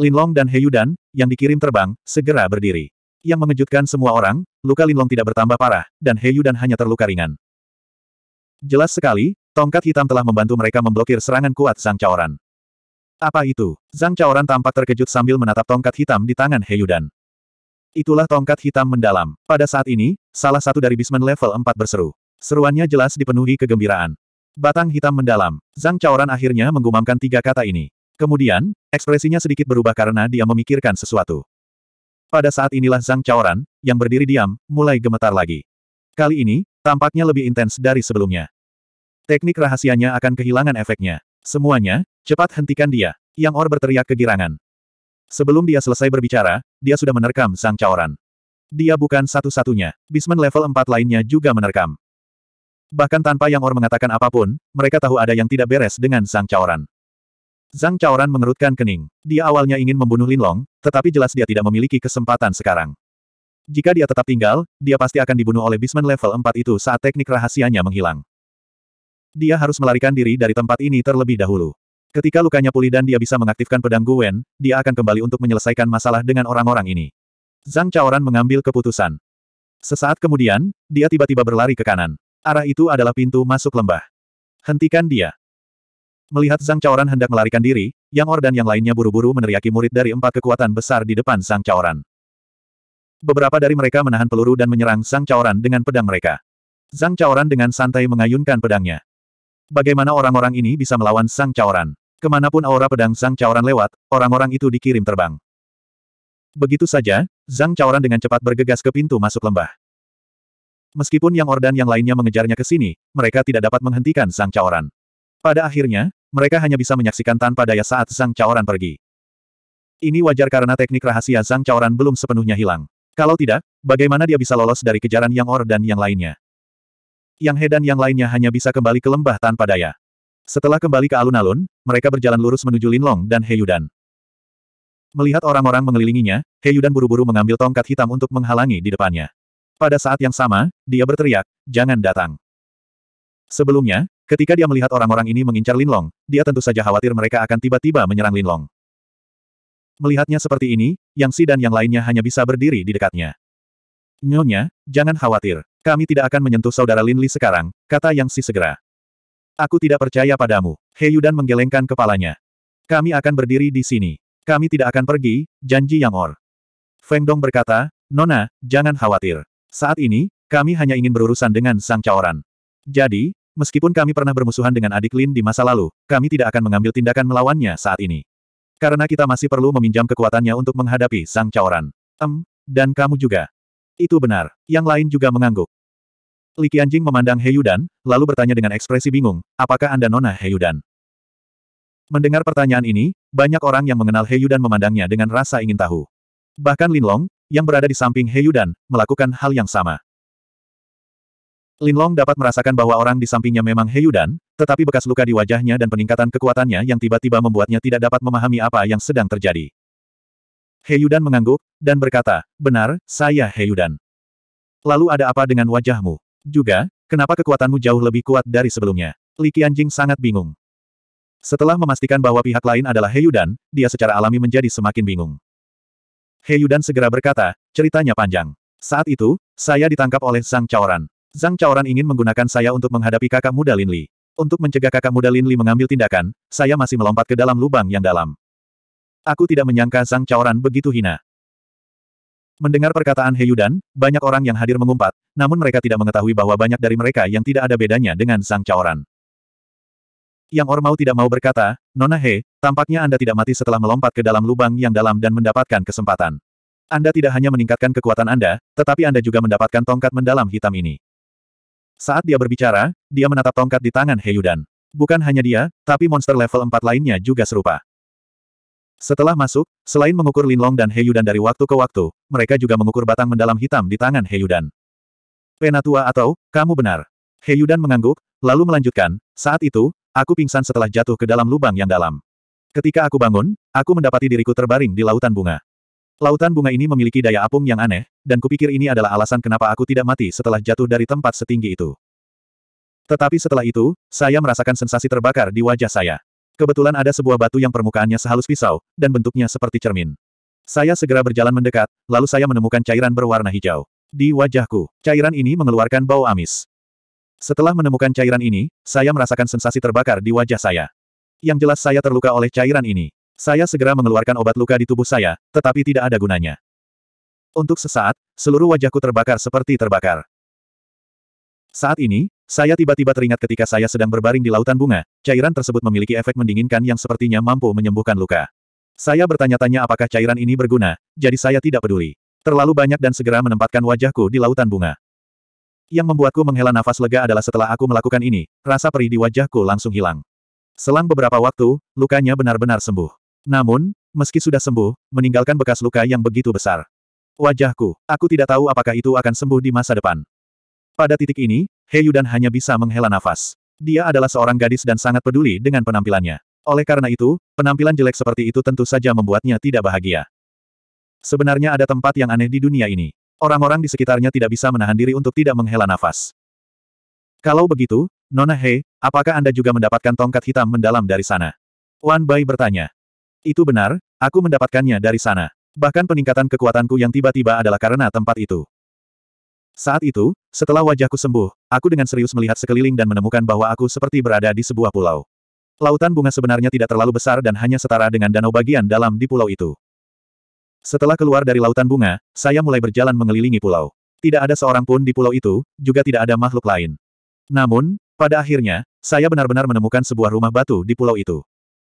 Linlong dan Heyudan, yang dikirim terbang, segera berdiri. Yang mengejutkan semua orang, luka Linlong tidak bertambah parah, dan Heyudan hanya terluka ringan. Jelas sekali, tongkat hitam telah membantu mereka memblokir serangan kuat Zhang Chaoran. Apa itu? Zhang Chaoran tampak terkejut sambil menatap tongkat hitam di tangan Heyudan. Itulah tongkat hitam mendalam. Pada saat ini, salah satu dari bisman level 4 berseru. Seruannya jelas dipenuhi kegembiraan. Batang hitam mendalam. Zhang Chaoran akhirnya menggumamkan tiga kata ini. Kemudian, ekspresinya sedikit berubah karena dia memikirkan sesuatu. Pada saat inilah Zhang Chaoran, yang berdiri diam, mulai gemetar lagi. Kali ini, tampaknya lebih intens dari sebelumnya. Teknik rahasianya akan kehilangan efeknya. Semuanya, cepat hentikan dia. Yang Or berteriak kegirangan. Sebelum dia selesai berbicara, dia sudah menerkam Zhang Chaoran. Dia bukan satu-satunya. Bisman level 4 lainnya juga menerkam. Bahkan tanpa Yang Or mengatakan apapun, mereka tahu ada yang tidak beres dengan Zhang Chaoran. Zhang Chaoran mengerutkan kening. Dia awalnya ingin membunuh Lin Long, tetapi jelas dia tidak memiliki kesempatan sekarang. Jika dia tetap tinggal, dia pasti akan dibunuh oleh Bisman level 4 itu saat teknik rahasianya menghilang. Dia harus melarikan diri dari tempat ini terlebih dahulu. Ketika lukanya pulih dan dia bisa mengaktifkan pedang Guwen, dia akan kembali untuk menyelesaikan masalah dengan orang-orang ini. Zhang Chaoran mengambil keputusan. Sesaat kemudian, dia tiba-tiba berlari ke kanan. Arah itu adalah pintu masuk lembah. Hentikan dia. Melihat Zhang Chaoran hendak melarikan diri, Yang Or dan yang lainnya buru-buru meneriaki murid dari empat kekuatan besar di depan Zhang Chaoran. Beberapa dari mereka menahan peluru dan menyerang Zhang Chaoran dengan pedang mereka. Zhang Chaoran dengan santai mengayunkan pedangnya. Bagaimana orang-orang ini bisa melawan Zhang Chaoran? Kemanapun aura pedang Zhang Chaoran lewat, orang-orang itu dikirim terbang. Begitu saja, Zhang Chaoran dengan cepat bergegas ke pintu masuk lembah. Meskipun Yang Or yang lainnya mengejarnya ke sini, mereka tidak dapat menghentikan Zhang Chaoran. Pada akhirnya, mereka hanya bisa menyaksikan tanpa daya saat Zhang Chaoran pergi. Ini wajar karena teknik rahasia Zhang Chaoran belum sepenuhnya hilang. Kalau tidak, bagaimana dia bisa lolos dari kejaran Yang Or dan yang lainnya? Yang He dan yang lainnya hanya bisa kembali ke lembah tanpa daya. Setelah kembali ke alun-alun, mereka berjalan lurus menuju Linlong dan He Yudan. Melihat orang-orang mengelilinginya, He Yudan buru-buru mengambil tongkat hitam untuk menghalangi di depannya. Pada saat yang sama, dia berteriak, jangan datang. Sebelumnya, Ketika dia melihat orang-orang ini mengincar Linlong, dia tentu saja khawatir mereka akan tiba-tiba menyerang Linlong. Melihatnya seperti ini, Yang Si dan yang lainnya hanya bisa berdiri di dekatnya. Nyonya, jangan khawatir. Kami tidak akan menyentuh saudara Linli sekarang, kata Yang Si segera. Aku tidak percaya padamu. He dan menggelengkan kepalanya. Kami akan berdiri di sini. Kami tidak akan pergi, janji Yang Or. Feng Dong berkata, Nona, jangan khawatir. Saat ini, kami hanya ingin berurusan dengan Sang Caoran. Jadi, Meskipun kami pernah bermusuhan dengan adik Lin di masa lalu, kami tidak akan mengambil tindakan melawannya saat ini. Karena kita masih perlu meminjam kekuatannya untuk menghadapi Sang Caoran. Em, dan kamu juga. Itu benar. Yang lain juga mengangguk. Li Qianjing memandang Heyudan, lalu bertanya dengan ekspresi bingung, apakah Anda Nona Heyudan? Mendengar pertanyaan ini, banyak orang yang mengenal Heyudan memandangnya dengan rasa ingin tahu. Bahkan Lin Long, yang berada di samping Heyudan, melakukan hal yang sama. Linlong dapat merasakan bahwa orang di sampingnya memang Heyudan, tetapi bekas luka di wajahnya dan peningkatan kekuatannya yang tiba-tiba membuatnya tidak dapat memahami apa yang sedang terjadi. Heyudan mengangguk, dan berkata, benar, saya Heyudan. Lalu ada apa dengan wajahmu? Juga, kenapa kekuatanmu jauh lebih kuat dari sebelumnya? Li Qianjing sangat bingung. Setelah memastikan bahwa pihak lain adalah Heyudan, dia secara alami menjadi semakin bingung. Heyudan segera berkata, ceritanya panjang. Saat itu, saya ditangkap oleh sang Chaoran. Zhang Chaoran ingin menggunakan saya untuk menghadapi kakak muda Lin Li. Untuk mencegah kakak muda Lin Li mengambil tindakan, saya masih melompat ke dalam lubang yang dalam. Aku tidak menyangka Zhang Chaoran begitu hina. Mendengar perkataan He Yudan, banyak orang yang hadir mengumpat, namun mereka tidak mengetahui bahwa banyak dari mereka yang tidak ada bedanya dengan Zhang Chaoran. Yang Ormau tidak mau berkata, Nona He, tampaknya Anda tidak mati setelah melompat ke dalam lubang yang dalam dan mendapatkan kesempatan. Anda tidak hanya meningkatkan kekuatan Anda, tetapi Anda juga mendapatkan tongkat mendalam hitam ini. Saat dia berbicara, dia menatap tongkat di tangan Heyudan. Bukan hanya dia, tapi monster level 4 lainnya juga serupa. Setelah masuk, selain mengukur Linlong dan Heyudan dari waktu ke waktu, mereka juga mengukur batang mendalam hitam di tangan Heyudan. Penatua atau, kamu benar. Heyudan mengangguk, lalu melanjutkan, saat itu, aku pingsan setelah jatuh ke dalam lubang yang dalam. Ketika aku bangun, aku mendapati diriku terbaring di lautan bunga. Lautan bunga ini memiliki daya apung yang aneh, dan kupikir ini adalah alasan kenapa aku tidak mati setelah jatuh dari tempat setinggi itu. Tetapi setelah itu, saya merasakan sensasi terbakar di wajah saya. Kebetulan ada sebuah batu yang permukaannya sehalus pisau, dan bentuknya seperti cermin. Saya segera berjalan mendekat, lalu saya menemukan cairan berwarna hijau. Di wajahku, cairan ini mengeluarkan bau amis. Setelah menemukan cairan ini, saya merasakan sensasi terbakar di wajah saya. Yang jelas saya terluka oleh cairan ini. Saya segera mengeluarkan obat luka di tubuh saya, tetapi tidak ada gunanya. Untuk sesaat, seluruh wajahku terbakar seperti terbakar. Saat ini, saya tiba-tiba teringat ketika saya sedang berbaring di lautan bunga, cairan tersebut memiliki efek mendinginkan yang sepertinya mampu menyembuhkan luka. Saya bertanya-tanya apakah cairan ini berguna, jadi saya tidak peduli. Terlalu banyak dan segera menempatkan wajahku di lautan bunga. Yang membuatku menghela nafas lega adalah setelah aku melakukan ini, rasa perih di wajahku langsung hilang. Selang beberapa waktu, lukanya benar-benar sembuh. Namun, meski sudah sembuh, meninggalkan bekas luka yang begitu besar. Wajahku, aku tidak tahu apakah itu akan sembuh di masa depan. Pada titik ini, Heyu dan hanya bisa menghela nafas. Dia adalah seorang gadis dan sangat peduli dengan penampilannya. Oleh karena itu, penampilan jelek seperti itu tentu saja membuatnya tidak bahagia. Sebenarnya ada tempat yang aneh di dunia ini. Orang-orang di sekitarnya tidak bisa menahan diri untuk tidak menghela nafas. Kalau begitu, Nona He, apakah Anda juga mendapatkan tongkat hitam mendalam dari sana? Wan Bai bertanya. Itu benar, aku mendapatkannya dari sana. Bahkan peningkatan kekuatanku yang tiba-tiba adalah karena tempat itu. Saat itu, setelah wajahku sembuh, aku dengan serius melihat sekeliling dan menemukan bahwa aku seperti berada di sebuah pulau. Lautan bunga sebenarnya tidak terlalu besar dan hanya setara dengan danau bagian dalam di pulau itu. Setelah keluar dari lautan bunga, saya mulai berjalan mengelilingi pulau. Tidak ada seorang pun di pulau itu, juga tidak ada makhluk lain. Namun, pada akhirnya, saya benar-benar menemukan sebuah rumah batu di pulau itu.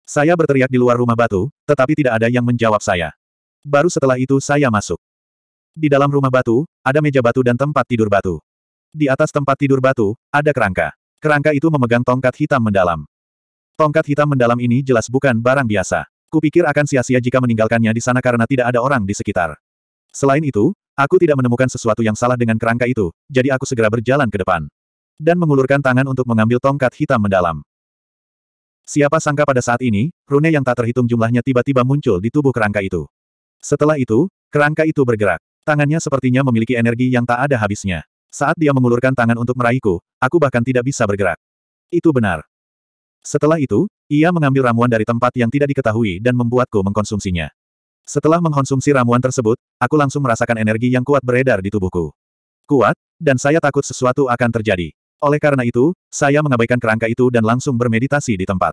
Saya berteriak di luar rumah batu, tetapi tidak ada yang menjawab saya. Baru setelah itu saya masuk. Di dalam rumah batu, ada meja batu dan tempat tidur batu. Di atas tempat tidur batu, ada kerangka. Kerangka itu memegang tongkat hitam mendalam. Tongkat hitam mendalam ini jelas bukan barang biasa. Kupikir akan sia-sia jika meninggalkannya di sana karena tidak ada orang di sekitar. Selain itu, aku tidak menemukan sesuatu yang salah dengan kerangka itu, jadi aku segera berjalan ke depan. Dan mengulurkan tangan untuk mengambil tongkat hitam mendalam. Siapa sangka pada saat ini, rune yang tak terhitung jumlahnya tiba-tiba muncul di tubuh kerangka itu. Setelah itu, kerangka itu bergerak. Tangannya sepertinya memiliki energi yang tak ada habisnya. Saat dia mengulurkan tangan untuk meraihku, aku bahkan tidak bisa bergerak. Itu benar. Setelah itu, ia mengambil ramuan dari tempat yang tidak diketahui dan membuatku mengkonsumsinya. Setelah mengkonsumsi ramuan tersebut, aku langsung merasakan energi yang kuat beredar di tubuhku. Kuat, dan saya takut sesuatu akan terjadi. Oleh karena itu, saya mengabaikan kerangka itu dan langsung bermeditasi di tempat.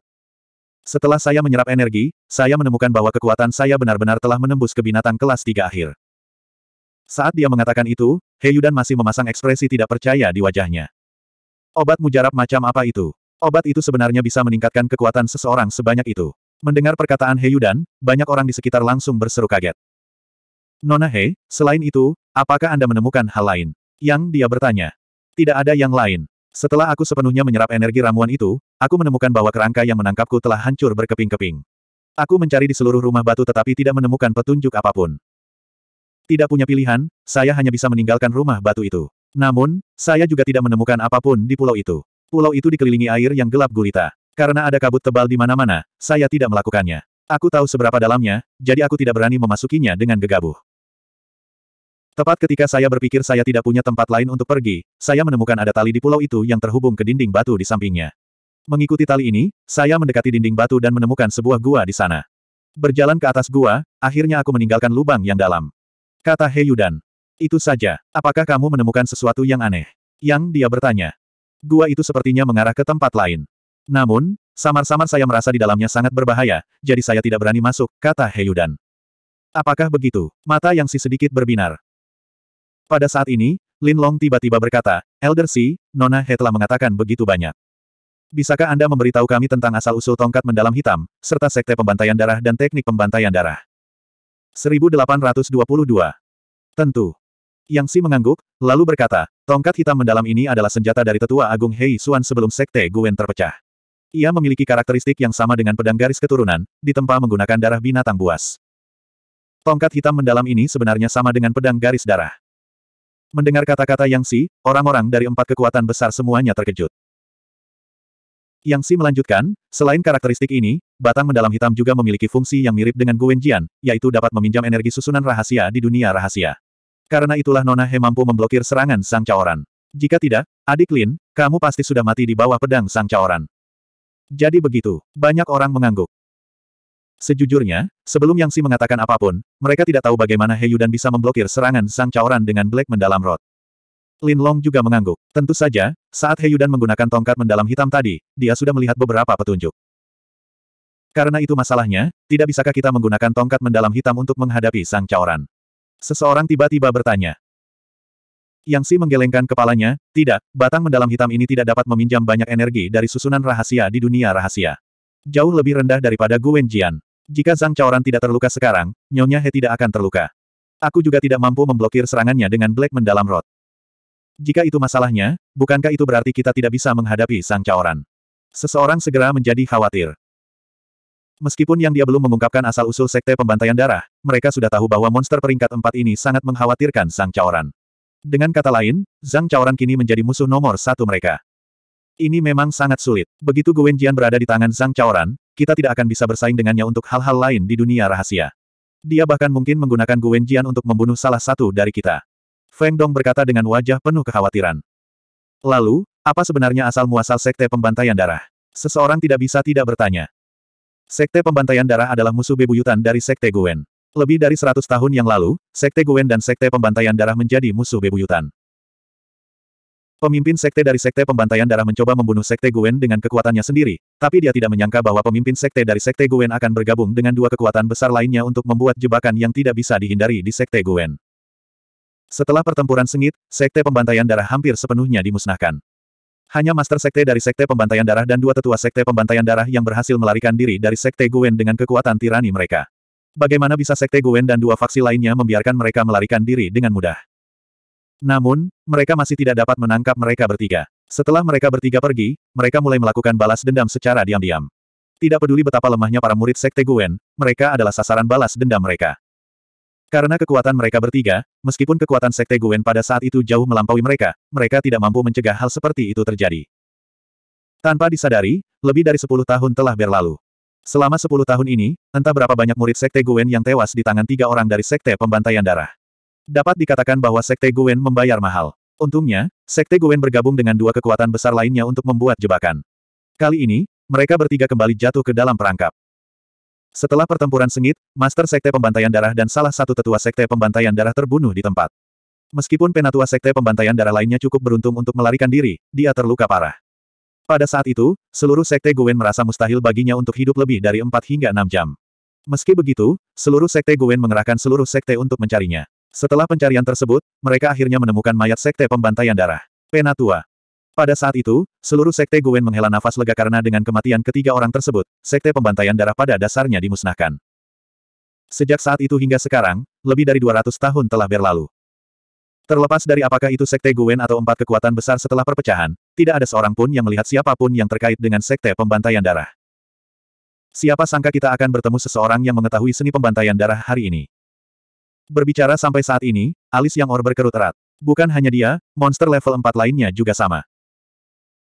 Setelah saya menyerap energi, saya menemukan bahwa kekuatan saya benar-benar telah menembus ke binatang kelas tiga akhir. Saat dia mengatakan itu, Heyudan masih memasang ekspresi tidak percaya di wajahnya. Obat mujarab macam apa itu? Obat itu sebenarnya bisa meningkatkan kekuatan seseorang sebanyak itu. Mendengar perkataan Heyudan, banyak orang di sekitar langsung berseru kaget. Nona He, selain itu, apakah Anda menemukan hal lain? Yang dia bertanya. Tidak ada yang lain. Setelah aku sepenuhnya menyerap energi ramuan itu, aku menemukan bahwa kerangka yang menangkapku telah hancur berkeping-keping. Aku mencari di seluruh rumah batu tetapi tidak menemukan petunjuk apapun. Tidak punya pilihan, saya hanya bisa meninggalkan rumah batu itu. Namun, saya juga tidak menemukan apapun di pulau itu. Pulau itu dikelilingi air yang gelap gulita. Karena ada kabut tebal di mana-mana, saya tidak melakukannya. Aku tahu seberapa dalamnya, jadi aku tidak berani memasukinya dengan gegabah. Tepat ketika saya berpikir saya tidak punya tempat lain untuk pergi, saya menemukan ada tali di pulau itu yang terhubung ke dinding batu di sampingnya. Mengikuti tali ini, saya mendekati dinding batu dan menemukan sebuah gua di sana. Berjalan ke atas gua, akhirnya aku meninggalkan lubang yang dalam. Kata Heyudan. Itu saja. Apakah kamu menemukan sesuatu yang aneh? Yang dia bertanya. Gua itu sepertinya mengarah ke tempat lain. Namun, samar-samar saya merasa di dalamnya sangat berbahaya, jadi saya tidak berani masuk, kata Heyudan. Apakah begitu? Mata yang si sedikit berbinar. Pada saat ini, Lin Long tiba-tiba berkata, Elder Si, Nona He telah mengatakan begitu banyak. Bisakah Anda memberitahu kami tentang asal-usul tongkat mendalam hitam, serta sekte pembantaian darah dan teknik pembantaian darah? 1822. Tentu. Yang Si mengangguk, lalu berkata, tongkat hitam mendalam ini adalah senjata dari tetua agung Hei Xuan sebelum sekte Guen terpecah. Ia memiliki karakteristik yang sama dengan pedang garis keturunan, ditempa menggunakan darah binatang buas. Tongkat hitam mendalam ini sebenarnya sama dengan pedang garis darah. Mendengar kata-kata Yang Si, orang-orang dari empat kekuatan besar semuanya terkejut. Yang Si melanjutkan, selain karakteristik ini, batang mendalam hitam juga memiliki fungsi yang mirip dengan Guenjian, yaitu dapat meminjam energi susunan rahasia di dunia rahasia. Karena itulah Nona He mampu memblokir serangan Sang Caoran. Jika tidak, adik Lin, kamu pasti sudah mati di bawah pedang Sang Caoran. Jadi begitu, banyak orang mengangguk. Sejujurnya, sebelum Yang Si mengatakan apapun, mereka tidak tahu bagaimana Heyu dan bisa memblokir serangan Sang Caoran dengan Black Mendalam Rod. Lin Long juga mengangguk. Tentu saja, saat Heyu dan menggunakan tongkat mendalam hitam tadi, dia sudah melihat beberapa petunjuk. Karena itu masalahnya, tidak bisakah kita menggunakan tongkat mendalam hitam untuk menghadapi Sang Caoran? Seseorang tiba-tiba bertanya. Yang Si menggelengkan kepalanya, tidak, batang mendalam hitam ini tidak dapat meminjam banyak energi dari susunan rahasia di dunia rahasia. Jauh lebih rendah daripada Gu Jian. Jika Zhang Chaoran tidak terluka sekarang, Nyonya He tidak akan terluka. Aku juga tidak mampu memblokir serangannya dengan Black Mendalam Rod. Jika itu masalahnya, bukankah itu berarti kita tidak bisa menghadapi Sang Chaoran? Seseorang segera menjadi khawatir. Meskipun yang dia belum mengungkapkan asal-usul sekte pembantaian darah, mereka sudah tahu bahwa monster peringkat empat ini sangat mengkhawatirkan Sang Chaoran. Dengan kata lain, Zhang Chaoran kini menjadi musuh nomor satu mereka. Ini memang sangat sulit. Begitu Gwen Jian berada di tangan Zhang Chaoran, kita tidak akan bisa bersaing dengannya untuk hal-hal lain di dunia rahasia. Dia bahkan mungkin menggunakan Gwen Jian untuk membunuh salah satu dari kita. Feng Dong berkata dengan wajah penuh kekhawatiran. Lalu, apa sebenarnya asal-muasal Sekte Pembantaian Darah? Seseorang tidak bisa tidak bertanya. Sekte Pembantaian Darah adalah musuh bebuyutan dari Sekte Gwen. Lebih dari 100 tahun yang lalu, Sekte Gwen dan Sekte Pembantaian Darah menjadi musuh bebuyutan. Pemimpin sekte dari sekte pembantaian darah mencoba membunuh sekte Guen dengan kekuatannya sendiri, tapi dia tidak menyangka bahwa pemimpin sekte dari sekte Guen akan bergabung dengan dua kekuatan besar lainnya untuk membuat jebakan yang tidak bisa dihindari di sekte Guen. Setelah pertempuran sengit, sekte pembantaian darah hampir sepenuhnya dimusnahkan. Hanya master sekte dari sekte pembantaian darah dan dua tetua sekte pembantaian darah yang berhasil melarikan diri dari sekte Guen dengan kekuatan tirani mereka. Bagaimana bisa sekte Guen dan dua faksi lainnya membiarkan mereka melarikan diri dengan mudah? Namun, mereka masih tidak dapat menangkap mereka bertiga. Setelah mereka bertiga pergi, mereka mulai melakukan balas dendam secara diam-diam. Tidak peduli betapa lemahnya para murid Sekte Guen, mereka adalah sasaran balas dendam mereka. Karena kekuatan mereka bertiga, meskipun kekuatan Sekte Guen pada saat itu jauh melampaui mereka, mereka tidak mampu mencegah hal seperti itu terjadi. Tanpa disadari, lebih dari 10 tahun telah berlalu. Selama 10 tahun ini, entah berapa banyak murid Sekte Guen yang tewas di tangan tiga orang dari Sekte Pembantaian Darah. Dapat dikatakan bahwa Sekte Guen membayar mahal. Untungnya, Sekte Guen bergabung dengan dua kekuatan besar lainnya untuk membuat jebakan. Kali ini, mereka bertiga kembali jatuh ke dalam perangkap. Setelah pertempuran sengit, Master Sekte Pembantaian Darah dan salah satu tetua Sekte Pembantaian Darah terbunuh di tempat. Meskipun penatua Sekte Pembantaian Darah lainnya cukup beruntung untuk melarikan diri, dia terluka parah. Pada saat itu, seluruh Sekte Guen merasa mustahil baginya untuk hidup lebih dari 4 hingga 6 jam. Meski begitu, seluruh Sekte Guen mengerahkan seluruh Sekte untuk mencarinya. Setelah pencarian tersebut, mereka akhirnya menemukan mayat sekte pembantaian darah. Penatua. Pada saat itu, seluruh sekte Gwen menghela nafas lega karena dengan kematian ketiga orang tersebut, sekte pembantaian darah pada dasarnya dimusnahkan. Sejak saat itu hingga sekarang, lebih dari 200 tahun telah berlalu. Terlepas dari apakah itu sekte Gwen atau empat kekuatan besar setelah perpecahan, tidak ada seorang pun yang melihat siapapun yang terkait dengan sekte pembantaian darah. Siapa sangka kita akan bertemu seseorang yang mengetahui seni pembantaian darah hari ini. Berbicara sampai saat ini, alis yang Or berkerut erat. Bukan hanya dia, monster level 4 lainnya juga sama.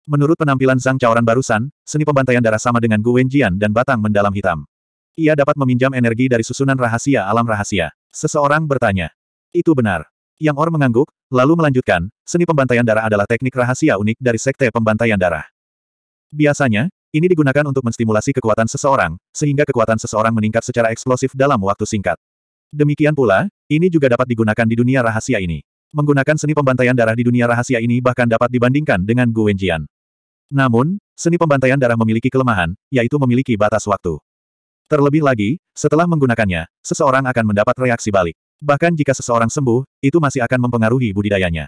Menurut penampilan Zhang Caoran barusan, seni pembantaian darah sama dengan Gu Wenjian dan batang mendalam hitam. Ia dapat meminjam energi dari susunan rahasia alam rahasia. Seseorang bertanya. Itu benar. Yang Or mengangguk, lalu melanjutkan, seni pembantaian darah adalah teknik rahasia unik dari sekte pembantaian darah. Biasanya, ini digunakan untuk menstimulasi kekuatan seseorang, sehingga kekuatan seseorang meningkat secara eksplosif dalam waktu singkat. Demikian pula, ini juga dapat digunakan di dunia rahasia ini. Menggunakan seni pembantaian darah di dunia rahasia ini bahkan dapat dibandingkan dengan Gu Namun, seni pembantaian darah memiliki kelemahan, yaitu memiliki batas waktu. Terlebih lagi, setelah menggunakannya, seseorang akan mendapat reaksi balik. Bahkan jika seseorang sembuh, itu masih akan mempengaruhi budidayanya.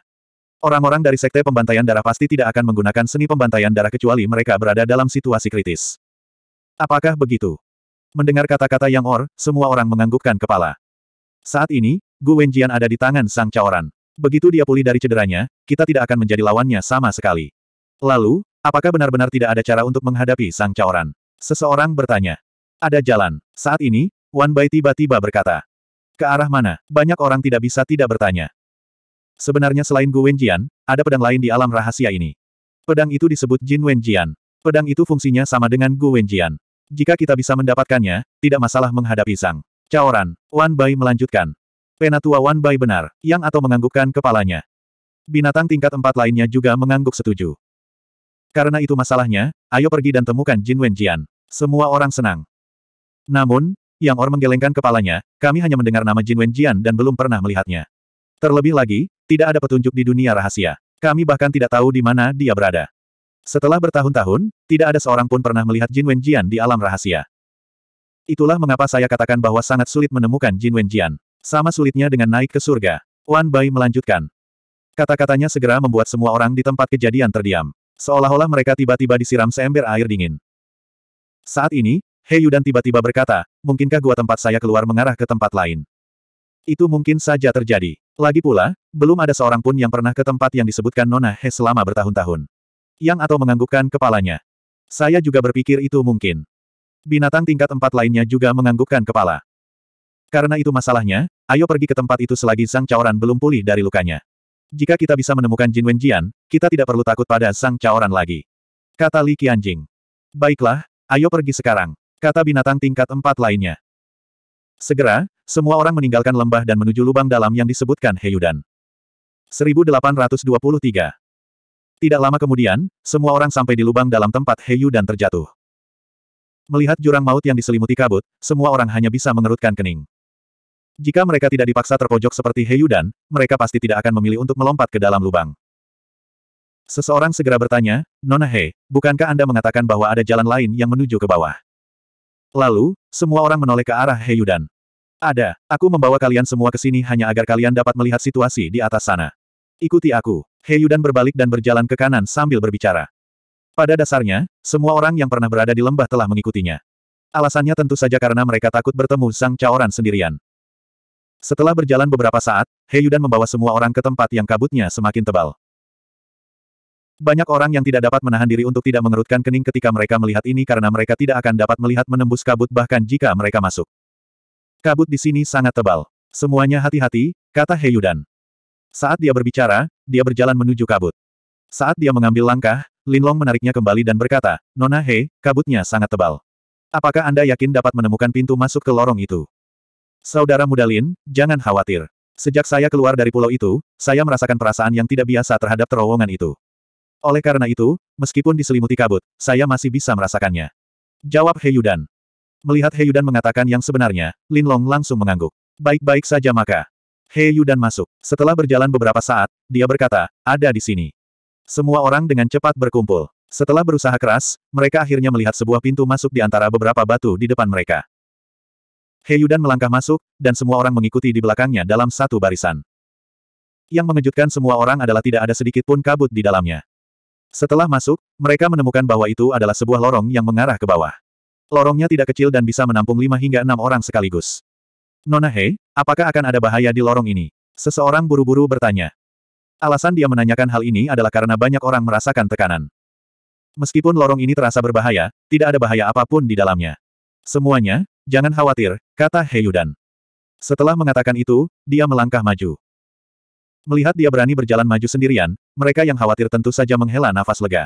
Orang-orang dari sekte pembantaian darah pasti tidak akan menggunakan seni pembantaian darah kecuali mereka berada dalam situasi kritis. Apakah begitu? Mendengar kata-kata Yang Or, semua orang menganggukkan kepala. Saat ini, Gu Wenjian ada di tangan Sang Caoran. Begitu dia pulih dari cederanya, kita tidak akan menjadi lawannya sama sekali. Lalu, apakah benar-benar tidak ada cara untuk menghadapi Sang Caoran? Seseorang bertanya. Ada jalan. Saat ini, Wan Bai tiba-tiba berkata. Ke arah mana? Banyak orang tidak bisa tidak bertanya. Sebenarnya selain Gu Wenjian, ada pedang lain di alam rahasia ini. Pedang itu disebut Jin Wenjian. Pedang itu fungsinya sama dengan Gu Wenjian. Jika kita bisa mendapatkannya, tidak masalah menghadapi Sang Caoran, Wan Bai melanjutkan. Penatua Wan Bai benar, yang atau menganggukkan kepalanya. Binatang tingkat empat lainnya juga mengangguk setuju. Karena itu masalahnya, ayo pergi dan temukan Jin Wenjian. Semua orang senang. Namun, Yang Or menggelengkan kepalanya, kami hanya mendengar nama Jin Wenjian dan belum pernah melihatnya. Terlebih lagi, tidak ada petunjuk di dunia rahasia. Kami bahkan tidak tahu di mana dia berada. Setelah bertahun-tahun, tidak ada seorang pun pernah melihat Jin Wenjian di alam rahasia. Itulah mengapa saya katakan bahwa sangat sulit menemukan Jin Wenjian. Sama sulitnya dengan naik ke surga. Wan Bai melanjutkan. Kata-katanya segera membuat semua orang di tempat kejadian terdiam. Seolah-olah mereka tiba-tiba disiram seember air dingin. Saat ini, He Yudan tiba-tiba berkata, mungkinkah gua tempat saya keluar mengarah ke tempat lain? Itu mungkin saja terjadi. Lagi pula, belum ada seorang pun yang pernah ke tempat yang disebutkan Nona He selama bertahun-tahun. Yang atau menganggukkan kepalanya. Saya juga berpikir itu mungkin. Binatang tingkat empat lainnya juga menganggukkan kepala. Karena itu masalahnya, ayo pergi ke tempat itu selagi sang Caoran belum pulih dari lukanya. Jika kita bisa menemukan Jin Wenjian, kita tidak perlu takut pada sang Caoran lagi. Kata Li Qianjing. Baiklah, ayo pergi sekarang. Kata binatang tingkat empat lainnya. Segera, semua orang meninggalkan lembah dan menuju lubang dalam yang disebutkan Heyudan. 1823. Tidak lama kemudian, semua orang sampai di lubang dalam tempat Heyu dan terjatuh. Melihat jurang maut yang diselimuti kabut, semua orang hanya bisa mengerutkan kening. Jika mereka tidak dipaksa terpojok seperti Heyudan, mereka pasti tidak akan memilih untuk melompat ke dalam lubang. Seseorang segera bertanya, Nona He, bukankah Anda mengatakan bahwa ada jalan lain yang menuju ke bawah? Lalu, semua orang menoleh ke arah Heyudan. Ada, aku membawa kalian semua ke sini hanya agar kalian dapat melihat situasi di atas sana. Ikuti aku. Heyudan berbalik dan berjalan ke kanan sambil berbicara. Pada dasarnya, semua orang yang pernah berada di lembah telah mengikutinya. Alasannya tentu saja karena mereka takut bertemu sang caoran sendirian. Setelah berjalan beberapa saat, Yudan membawa semua orang ke tempat yang kabutnya semakin tebal. Banyak orang yang tidak dapat menahan diri untuk tidak mengerutkan kening ketika mereka melihat ini karena mereka tidak akan dapat melihat menembus kabut bahkan jika mereka masuk. Kabut di sini sangat tebal. Semuanya hati-hati, kata Yudan. Saat dia berbicara, dia berjalan menuju kabut. Saat dia mengambil langkah, Linlong menariknya kembali dan berkata, Nona He, kabutnya sangat tebal. Apakah Anda yakin dapat menemukan pintu masuk ke lorong itu? Saudara muda Lin, jangan khawatir. Sejak saya keluar dari pulau itu, saya merasakan perasaan yang tidak biasa terhadap terowongan itu. Oleh karena itu, meskipun diselimuti kabut, saya masih bisa merasakannya. Jawab He Yudan. Melihat He Yudan mengatakan yang sebenarnya, Linlong langsung mengangguk. Baik-baik saja maka. He Yudan masuk. Setelah berjalan beberapa saat, dia berkata, ada di sini. Semua orang dengan cepat berkumpul. Setelah berusaha keras, mereka akhirnya melihat sebuah pintu masuk di antara beberapa batu di depan mereka. Heyudan melangkah masuk, dan semua orang mengikuti di belakangnya dalam satu barisan. Yang mengejutkan semua orang adalah tidak ada sedikit pun kabut di dalamnya. Setelah masuk, mereka menemukan bahwa itu adalah sebuah lorong yang mengarah ke bawah. Lorongnya tidak kecil dan bisa menampung lima hingga enam orang sekaligus. Nona Hei, apakah akan ada bahaya di lorong ini? Seseorang buru-buru bertanya. Alasan dia menanyakan hal ini adalah karena banyak orang merasakan tekanan. Meskipun lorong ini terasa berbahaya, tidak ada bahaya apapun di dalamnya. Semuanya, jangan khawatir, kata Heyudan. Setelah mengatakan itu, dia melangkah maju. Melihat dia berani berjalan maju sendirian, mereka yang khawatir tentu saja menghela nafas lega.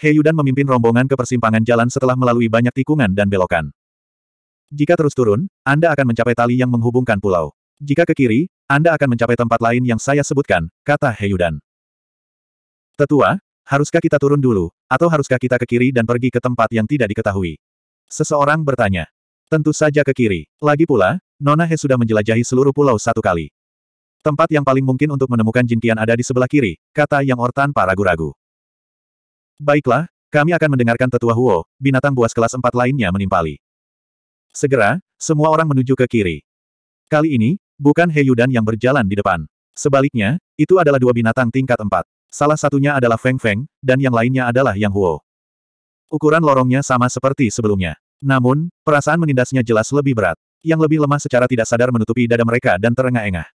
Heyudan memimpin rombongan ke persimpangan jalan setelah melalui banyak tikungan dan belokan. Jika terus turun, Anda akan mencapai tali yang menghubungkan pulau. Jika ke kiri, anda akan mencapai tempat lain yang saya sebutkan, kata Heyudan. Tetua, haruskah kita turun dulu, atau haruskah kita ke kiri dan pergi ke tempat yang tidak diketahui? Seseorang bertanya. Tentu saja ke kiri. Lagi pula, Nona He sudah menjelajahi seluruh pulau satu kali. Tempat yang paling mungkin untuk menemukan Jinkian ada di sebelah kiri, kata Yang Or tanpa ragu-ragu. Baiklah, kami akan mendengarkan tetua Huo, binatang buas kelas empat lainnya menimpali. Segera, semua orang menuju ke kiri. Kali ini, bukan Heyudan yang berjalan di depan. Sebaliknya, itu adalah dua binatang tingkat empat. Salah satunya adalah Feng Feng, dan yang lainnya adalah Yang Huo. Ukuran lorongnya sama seperti sebelumnya. Namun, perasaan menindasnya jelas lebih berat. Yang lebih lemah secara tidak sadar menutupi dada mereka dan terengah-engah.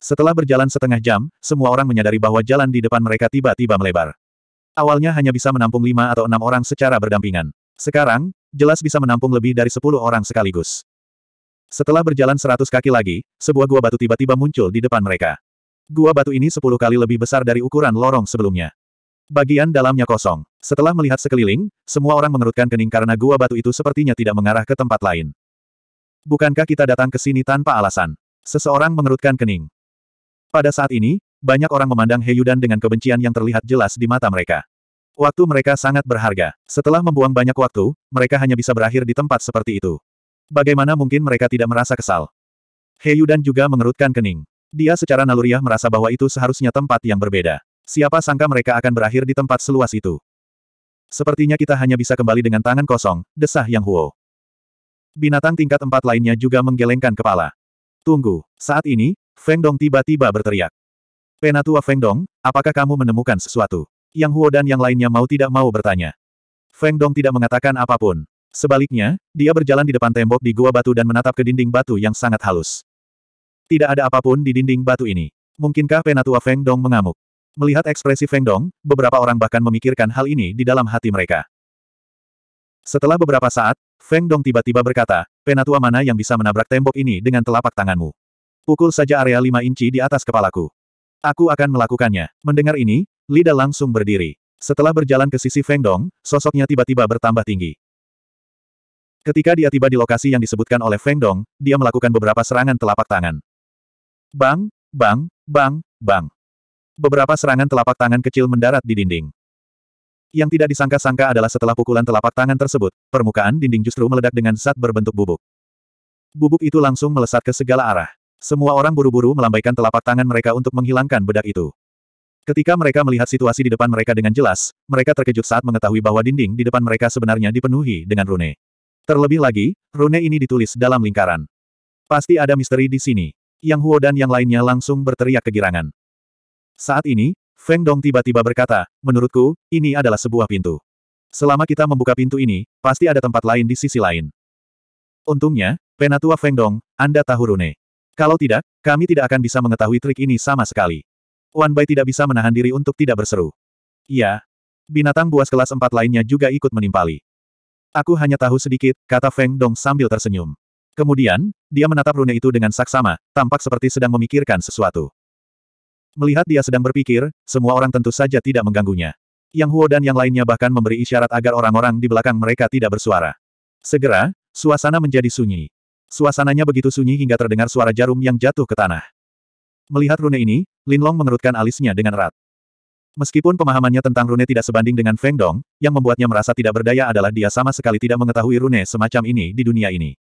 Setelah berjalan setengah jam, semua orang menyadari bahwa jalan di depan mereka tiba-tiba melebar. Awalnya hanya bisa menampung lima atau enam orang secara berdampingan. Sekarang, jelas bisa menampung lebih dari sepuluh orang sekaligus. Setelah berjalan seratus kaki lagi, sebuah gua batu tiba-tiba muncul di depan mereka. Gua batu ini sepuluh kali lebih besar dari ukuran lorong sebelumnya. Bagian dalamnya kosong. Setelah melihat sekeliling, semua orang mengerutkan kening karena gua batu itu sepertinya tidak mengarah ke tempat lain. Bukankah kita datang ke sini tanpa alasan? Seseorang mengerutkan kening. Pada saat ini, banyak orang memandang Heyudan dengan kebencian yang terlihat jelas di mata mereka. Waktu mereka sangat berharga. Setelah membuang banyak waktu, mereka hanya bisa berakhir di tempat seperti itu. Bagaimana mungkin mereka tidak merasa kesal? dan juga mengerutkan kening. Dia secara naluriah merasa bahwa itu seharusnya tempat yang berbeda. Siapa sangka mereka akan berakhir di tempat seluas itu. Sepertinya kita hanya bisa kembali dengan tangan kosong, desah Yang Huo. Binatang tingkat empat lainnya juga menggelengkan kepala. Tunggu, saat ini, Feng Dong tiba-tiba berteriak. Penatua Feng Dong, apakah kamu menemukan sesuatu? Yang Huo dan yang lainnya mau tidak mau bertanya. Feng Dong tidak mengatakan apapun. Sebaliknya, dia berjalan di depan tembok di gua batu dan menatap ke dinding batu yang sangat halus. Tidak ada apapun di dinding batu ini. Mungkinkah penatua Feng Dong mengamuk? Melihat ekspresi Feng Dong, beberapa orang bahkan memikirkan hal ini di dalam hati mereka. Setelah beberapa saat, Feng Dong tiba-tiba berkata, penatua mana yang bisa menabrak tembok ini dengan telapak tanganmu? Pukul saja area lima inci di atas kepalaku. Aku akan melakukannya. Mendengar ini, Lida langsung berdiri. Setelah berjalan ke sisi Feng Dong, sosoknya tiba-tiba bertambah tinggi. Ketika dia tiba di lokasi yang disebutkan oleh Feng Dong, dia melakukan beberapa serangan telapak tangan. Bang, bang, bang, bang. Beberapa serangan telapak tangan kecil mendarat di dinding. Yang tidak disangka-sangka adalah setelah pukulan telapak tangan tersebut, permukaan dinding justru meledak dengan zat berbentuk bubuk. Bubuk itu langsung melesat ke segala arah. Semua orang buru-buru melambaikan telapak tangan mereka untuk menghilangkan bedak itu. Ketika mereka melihat situasi di depan mereka dengan jelas, mereka terkejut saat mengetahui bahwa dinding di depan mereka sebenarnya dipenuhi dengan rune. Terlebih lagi, rune ini ditulis dalam lingkaran. Pasti ada misteri di sini. Yang Huo dan yang lainnya langsung berteriak kegirangan. Saat ini, Feng Dong tiba-tiba berkata, menurutku, ini adalah sebuah pintu. Selama kita membuka pintu ini, pasti ada tempat lain di sisi lain. Untungnya, Penatua Feng Dong, Anda tahu rune. Kalau tidak, kami tidak akan bisa mengetahui trik ini sama sekali. Wan Bai tidak bisa menahan diri untuk tidak berseru. Ya, Binatang buas kelas empat lainnya juga ikut menimpali. Aku hanya tahu sedikit, kata Feng Dong sambil tersenyum. Kemudian, dia menatap rune itu dengan saksama, tampak seperti sedang memikirkan sesuatu. Melihat dia sedang berpikir, semua orang tentu saja tidak mengganggunya. Yang Huo dan yang lainnya bahkan memberi isyarat agar orang-orang di belakang mereka tidak bersuara. Segera, suasana menjadi sunyi. Suasananya begitu sunyi hingga terdengar suara jarum yang jatuh ke tanah. Melihat rune ini, Lin Long mengerutkan alisnya dengan erat. Meskipun pemahamannya tentang rune tidak sebanding dengan Feng Dong, yang membuatnya merasa tidak berdaya adalah dia sama sekali tidak mengetahui rune semacam ini di dunia ini.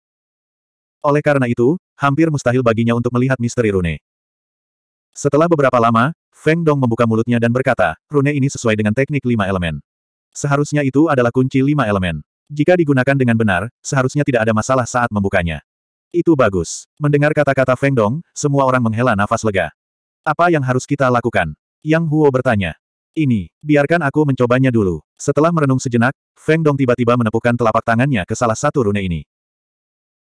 Oleh karena itu, hampir mustahil baginya untuk melihat misteri rune. Setelah beberapa lama, Feng Dong membuka mulutnya dan berkata, rune ini sesuai dengan teknik lima elemen. Seharusnya itu adalah kunci lima elemen. Jika digunakan dengan benar, seharusnya tidak ada masalah saat membukanya. Itu bagus. Mendengar kata-kata Feng Dong, semua orang menghela nafas lega. Apa yang harus kita lakukan? Yang Huo bertanya. Ini, biarkan aku mencobanya dulu. Setelah merenung sejenak, Feng Dong tiba-tiba menepukkan telapak tangannya ke salah satu rune ini.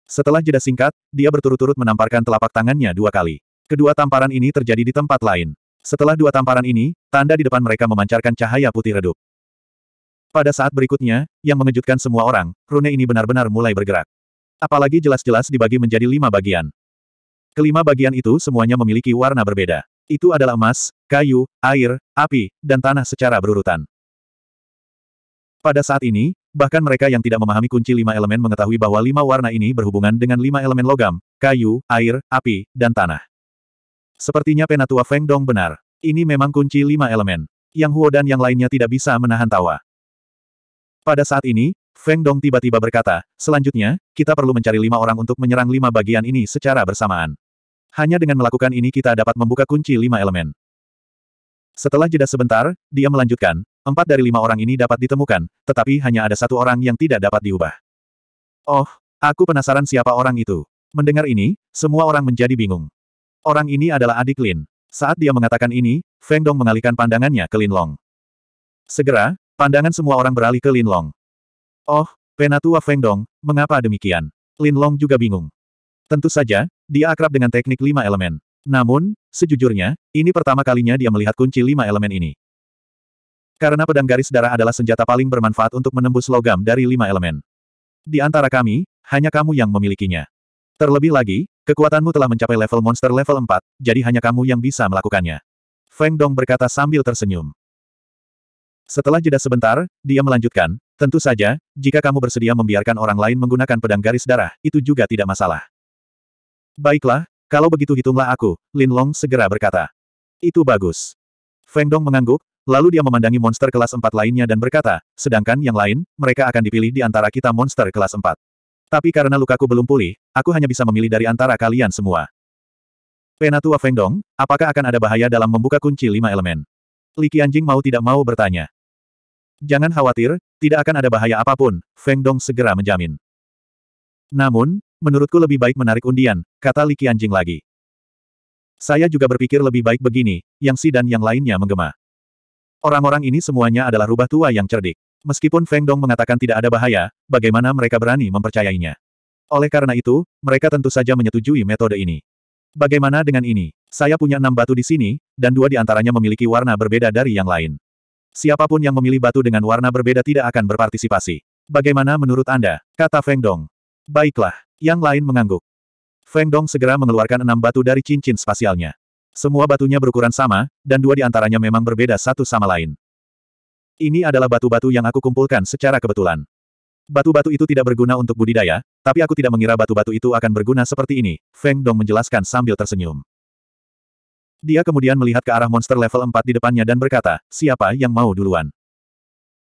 Setelah jeda singkat, dia berturut-turut menamparkan telapak tangannya dua kali. Kedua tamparan ini terjadi di tempat lain. Setelah dua tamparan ini, tanda di depan mereka memancarkan cahaya putih redup. Pada saat berikutnya, yang mengejutkan semua orang, rune ini benar-benar mulai bergerak. Apalagi jelas-jelas dibagi menjadi lima bagian. Kelima bagian itu semuanya memiliki warna berbeda. Itu adalah emas, kayu, air, api, dan tanah secara berurutan. Pada saat ini, bahkan mereka yang tidak memahami kunci lima elemen mengetahui bahwa lima warna ini berhubungan dengan lima elemen logam, kayu, air, api, dan tanah. Sepertinya Penatua Feng Dong benar. Ini memang kunci lima elemen. Yang Huo dan yang lainnya tidak bisa menahan tawa. Pada saat ini, Feng Dong tiba-tiba berkata, selanjutnya, kita perlu mencari lima orang untuk menyerang lima bagian ini secara bersamaan. Hanya dengan melakukan ini kita dapat membuka kunci lima elemen. Setelah jeda sebentar, dia melanjutkan, empat dari lima orang ini dapat ditemukan, tetapi hanya ada satu orang yang tidak dapat diubah. Oh, aku penasaran siapa orang itu. Mendengar ini, semua orang menjadi bingung. Orang ini adalah adik Lin. Saat dia mengatakan ini, Feng Dong mengalihkan pandangannya ke Lin Long. Segera, pandangan semua orang beralih ke Lin Long. Oh, penatua Feng Dong, mengapa demikian? Lin Long juga bingung. Tentu saja, dia akrab dengan teknik lima elemen. Namun, sejujurnya, ini pertama kalinya dia melihat kunci lima elemen ini. Karena pedang garis darah adalah senjata paling bermanfaat untuk menembus logam dari lima elemen. Di antara kami, hanya kamu yang memilikinya. Terlebih lagi, kekuatanmu telah mencapai level monster level 4, jadi hanya kamu yang bisa melakukannya. Feng Dong berkata sambil tersenyum. Setelah jeda sebentar, dia melanjutkan, tentu saja, jika kamu bersedia membiarkan orang lain menggunakan pedang garis darah, itu juga tidak masalah. Baiklah, kalau begitu hitunglah aku, Lin Long segera berkata. Itu bagus. Feng Dong mengangguk, lalu dia memandangi monster kelas 4 lainnya dan berkata, sedangkan yang lain, mereka akan dipilih di antara kita monster kelas 4. Tapi karena lukaku belum pulih, aku hanya bisa memilih dari antara kalian semua. Penatua Feng Dong, apakah akan ada bahaya dalam membuka kunci lima elemen? Li Qianjing mau tidak mau bertanya. Jangan khawatir, tidak akan ada bahaya apapun, Feng Dong segera menjamin. Namun, menurutku lebih baik menarik undian, kata Li Qianjing lagi. Saya juga berpikir lebih baik begini, Yang Si dan yang lainnya menggema. Orang-orang ini semuanya adalah rubah tua yang cerdik. Meskipun Feng Dong mengatakan tidak ada bahaya, bagaimana mereka berani mempercayainya? Oleh karena itu, mereka tentu saja menyetujui metode ini. Bagaimana dengan ini? Saya punya enam batu di sini, dan dua di antaranya memiliki warna berbeda dari yang lain. Siapapun yang memilih batu dengan warna berbeda tidak akan berpartisipasi. Bagaimana menurut Anda? Kata Feng Dong. Baiklah. Yang lain mengangguk. Feng Dong segera mengeluarkan enam batu dari cincin spasialnya. Semua batunya berukuran sama, dan dua di antaranya memang berbeda satu sama lain. Ini adalah batu-batu yang aku kumpulkan secara kebetulan. Batu-batu itu tidak berguna untuk budidaya, tapi aku tidak mengira batu-batu itu akan berguna seperti ini, Feng Dong menjelaskan sambil tersenyum. Dia kemudian melihat ke arah monster level 4 di depannya dan berkata, siapa yang mau duluan?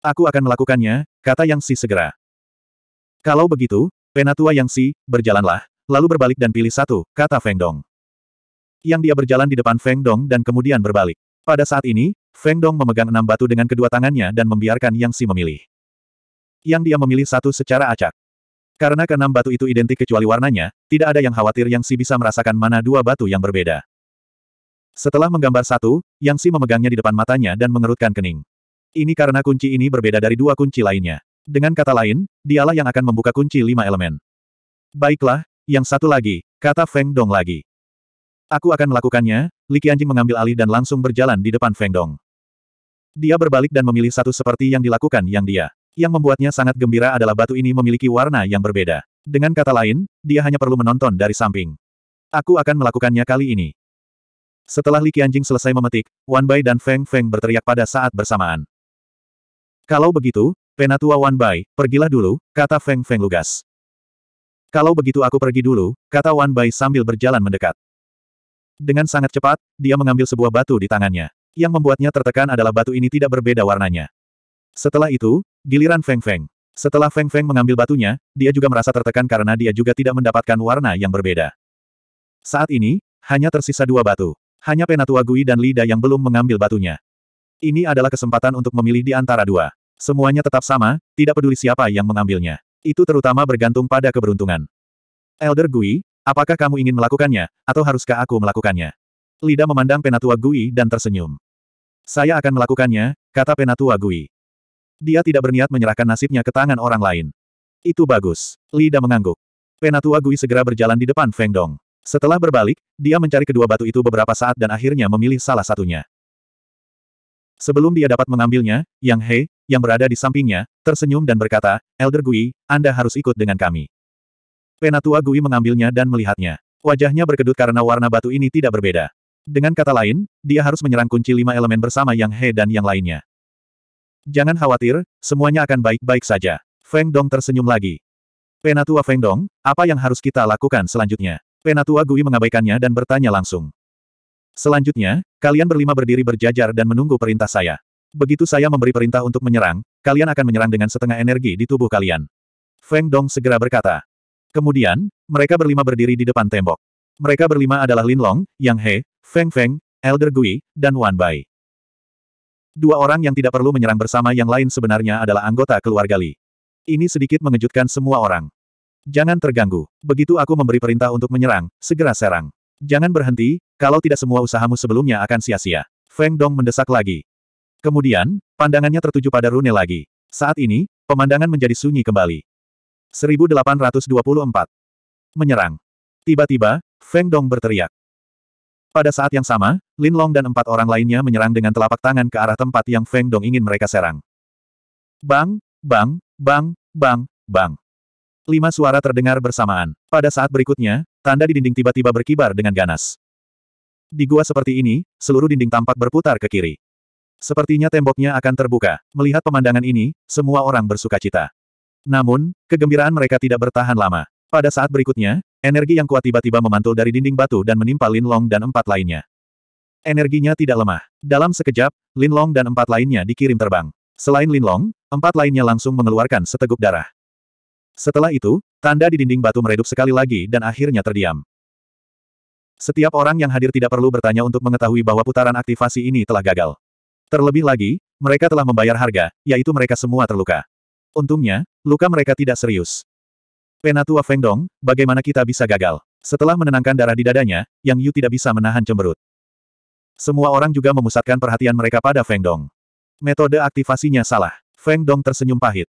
Aku akan melakukannya, kata Yang Si segera. Kalau begitu, Penatua Yang Si, berjalanlah, lalu berbalik dan pilih satu, kata Feng Dong. Yang dia berjalan di depan Feng Dong dan kemudian berbalik. Pada saat ini, Feng Dong memegang enam batu dengan kedua tangannya dan membiarkan Yang Si memilih. Yang dia memilih satu secara acak. Karena keenam batu itu identik kecuali warnanya, tidak ada yang khawatir Yang Si bisa merasakan mana dua batu yang berbeda. Setelah menggambar satu, Yang Si memegangnya di depan matanya dan mengerutkan kening. Ini karena kunci ini berbeda dari dua kunci lainnya. Dengan kata lain, dialah yang akan membuka kunci lima elemen. Baiklah, yang satu lagi, kata Feng Dong lagi. Aku akan melakukannya, Li Qianjing mengambil alih dan langsung berjalan di depan Feng Dong. Dia berbalik dan memilih satu seperti yang dilakukan yang dia. Yang membuatnya sangat gembira adalah batu ini memiliki warna yang berbeda. Dengan kata lain, dia hanya perlu menonton dari samping. Aku akan melakukannya kali ini. Setelah Li Qianjing selesai memetik, Wan Bai dan Feng Feng berteriak pada saat bersamaan. Kalau begitu, Penatua Wan Bai, pergilah dulu, kata Feng Feng lugas. Kalau begitu aku pergi dulu, kata Wan Bai sambil berjalan mendekat. Dengan sangat cepat, dia mengambil sebuah batu di tangannya. Yang membuatnya tertekan adalah batu ini tidak berbeda warnanya. Setelah itu, giliran Feng Feng. Setelah Feng Feng mengambil batunya, dia juga merasa tertekan karena dia juga tidak mendapatkan warna yang berbeda. Saat ini, hanya tersisa dua batu. Hanya Penatua Gui dan Lida yang belum mengambil batunya. Ini adalah kesempatan untuk memilih di antara dua. Semuanya tetap sama, tidak peduli siapa yang mengambilnya. Itu terutama bergantung pada keberuntungan. Elder Gui, apakah kamu ingin melakukannya, atau haruskah aku melakukannya? Lida memandang Penatua Gui dan tersenyum. Saya akan melakukannya, kata Penatua Gui. Dia tidak berniat menyerahkan nasibnya ke tangan orang lain. Itu bagus. Lida mengangguk. Penatua Gui segera berjalan di depan Feng Dong. Setelah berbalik, dia mencari kedua batu itu beberapa saat dan akhirnya memilih salah satunya. Sebelum dia dapat mengambilnya, Yang He, yang berada di sampingnya, tersenyum dan berkata, Elder Gui, Anda harus ikut dengan kami. Penatua Gui mengambilnya dan melihatnya. Wajahnya berkedut karena warna batu ini tidak berbeda. Dengan kata lain, dia harus menyerang kunci lima elemen bersama Yang He dan yang lainnya. Jangan khawatir, semuanya akan baik-baik saja. Feng Dong tersenyum lagi. Penatua Feng Dong, apa yang harus kita lakukan selanjutnya? Penatua Gui mengabaikannya dan bertanya langsung. Selanjutnya, kalian berlima berdiri berjajar dan menunggu perintah saya. Begitu saya memberi perintah untuk menyerang, kalian akan menyerang dengan setengah energi di tubuh kalian. Feng Dong segera berkata. Kemudian, mereka berlima berdiri di depan tembok. Mereka berlima adalah Lin Long, Yang He, Feng Feng, Elder Gui, dan Wan Bai. Dua orang yang tidak perlu menyerang bersama yang lain sebenarnya adalah anggota keluarga Li. Ini sedikit mengejutkan semua orang. Jangan terganggu. Begitu aku memberi perintah untuk menyerang, segera serang. Jangan berhenti, kalau tidak semua usahamu sebelumnya akan sia-sia. Feng Dong mendesak lagi. Kemudian, pandangannya tertuju pada rune lagi. Saat ini, pemandangan menjadi sunyi kembali. 1824. Menyerang. Tiba-tiba, Feng Dong berteriak. Pada saat yang sama, Lin Long dan empat orang lainnya menyerang dengan telapak tangan ke arah tempat yang Feng Dong ingin mereka serang. Bang, bang, bang, bang, bang. Lima suara terdengar bersamaan. Pada saat berikutnya, tanda di dinding tiba-tiba berkibar dengan ganas. Di gua seperti ini, seluruh dinding tampak berputar ke kiri. Sepertinya temboknya akan terbuka. Melihat pemandangan ini, semua orang bersuka cita. Namun, kegembiraan mereka tidak bertahan lama. Pada saat berikutnya, energi yang kuat tiba-tiba memantul dari dinding batu dan menimpa Lin Long dan empat lainnya. Energinya tidak lemah. Dalam sekejap, Lin Long dan empat lainnya dikirim terbang. Selain Lin Long, empat lainnya langsung mengeluarkan seteguk darah. Setelah itu, tanda di dinding batu meredup sekali lagi dan akhirnya terdiam. Setiap orang yang hadir tidak perlu bertanya untuk mengetahui bahwa putaran aktivasi ini telah gagal. Terlebih lagi, mereka telah membayar harga, yaitu mereka semua terluka. Untungnya, luka mereka tidak serius. Penatua Fengdong, bagaimana kita bisa gagal? Setelah menenangkan darah di dadanya, Yang Yu tidak bisa menahan cemberut. Semua orang juga memusatkan perhatian mereka pada Fengdong. Metode aktivasinya salah. Fengdong tersenyum pahit.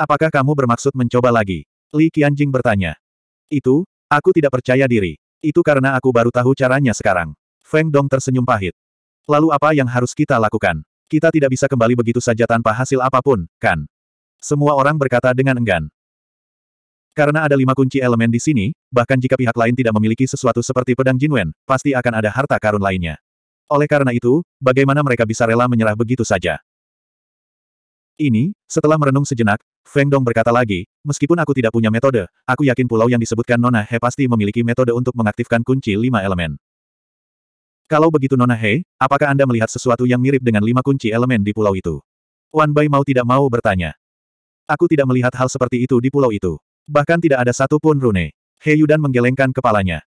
Apakah kamu bermaksud mencoba lagi? Li Qianjing bertanya. Itu, aku tidak percaya diri. Itu karena aku baru tahu caranya sekarang. Feng Dong tersenyum pahit. Lalu apa yang harus kita lakukan? Kita tidak bisa kembali begitu saja tanpa hasil apapun, kan? Semua orang berkata dengan enggan. Karena ada lima kunci elemen di sini, bahkan jika pihak lain tidak memiliki sesuatu seperti pedang Jinwen, pasti akan ada harta karun lainnya. Oleh karena itu, bagaimana mereka bisa rela menyerah begitu saja? Ini, setelah merenung sejenak, Feng Dong berkata lagi, meskipun aku tidak punya metode, aku yakin pulau yang disebutkan Nona He pasti memiliki metode untuk mengaktifkan kunci lima elemen. Kalau begitu Nona Hei, apakah Anda melihat sesuatu yang mirip dengan lima kunci elemen di pulau itu? Wan Bai mau tidak mau bertanya. Aku tidak melihat hal seperti itu di pulau itu. Bahkan tidak ada satu pun rune. Hei Yudan menggelengkan kepalanya.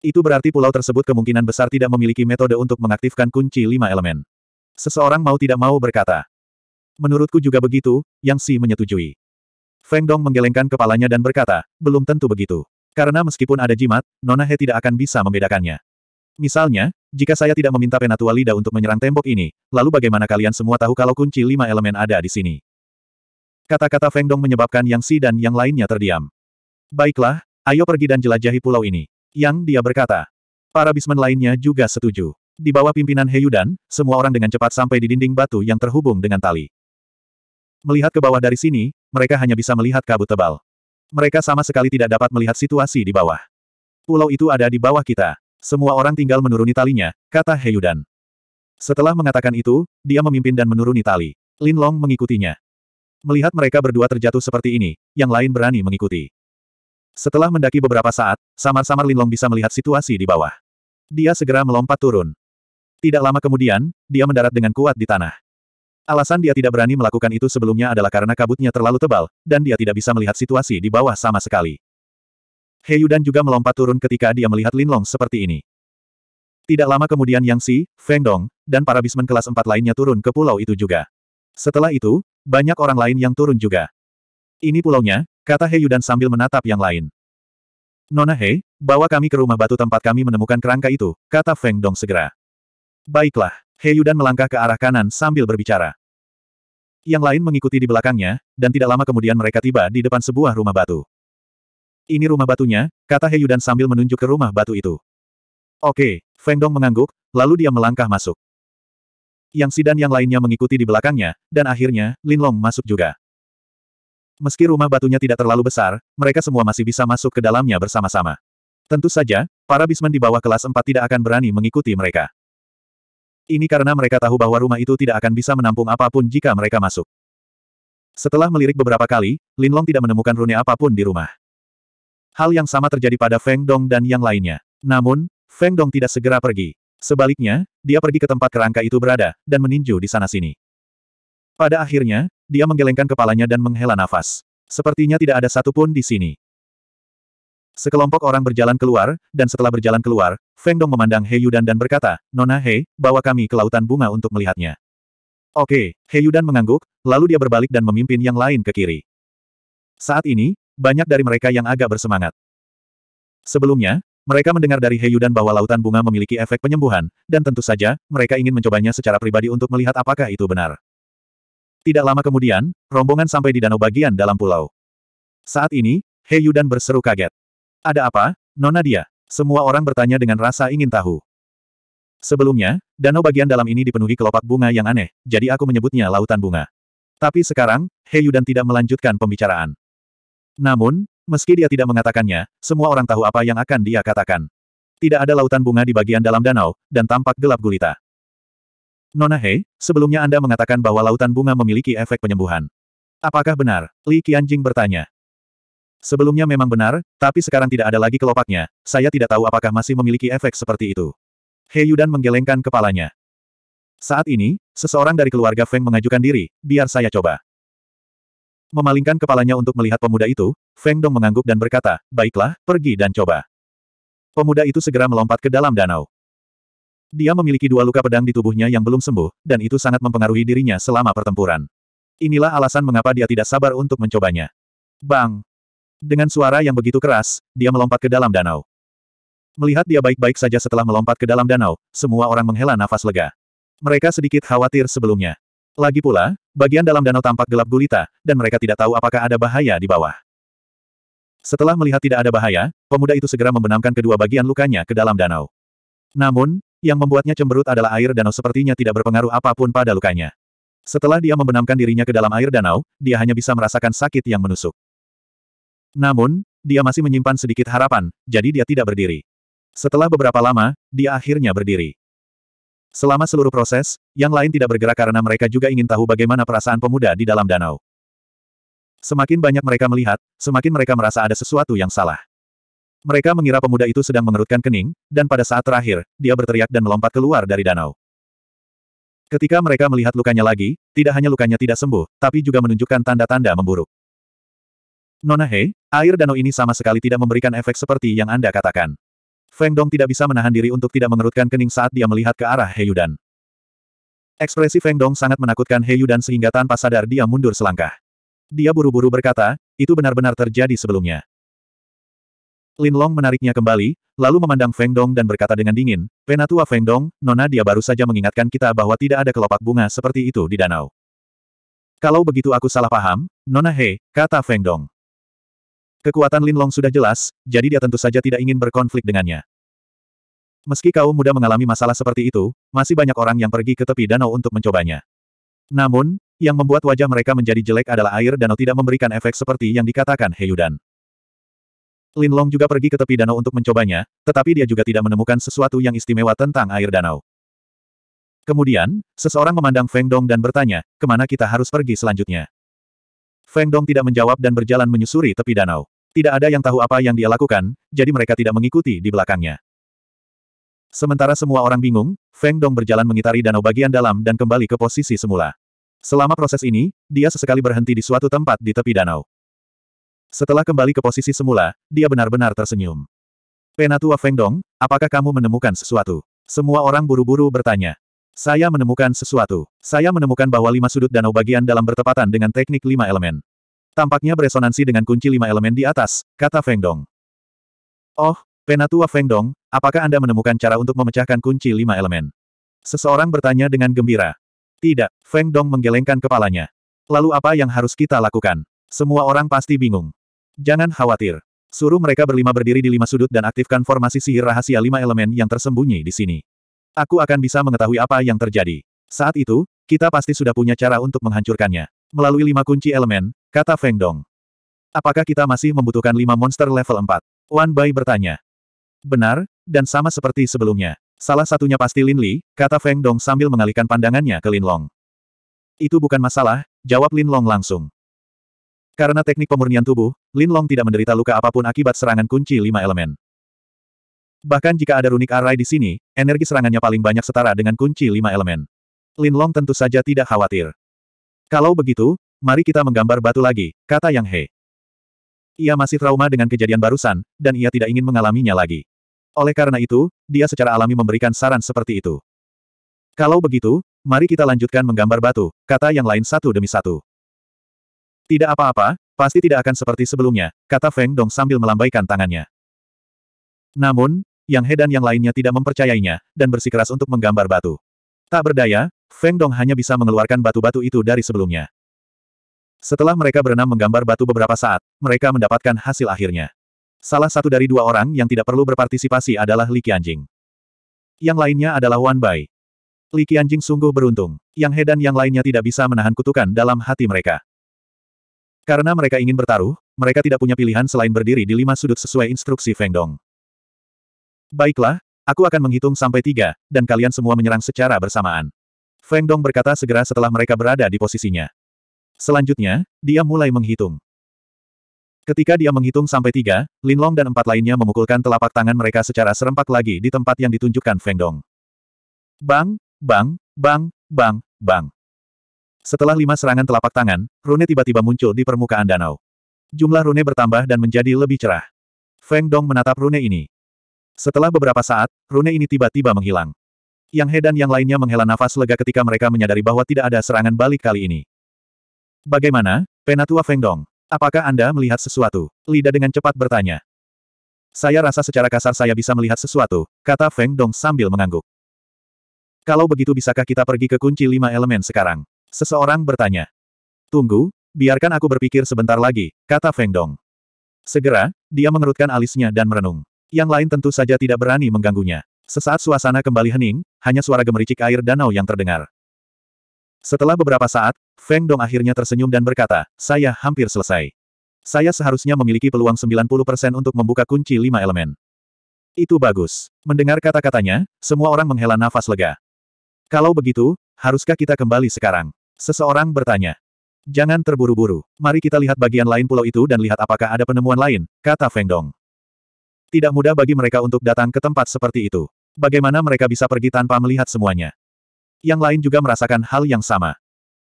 Itu berarti pulau tersebut kemungkinan besar tidak memiliki metode untuk mengaktifkan kunci lima elemen. Seseorang mau tidak mau berkata. Menurutku juga begitu, Yang Si menyetujui. Feng Dong menggelengkan kepalanya dan berkata, belum tentu begitu. Karena meskipun ada jimat, Nona He tidak akan bisa membedakannya. Misalnya, jika saya tidak meminta Penatua Lida untuk menyerang tembok ini, lalu bagaimana kalian semua tahu kalau kunci lima elemen ada di sini? Kata-kata Feng Dong menyebabkan Yang Si dan yang lainnya terdiam. Baiklah, ayo pergi dan jelajahi pulau ini. Yang dia berkata. Para bismen lainnya juga setuju. Di bawah pimpinan dan semua orang dengan cepat sampai di dinding batu yang terhubung dengan tali. Melihat ke bawah dari sini, mereka hanya bisa melihat kabut tebal. Mereka sama sekali tidak dapat melihat situasi di bawah. Pulau itu ada di bawah kita. Semua orang tinggal menuruni talinya, kata Heyudan. Setelah mengatakan itu, dia memimpin dan menuruni tali. Lin Long mengikutinya. Melihat mereka berdua terjatuh seperti ini, yang lain berani mengikuti. Setelah mendaki beberapa saat, samar-samar Lin Long bisa melihat situasi di bawah. Dia segera melompat turun. Tidak lama kemudian, dia mendarat dengan kuat di tanah. Alasan dia tidak berani melakukan itu sebelumnya adalah karena kabutnya terlalu tebal, dan dia tidak bisa melihat situasi di bawah sama sekali dan juga melompat turun ketika dia melihat Linlong seperti ini. Tidak lama kemudian Yang Si, Feng Dong, dan para bismen kelas 4 lainnya turun ke pulau itu juga. Setelah itu, banyak orang lain yang turun juga. Ini pulaunya, kata dan sambil menatap yang lain. Nona Hei, bawa kami ke rumah batu tempat kami menemukan kerangka itu, kata Feng Dong segera. Baiklah, dan melangkah ke arah kanan sambil berbicara. Yang lain mengikuti di belakangnya, dan tidak lama kemudian mereka tiba di depan sebuah rumah batu. Ini rumah batunya, kata Heyu dan sambil menunjuk ke rumah batu itu. Oke, Feng Dong mengangguk, lalu dia melangkah masuk. Yang Si dan yang lainnya mengikuti di belakangnya, dan akhirnya, Lin Long masuk juga. Meski rumah batunya tidak terlalu besar, mereka semua masih bisa masuk ke dalamnya bersama-sama. Tentu saja, para bisman di bawah kelas 4 tidak akan berani mengikuti mereka. Ini karena mereka tahu bahwa rumah itu tidak akan bisa menampung apapun jika mereka masuk. Setelah melirik beberapa kali, Lin Long tidak menemukan rune apapun di rumah. Hal yang sama terjadi pada Feng Dong dan yang lainnya. Namun, Feng Dong tidak segera pergi. Sebaliknya, dia pergi ke tempat kerangka itu berada, dan meninju di sana-sini. Pada akhirnya, dia menggelengkan kepalanya dan menghela nafas. Sepertinya tidak ada satupun di sini. Sekelompok orang berjalan keluar, dan setelah berjalan keluar, Feng Dong memandang He Yudan dan berkata, Nona He, bawa kami ke lautan bunga untuk melihatnya. Oke, He Yudan mengangguk, lalu dia berbalik dan memimpin yang lain ke kiri. Saat ini, banyak dari mereka yang agak bersemangat. Sebelumnya, mereka mendengar dari Heyu dan bahwa lautan bunga memiliki efek penyembuhan, dan tentu saja, mereka ingin mencobanya secara pribadi untuk melihat apakah itu benar. Tidak lama kemudian, rombongan sampai di danau bagian dalam pulau. Saat ini, dan berseru kaget. Ada apa, Nona dia? Semua orang bertanya dengan rasa ingin tahu. Sebelumnya, danau bagian dalam ini dipenuhi kelopak bunga yang aneh, jadi aku menyebutnya lautan bunga. Tapi sekarang, dan tidak melanjutkan pembicaraan. Namun, meski dia tidak mengatakannya, semua orang tahu apa yang akan dia katakan. Tidak ada lautan bunga di bagian dalam danau, dan tampak gelap gulita. Nona Hei, sebelumnya Anda mengatakan bahwa lautan bunga memiliki efek penyembuhan. Apakah benar? Li Qianjing bertanya. Sebelumnya memang benar, tapi sekarang tidak ada lagi kelopaknya, saya tidak tahu apakah masih memiliki efek seperti itu. He Yudan menggelengkan kepalanya. Saat ini, seseorang dari keluarga Feng mengajukan diri, biar saya coba. Memalingkan kepalanya untuk melihat pemuda itu, Feng Dong mengangguk dan berkata, baiklah, pergi dan coba. Pemuda itu segera melompat ke dalam danau. Dia memiliki dua luka pedang di tubuhnya yang belum sembuh, dan itu sangat mempengaruhi dirinya selama pertempuran. Inilah alasan mengapa dia tidak sabar untuk mencobanya. Bang! Dengan suara yang begitu keras, dia melompat ke dalam danau. Melihat dia baik-baik saja setelah melompat ke dalam danau, semua orang menghela nafas lega. Mereka sedikit khawatir sebelumnya. Lagi pula, bagian dalam danau tampak gelap gulita, dan mereka tidak tahu apakah ada bahaya di bawah. Setelah melihat tidak ada bahaya, pemuda itu segera membenamkan kedua bagian lukanya ke dalam danau. Namun, yang membuatnya cemberut adalah air danau sepertinya tidak berpengaruh apapun pada lukanya. Setelah dia membenamkan dirinya ke dalam air danau, dia hanya bisa merasakan sakit yang menusuk. Namun, dia masih menyimpan sedikit harapan, jadi dia tidak berdiri. Setelah beberapa lama, dia akhirnya berdiri. Selama seluruh proses, yang lain tidak bergerak karena mereka juga ingin tahu bagaimana perasaan pemuda di dalam danau. Semakin banyak mereka melihat, semakin mereka merasa ada sesuatu yang salah. Mereka mengira pemuda itu sedang mengerutkan kening, dan pada saat terakhir, dia berteriak dan melompat keluar dari danau. Ketika mereka melihat lukanya lagi, tidak hanya lukanya tidak sembuh, tapi juga menunjukkan tanda-tanda memburuk. Nona Hei, air danau ini sama sekali tidak memberikan efek seperti yang Anda katakan. Feng Dong tidak bisa menahan diri untuk tidak mengerutkan kening saat dia melihat ke arah Heyudan. Ekspresi Feng Dong sangat menakutkan Heyudan sehingga tanpa sadar dia mundur selangkah. Dia buru-buru berkata, itu benar-benar terjadi sebelumnya. Lin Long menariknya kembali, lalu memandang Feng Dong dan berkata dengan dingin, Penatua Feng Dong, Nona dia baru saja mengingatkan kita bahwa tidak ada kelopak bunga seperti itu di danau. Kalau begitu aku salah paham, Nona He, kata Feng Dong. Kekuatan Lin Long sudah jelas, jadi dia tentu saja tidak ingin berkonflik dengannya. Meski kaum muda mengalami masalah seperti itu, masih banyak orang yang pergi ke tepi danau untuk mencobanya. Namun, yang membuat wajah mereka menjadi jelek adalah air danau tidak memberikan efek seperti yang dikatakan Heyudan. Lin Long juga pergi ke tepi danau untuk mencobanya, tetapi dia juga tidak menemukan sesuatu yang istimewa tentang air danau. Kemudian, seseorang memandang Feng Dong dan bertanya, kemana kita harus pergi selanjutnya? Feng Dong tidak menjawab dan berjalan menyusuri tepi danau. Tidak ada yang tahu apa yang dia lakukan, jadi mereka tidak mengikuti di belakangnya. Sementara semua orang bingung, Feng Dong berjalan mengitari danau bagian dalam dan kembali ke posisi semula. Selama proses ini, dia sesekali berhenti di suatu tempat di tepi danau. Setelah kembali ke posisi semula, dia benar-benar tersenyum. Penatua Feng Dong, apakah kamu menemukan sesuatu? Semua orang buru-buru bertanya. Saya menemukan sesuatu. Saya menemukan bahwa lima sudut danau bagian dalam bertepatan dengan teknik lima elemen. Tampaknya beresonansi dengan kunci lima elemen di atas, kata Feng Dong. Oh, Penatua Feng Dong, apakah Anda menemukan cara untuk memecahkan kunci lima elemen? Seseorang bertanya dengan gembira. Tidak, Feng Dong menggelengkan kepalanya. Lalu apa yang harus kita lakukan? Semua orang pasti bingung. Jangan khawatir. Suruh mereka berlima berdiri di lima sudut dan aktifkan formasi sihir rahasia lima elemen yang tersembunyi di sini. Aku akan bisa mengetahui apa yang terjadi. Saat itu, kita pasti sudah punya cara untuk menghancurkannya melalui lima kunci elemen, kata Feng Dong. Apakah kita masih membutuhkan lima monster level 4? Wan Bai bertanya. Benar, dan sama seperti sebelumnya. Salah satunya pasti Lin Li, kata Feng Dong sambil mengalihkan pandangannya ke Lin Long. Itu bukan masalah, jawab Lin Long langsung. Karena teknik pemurnian tubuh, Lin Long tidak menderita luka apapun akibat serangan kunci lima elemen. Bahkan jika ada runik Array di sini, energi serangannya paling banyak setara dengan kunci lima elemen. Lin Long tentu saja tidak khawatir. Kalau begitu, mari kita menggambar batu lagi, kata Yang He. Ia masih trauma dengan kejadian barusan, dan ia tidak ingin mengalaminya lagi. Oleh karena itu, dia secara alami memberikan saran seperti itu. Kalau begitu, mari kita lanjutkan menggambar batu, kata yang lain satu demi satu. Tidak apa-apa, pasti tidak akan seperti sebelumnya, kata Feng Dong sambil melambaikan tangannya. Namun, Yang He dan yang lainnya tidak mempercayainya, dan bersikeras untuk menggambar batu. Tak berdaya, Feng Dong hanya bisa mengeluarkan batu-batu itu dari sebelumnya. Setelah mereka berenam menggambar batu beberapa saat, mereka mendapatkan hasil akhirnya. Salah satu dari dua orang yang tidak perlu berpartisipasi adalah Li Qianjing. Yang lainnya adalah Wan Bai. Li Qianjing sungguh beruntung. Yang He dan yang lainnya tidak bisa menahan kutukan dalam hati mereka. Karena mereka ingin bertaruh, mereka tidak punya pilihan selain berdiri di lima sudut sesuai instruksi Feng Dong. Baiklah, aku akan menghitung sampai tiga, dan kalian semua menyerang secara bersamaan. Feng Dong berkata segera setelah mereka berada di posisinya. Selanjutnya, dia mulai menghitung. Ketika dia menghitung sampai tiga, Lin Long dan empat lainnya memukulkan telapak tangan mereka secara serempak lagi di tempat yang ditunjukkan Feng Dong. Bang, bang, bang, bang, bang. Setelah lima serangan telapak tangan, rune tiba-tiba muncul di permukaan danau. Jumlah rune bertambah dan menjadi lebih cerah. Feng Dong menatap rune ini. Setelah beberapa saat, rune ini tiba-tiba menghilang. Yang He dan yang lainnya menghela nafas lega ketika mereka menyadari bahwa tidak ada serangan balik kali ini. Bagaimana, Penatua Feng Dong? Apakah Anda melihat sesuatu? Lida dengan cepat bertanya. Saya rasa secara kasar saya bisa melihat sesuatu, kata Feng Dong sambil mengangguk. Kalau begitu bisakah kita pergi ke kunci lima elemen sekarang? Seseorang bertanya. Tunggu, biarkan aku berpikir sebentar lagi, kata Feng Dong. Segera, dia mengerutkan alisnya dan merenung. Yang lain tentu saja tidak berani mengganggunya. Sesaat suasana kembali hening, hanya suara gemericik air danau yang terdengar. Setelah beberapa saat, Feng Dong akhirnya tersenyum dan berkata, saya hampir selesai. Saya seharusnya memiliki peluang 90% untuk membuka kunci lima elemen. Itu bagus. Mendengar kata-katanya, semua orang menghela nafas lega. Kalau begitu, haruskah kita kembali sekarang? Seseorang bertanya. Jangan terburu-buru. Mari kita lihat bagian lain pulau itu dan lihat apakah ada penemuan lain, kata Feng Dong. Tidak mudah bagi mereka untuk datang ke tempat seperti itu. Bagaimana mereka bisa pergi tanpa melihat semuanya? Yang lain juga merasakan hal yang sama.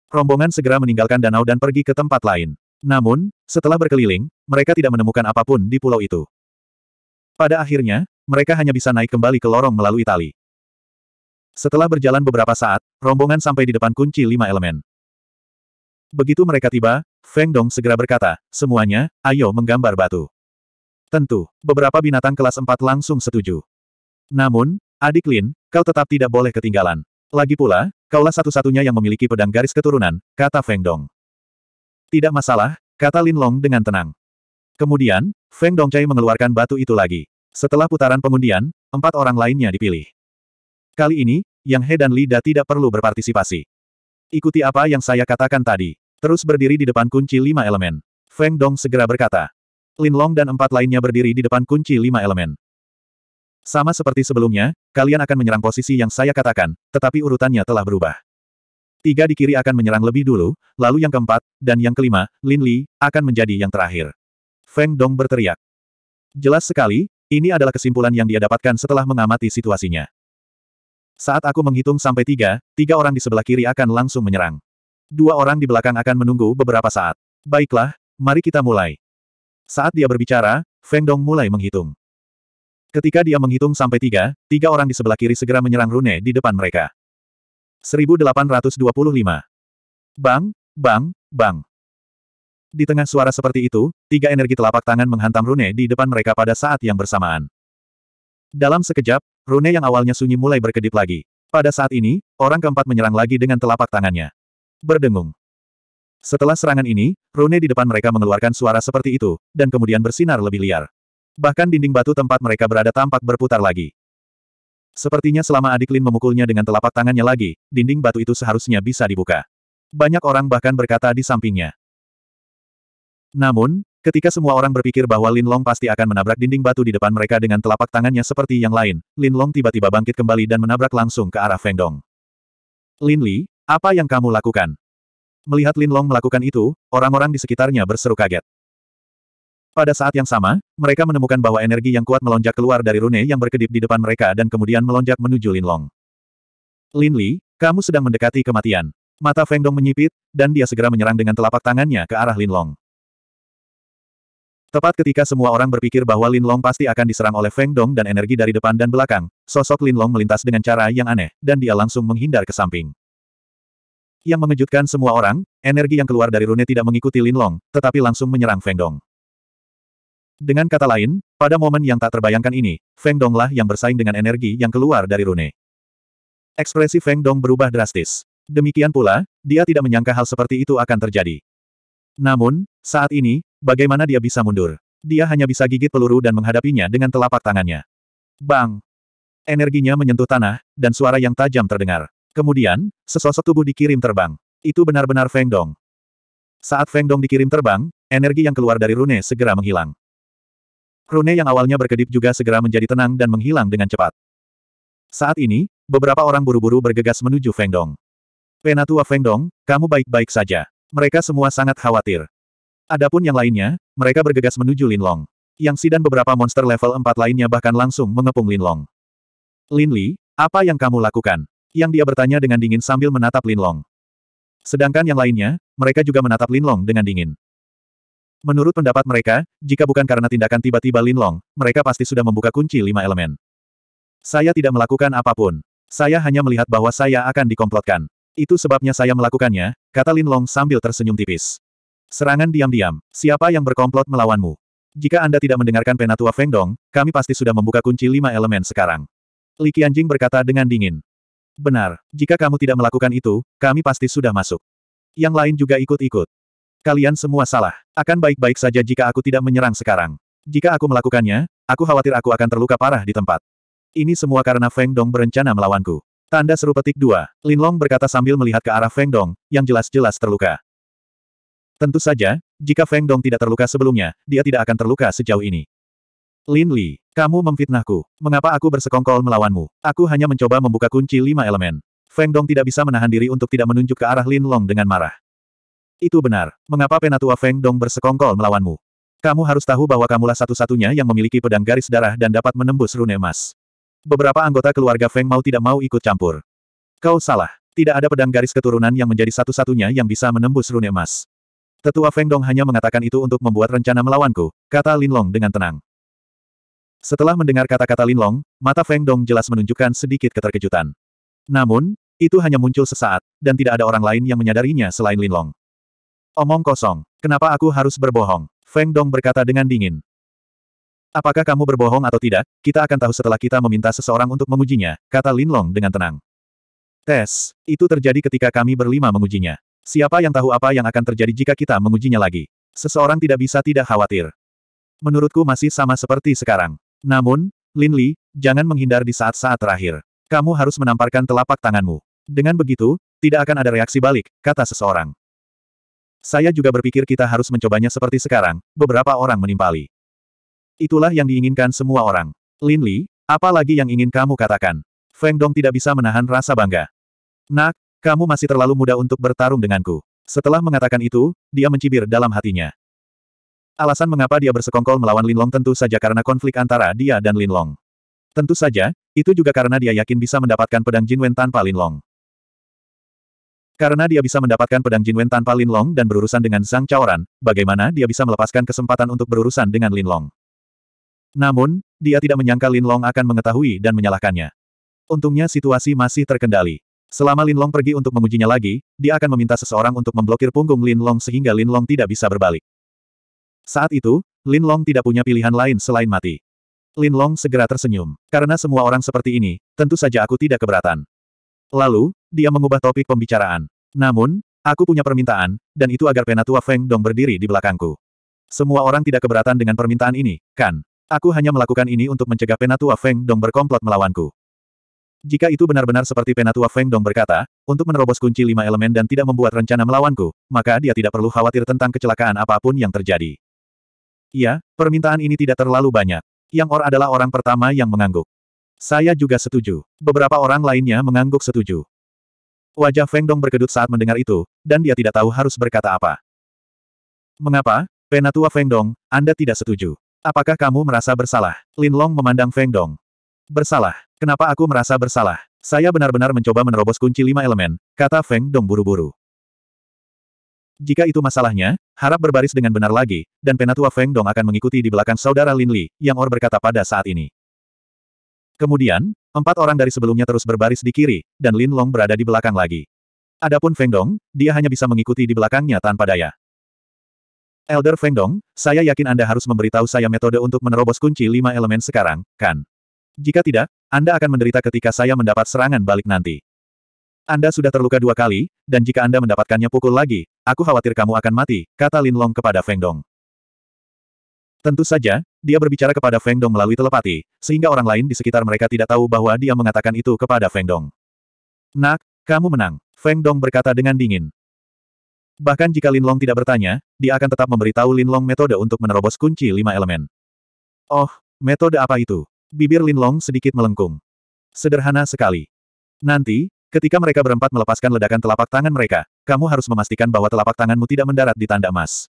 Rombongan segera meninggalkan danau dan pergi ke tempat lain. Namun, setelah berkeliling, mereka tidak menemukan apapun di pulau itu. Pada akhirnya, mereka hanya bisa naik kembali ke lorong melalui tali. Setelah berjalan beberapa saat, rombongan sampai di depan kunci lima elemen. Begitu mereka tiba, Feng Dong segera berkata, semuanya, ayo menggambar batu. Tentu, beberapa binatang kelas 4 langsung setuju. Namun, adik Lin, kau tetap tidak boleh ketinggalan. Lagi pula, kaulah satu-satunya yang memiliki pedang garis keturunan, kata Feng Dong. Tidak masalah, kata Lin Long dengan tenang. Kemudian, Feng Dong Dongcai mengeluarkan batu itu lagi. Setelah putaran pengundian, empat orang lainnya dipilih. Kali ini, Yang He dan Lida tidak perlu berpartisipasi. Ikuti apa yang saya katakan tadi. Terus berdiri di depan kunci lima elemen. Feng Dong segera berkata. Lin Long dan empat lainnya berdiri di depan kunci lima elemen. Sama seperti sebelumnya, kalian akan menyerang posisi yang saya katakan, tetapi urutannya telah berubah. Tiga di kiri akan menyerang lebih dulu, lalu yang keempat, dan yang kelima, Lin Li, akan menjadi yang terakhir. Feng Dong berteriak. Jelas sekali, ini adalah kesimpulan yang dia dapatkan setelah mengamati situasinya. Saat aku menghitung sampai tiga, tiga orang di sebelah kiri akan langsung menyerang. Dua orang di belakang akan menunggu beberapa saat. Baiklah, mari kita mulai. Saat dia berbicara, Feng Dong mulai menghitung. Ketika dia menghitung sampai tiga, tiga orang di sebelah kiri segera menyerang Rune di depan mereka. 1825. Bang, bang, bang. Di tengah suara seperti itu, tiga energi telapak tangan menghantam Rune di depan mereka pada saat yang bersamaan. Dalam sekejap, Rune yang awalnya sunyi mulai berkedip lagi. Pada saat ini, orang keempat menyerang lagi dengan telapak tangannya. Berdengung. Setelah serangan ini, rune di depan mereka mengeluarkan suara seperti itu, dan kemudian bersinar lebih liar. Bahkan dinding batu tempat mereka berada tampak berputar lagi. Sepertinya selama adik Lin memukulnya dengan telapak tangannya lagi, dinding batu itu seharusnya bisa dibuka. Banyak orang bahkan berkata di sampingnya. Namun, ketika semua orang berpikir bahwa Lin Long pasti akan menabrak dinding batu di depan mereka dengan telapak tangannya seperti yang lain, Lin Long tiba-tiba bangkit kembali dan menabrak langsung ke arah Feng Dong. Lin Li, apa yang kamu lakukan? Melihat Lin Long melakukan itu, orang-orang di sekitarnya berseru kaget. Pada saat yang sama, mereka menemukan bahwa energi yang kuat melonjak keluar dari rune yang berkedip di depan mereka dan kemudian melonjak menuju Lin Long. Lin Li, kamu sedang mendekati kematian. Mata Feng Dong menyipit, dan dia segera menyerang dengan telapak tangannya ke arah Lin Long. Tepat ketika semua orang berpikir bahwa Lin Long pasti akan diserang oleh Feng Dong dan energi dari depan dan belakang, sosok Lin Long melintas dengan cara yang aneh, dan dia langsung menghindar ke samping yang mengejutkan semua orang, energi yang keluar dari rune tidak mengikuti Lin Long, tetapi langsung menyerang Feng Dong. Dengan kata lain, pada momen yang tak terbayangkan ini, Feng Donglah yang bersaing dengan energi yang keluar dari rune. Ekspresi Feng Dong berubah drastis. Demikian pula, dia tidak menyangka hal seperti itu akan terjadi. Namun, saat ini, bagaimana dia bisa mundur? Dia hanya bisa gigit peluru dan menghadapinya dengan telapak tangannya. Bang! Energinya menyentuh tanah, dan suara yang tajam terdengar. Kemudian, sesosok tubuh dikirim terbang. Itu benar-benar Feng Dong. Saat Feng Dong dikirim terbang, energi yang keluar dari Rune segera menghilang. Rune yang awalnya berkedip juga segera menjadi tenang dan menghilang dengan cepat. Saat ini, beberapa orang buru-buru bergegas menuju Feng Dong. Penatua Feng Dong, kamu baik-baik saja. Mereka semua sangat khawatir. Adapun yang lainnya, mereka bergegas menuju Linlong. Yang Si dan beberapa monster level 4 lainnya bahkan langsung mengepung Linlong. Li, apa yang kamu lakukan? yang dia bertanya dengan dingin sambil menatap Lin Long. Sedangkan yang lainnya, mereka juga menatap Lin Long dengan dingin. Menurut pendapat mereka, jika bukan karena tindakan tiba-tiba Lin Long, mereka pasti sudah membuka kunci lima elemen. Saya tidak melakukan apapun. Saya hanya melihat bahwa saya akan dikomplotkan. Itu sebabnya saya melakukannya, kata Lin Long sambil tersenyum tipis. Serangan diam-diam. Siapa yang berkomplot melawanmu? Jika Anda tidak mendengarkan Penatua Feng Dong, kami pasti sudah membuka kunci lima elemen sekarang. Li Qianjing berkata dengan dingin. Benar, jika kamu tidak melakukan itu, kami pasti sudah masuk. Yang lain juga ikut-ikut. Kalian semua salah. Akan baik-baik saja jika aku tidak menyerang sekarang. Jika aku melakukannya, aku khawatir aku akan terluka parah di tempat. Ini semua karena Feng Dong berencana melawanku. Tanda seru petik dua. Lin Long berkata sambil melihat ke arah Feng Dong, yang jelas-jelas terluka. Tentu saja, jika Feng Dong tidak terluka sebelumnya, dia tidak akan terluka sejauh ini. Lin Li, kamu memfitnahku. Mengapa aku bersekongkol melawanmu? Aku hanya mencoba membuka kunci lima elemen. Feng Dong tidak bisa menahan diri untuk tidak menunjuk ke arah Lin Long dengan marah. Itu benar. Mengapa penatua Feng Dong bersekongkol melawanmu? Kamu harus tahu bahwa kamulah satu-satunya yang memiliki pedang garis darah dan dapat menembus rune emas. Beberapa anggota keluarga Feng mau tidak mau ikut campur. Kau salah. Tidak ada pedang garis keturunan yang menjadi satu-satunya yang bisa menembus rune emas. Tetua Feng Dong hanya mengatakan itu untuk membuat rencana melawanku, kata Lin Long dengan tenang. Setelah mendengar kata-kata Lin Long, mata Feng Dong jelas menunjukkan sedikit keterkejutan. Namun, itu hanya muncul sesaat, dan tidak ada orang lain yang menyadarinya selain Lin Long. Omong kosong, kenapa aku harus berbohong? Feng Dong berkata dengan dingin. Apakah kamu berbohong atau tidak, kita akan tahu setelah kita meminta seseorang untuk mengujinya, kata Lin Long dengan tenang. Tes, itu terjadi ketika kami berlima mengujinya. Siapa yang tahu apa yang akan terjadi jika kita mengujinya lagi? Seseorang tidak bisa tidak khawatir. Menurutku masih sama seperti sekarang. Namun, Lin Li, jangan menghindar di saat-saat terakhir. Kamu harus menamparkan telapak tanganmu. Dengan begitu, tidak akan ada reaksi balik, kata seseorang. Saya juga berpikir kita harus mencobanya seperti sekarang, beberapa orang menimpali. Itulah yang diinginkan semua orang. Lin Li, apa lagi yang ingin kamu katakan? Feng Dong tidak bisa menahan rasa bangga. Nak, kamu masih terlalu muda untuk bertarung denganku. Setelah mengatakan itu, dia mencibir dalam hatinya. Alasan mengapa dia bersekongkol melawan Linlong tentu saja karena konflik antara dia dan Linlong. Tentu saja, itu juga karena dia yakin bisa mendapatkan pedang Jinwen tanpa Linlong. Karena dia bisa mendapatkan pedang Jinwen tanpa Linlong dan berurusan dengan Zhang Chaoran, bagaimana dia bisa melepaskan kesempatan untuk berurusan dengan Linlong. Namun, dia tidak menyangka Linlong akan mengetahui dan menyalahkannya. Untungnya situasi masih terkendali. Selama Linlong pergi untuk mengujinya lagi, dia akan meminta seseorang untuk memblokir punggung Linlong sehingga Linlong tidak bisa berbalik. Saat itu, Lin Long tidak punya pilihan lain selain mati. Lin Long segera tersenyum. Karena semua orang seperti ini, tentu saja aku tidak keberatan. Lalu, dia mengubah topik pembicaraan. Namun, aku punya permintaan, dan itu agar penatua Feng Dong berdiri di belakangku. Semua orang tidak keberatan dengan permintaan ini, kan? Aku hanya melakukan ini untuk mencegah penatua Feng Dong berkomplot melawanku. Jika itu benar-benar seperti penatua Feng Dong berkata, untuk menerobos kunci lima elemen dan tidak membuat rencana melawanku, maka dia tidak perlu khawatir tentang kecelakaan apapun yang terjadi. Ya, permintaan ini tidak terlalu banyak. Yang Or adalah orang pertama yang mengangguk. Saya juga setuju. Beberapa orang lainnya mengangguk setuju. Wajah Feng Dong berkedut saat mendengar itu, dan dia tidak tahu harus berkata apa. Mengapa, Penatua Feng Dong, Anda tidak setuju? Apakah kamu merasa bersalah? Lin Long memandang Feng Dong. Bersalah. Kenapa aku merasa bersalah? Saya benar-benar mencoba menerobos kunci lima elemen, kata Feng Dong buru-buru. Jika itu masalahnya, harap berbaris dengan benar lagi, dan penatua Feng Dong akan mengikuti di belakang saudara Lin Li, yang Or berkata pada saat ini. Kemudian, empat orang dari sebelumnya terus berbaris di kiri, dan Lin Long berada di belakang lagi. Adapun Feng Dong, dia hanya bisa mengikuti di belakangnya tanpa daya. Elder Feng Dong, saya yakin Anda harus memberitahu saya metode untuk menerobos kunci lima elemen sekarang, kan? Jika tidak, Anda akan menderita ketika saya mendapat serangan balik nanti. Anda sudah terluka dua kali, dan jika Anda mendapatkannya pukul lagi, aku khawatir kamu akan mati, kata Lin Long kepada Feng Dong. Tentu saja, dia berbicara kepada Feng Dong melalui telepati, sehingga orang lain di sekitar mereka tidak tahu bahwa dia mengatakan itu kepada Feng Dong. Nak, kamu menang, Feng Dong berkata dengan dingin. Bahkan jika Lin Long tidak bertanya, dia akan tetap memberitahu Lin Long metode untuk menerobos kunci lima elemen. Oh, metode apa itu? Bibir Lin Long sedikit melengkung. Sederhana sekali. Nanti, Ketika mereka berempat melepaskan ledakan telapak tangan mereka, kamu harus memastikan bahwa telapak tanganmu tidak mendarat di tanda emas.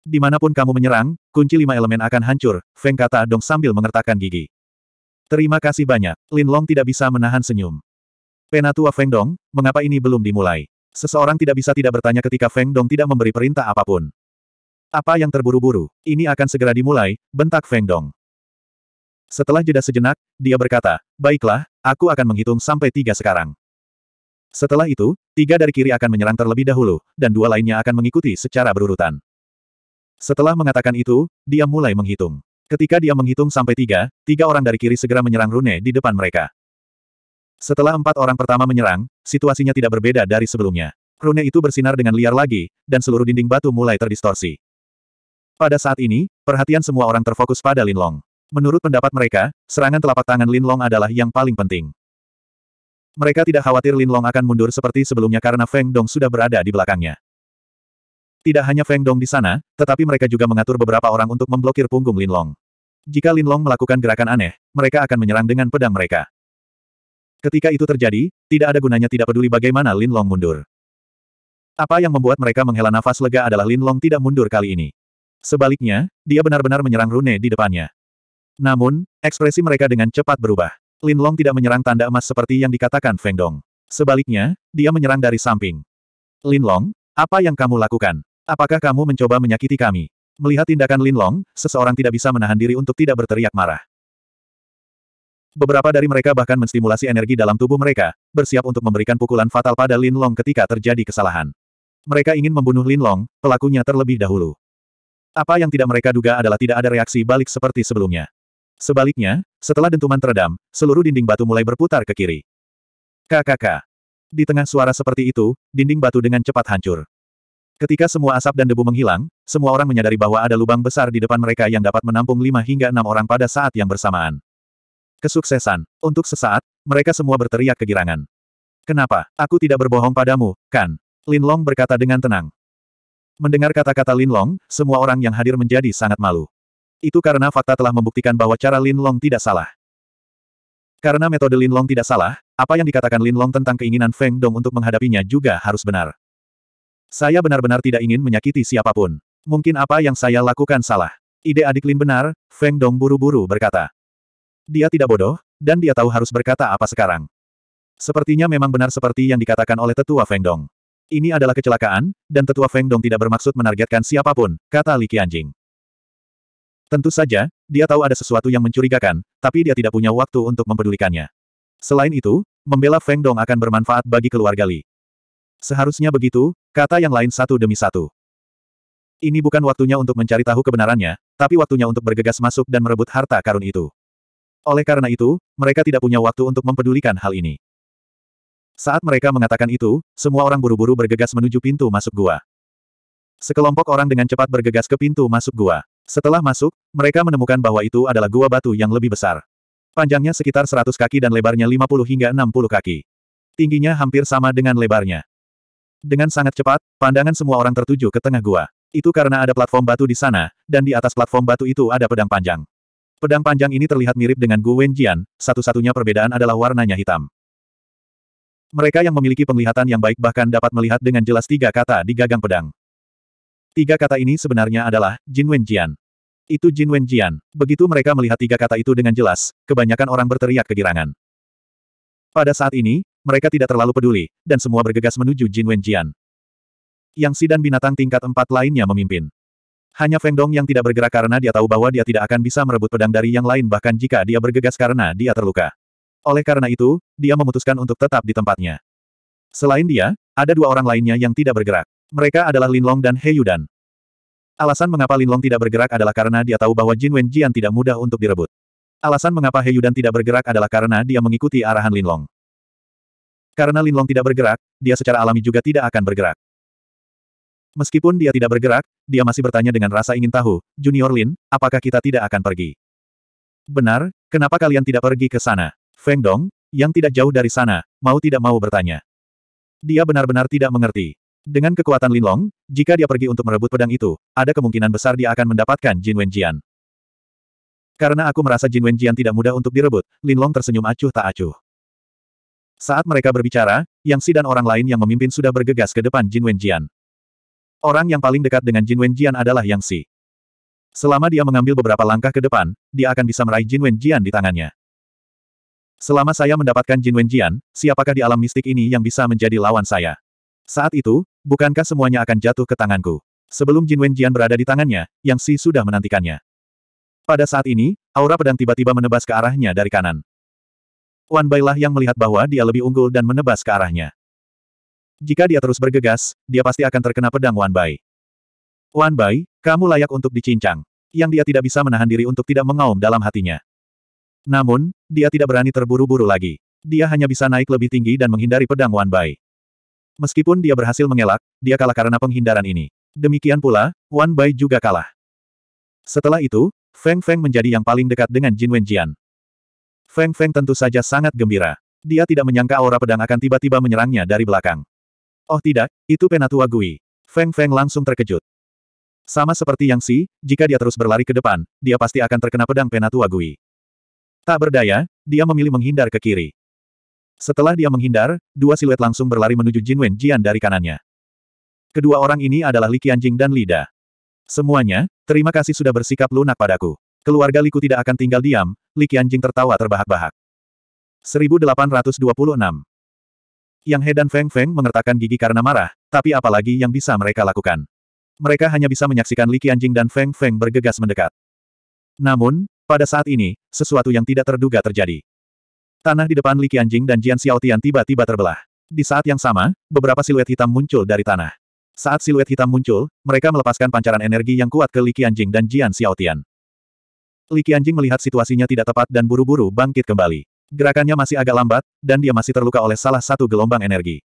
Dimanapun kamu menyerang, kunci lima elemen akan hancur, Feng kata Dong sambil mengertakkan gigi. Terima kasih banyak, Lin Long tidak bisa menahan senyum. Penatua Feng Dong, mengapa ini belum dimulai? Seseorang tidak bisa tidak bertanya ketika Feng Dong tidak memberi perintah apapun. Apa yang terburu-buru? Ini akan segera dimulai, bentak Feng Dong. Setelah jeda sejenak, dia berkata, baiklah, aku akan menghitung sampai tiga sekarang. Setelah itu, tiga dari kiri akan menyerang terlebih dahulu, dan dua lainnya akan mengikuti secara berurutan. Setelah mengatakan itu, dia mulai menghitung. Ketika dia menghitung sampai tiga, tiga orang dari kiri segera menyerang Rune di depan mereka. Setelah empat orang pertama menyerang, situasinya tidak berbeda dari sebelumnya. Rune itu bersinar dengan liar lagi, dan seluruh dinding batu mulai terdistorsi. Pada saat ini, perhatian semua orang terfokus pada Linlong. Menurut pendapat mereka, serangan telapak tangan Linlong adalah yang paling penting. Mereka tidak khawatir Lin Long akan mundur seperti sebelumnya karena Feng Dong sudah berada di belakangnya. Tidak hanya Feng Dong di sana, tetapi mereka juga mengatur beberapa orang untuk memblokir punggung Lin Long. Jika Lin Long melakukan gerakan aneh, mereka akan menyerang dengan pedang mereka. Ketika itu terjadi, tidak ada gunanya tidak peduli bagaimana Lin Long mundur. Apa yang membuat mereka menghela nafas lega adalah Lin Long tidak mundur kali ini. Sebaliknya, dia benar-benar menyerang Rune di depannya. Namun, ekspresi mereka dengan cepat berubah. Lin Long tidak menyerang tanda emas seperti yang dikatakan Feng Dong. Sebaliknya, dia menyerang dari samping. Lin Long, apa yang kamu lakukan? Apakah kamu mencoba menyakiti kami? Melihat tindakan Lin Long, seseorang tidak bisa menahan diri untuk tidak berteriak marah. Beberapa dari mereka bahkan menstimulasi energi dalam tubuh mereka, bersiap untuk memberikan pukulan fatal pada Lin Long ketika terjadi kesalahan. Mereka ingin membunuh Lin Long, pelakunya terlebih dahulu. Apa yang tidak mereka duga adalah tidak ada reaksi balik seperti sebelumnya. Sebaliknya, setelah dentuman teredam, seluruh dinding batu mulai berputar ke kiri. KKK. Di tengah suara seperti itu, dinding batu dengan cepat hancur. Ketika semua asap dan debu menghilang, semua orang menyadari bahwa ada lubang besar di depan mereka yang dapat menampung lima hingga enam orang pada saat yang bersamaan. Kesuksesan. Untuk sesaat, mereka semua berteriak kegirangan. Kenapa? Aku tidak berbohong padamu, kan? Lin Long berkata dengan tenang. Mendengar kata-kata Lin Long, semua orang yang hadir menjadi sangat malu. Itu karena fakta telah membuktikan bahwa cara Lin Long tidak salah. Karena metode Lin Long tidak salah, apa yang dikatakan Lin Long tentang keinginan Feng Dong untuk menghadapinya juga harus benar. Saya benar-benar tidak ingin menyakiti siapapun. Mungkin apa yang saya lakukan salah. Ide adik Lin benar, Feng Dong buru-buru berkata. Dia tidak bodoh, dan dia tahu harus berkata apa sekarang. Sepertinya memang benar seperti yang dikatakan oleh tetua Feng Dong. Ini adalah kecelakaan, dan tetua Feng Dong tidak bermaksud menargetkan siapapun, kata Li Qianjing. Tentu saja, dia tahu ada sesuatu yang mencurigakan, tapi dia tidak punya waktu untuk mempedulikannya. Selain itu, membela Feng Dong akan bermanfaat bagi keluarga Li. Seharusnya begitu, kata yang lain satu demi satu. Ini bukan waktunya untuk mencari tahu kebenarannya, tapi waktunya untuk bergegas masuk dan merebut harta karun itu. Oleh karena itu, mereka tidak punya waktu untuk mempedulikan hal ini. Saat mereka mengatakan itu, semua orang buru-buru bergegas menuju pintu masuk gua. Sekelompok orang dengan cepat bergegas ke pintu masuk gua. Setelah masuk, mereka menemukan bahwa itu adalah gua batu yang lebih besar. Panjangnya sekitar 100 kaki dan lebarnya 50 hingga 60 kaki. Tingginya hampir sama dengan lebarnya. Dengan sangat cepat, pandangan semua orang tertuju ke tengah gua. Itu karena ada platform batu di sana, dan di atas platform batu itu ada pedang panjang. Pedang panjang ini terlihat mirip dengan Gu Wenjian, satu-satunya perbedaan adalah warnanya hitam. Mereka yang memiliki penglihatan yang baik bahkan dapat melihat dengan jelas tiga kata di gagang pedang. Tiga kata ini sebenarnya adalah Jin Wenjian. Itu Jin Wenjian. Begitu mereka melihat tiga kata itu dengan jelas, kebanyakan orang berteriak kegirangan. Pada saat ini, mereka tidak terlalu peduli, dan semua bergegas menuju Jin Wenjian. Yang si dan binatang tingkat empat lainnya memimpin. Hanya Feng Dong yang tidak bergerak karena dia tahu bahwa dia tidak akan bisa merebut pedang dari yang lain bahkan jika dia bergegas karena dia terluka. Oleh karena itu, dia memutuskan untuk tetap di tempatnya. Selain dia, ada dua orang lainnya yang tidak bergerak. Mereka adalah Linlong dan He Yudan. Alasan mengapa Linlong tidak bergerak adalah karena dia tahu bahwa Jin Wenjian tidak mudah untuk direbut. Alasan mengapa He Yudan tidak bergerak adalah karena dia mengikuti arahan Linlong. Karena Linlong tidak bergerak, dia secara alami juga tidak akan bergerak. Meskipun dia tidak bergerak, dia masih bertanya dengan rasa ingin tahu, Junior Lin, apakah kita tidak akan pergi? Benar, kenapa kalian tidak pergi ke sana? Feng Dong, yang tidak jauh dari sana, mau tidak mau bertanya. Dia benar-benar tidak mengerti. Dengan kekuatan Linlong, jika dia pergi untuk merebut pedang itu, ada kemungkinan besar dia akan mendapatkan Jin Wenjian. Karena aku merasa Jin Wenjian tidak mudah untuk direbut, Linlong tersenyum acuh tak acuh. Saat mereka berbicara, Yang Si dan orang lain yang memimpin sudah bergegas ke depan Jin Wenjian. Orang yang paling dekat dengan Jin Wenjian adalah Yang Si. Selama dia mengambil beberapa langkah ke depan, dia akan bisa meraih Jin Wenjian di tangannya. Selama saya mendapatkan Jin Wenjian, siapakah di alam mistik ini yang bisa menjadi lawan saya? Saat itu, bukankah semuanya akan jatuh ke tanganku? Sebelum Jin Wenjian berada di tangannya, Yang Si sudah menantikannya. Pada saat ini, aura pedang tiba-tiba menebas ke arahnya dari kanan. Wan Bailah yang melihat bahwa dia lebih unggul dan menebas ke arahnya. Jika dia terus bergegas, dia pasti akan terkena pedang Wan Bai. Wan Bai, kamu layak untuk dicincang. Yang dia tidak bisa menahan diri untuk tidak mengaum dalam hatinya. Namun, dia tidak berani terburu-buru lagi. Dia hanya bisa naik lebih tinggi dan menghindari pedang Wan Bai. Meskipun dia berhasil mengelak, dia kalah karena penghindaran ini. Demikian pula, Wan Bai juga kalah. Setelah itu, Feng Feng menjadi yang paling dekat dengan Jin Wenjian. Feng Feng tentu saja sangat gembira. Dia tidak menyangka aura pedang akan tiba-tiba menyerangnya dari belakang. Oh tidak, itu Penatua Gui. Feng Feng langsung terkejut. Sama seperti Yang Si, jika dia terus berlari ke depan, dia pasti akan terkena pedang Penatua Gui. Tak berdaya, dia memilih menghindar ke kiri. Setelah dia menghindar, dua siluet langsung berlari menuju Jin Wen Jian dari kanannya. Kedua orang ini adalah Li Qianjing dan Lida. Semuanya, terima kasih sudah bersikap lunak padaku. Keluarga Liku tidak akan tinggal diam, Li Qianjing tertawa terbahak-bahak. 1826 Yang He dan Feng Feng mengertakkan gigi karena marah, tapi apalagi yang bisa mereka lakukan. Mereka hanya bisa menyaksikan Li Qianjing dan Feng Feng bergegas mendekat. Namun, pada saat ini, sesuatu yang tidak terduga terjadi. Tanah di depan Li Qianjing dan Jian Xiaotian tiba-tiba terbelah. Di saat yang sama, beberapa siluet hitam muncul dari tanah. Saat siluet hitam muncul, mereka melepaskan pancaran energi yang kuat ke Li Qianjing dan Jian Xiaotian. Li Qianjing melihat situasinya tidak tepat dan buru-buru bangkit kembali. Gerakannya masih agak lambat, dan dia masih terluka oleh salah satu gelombang energi.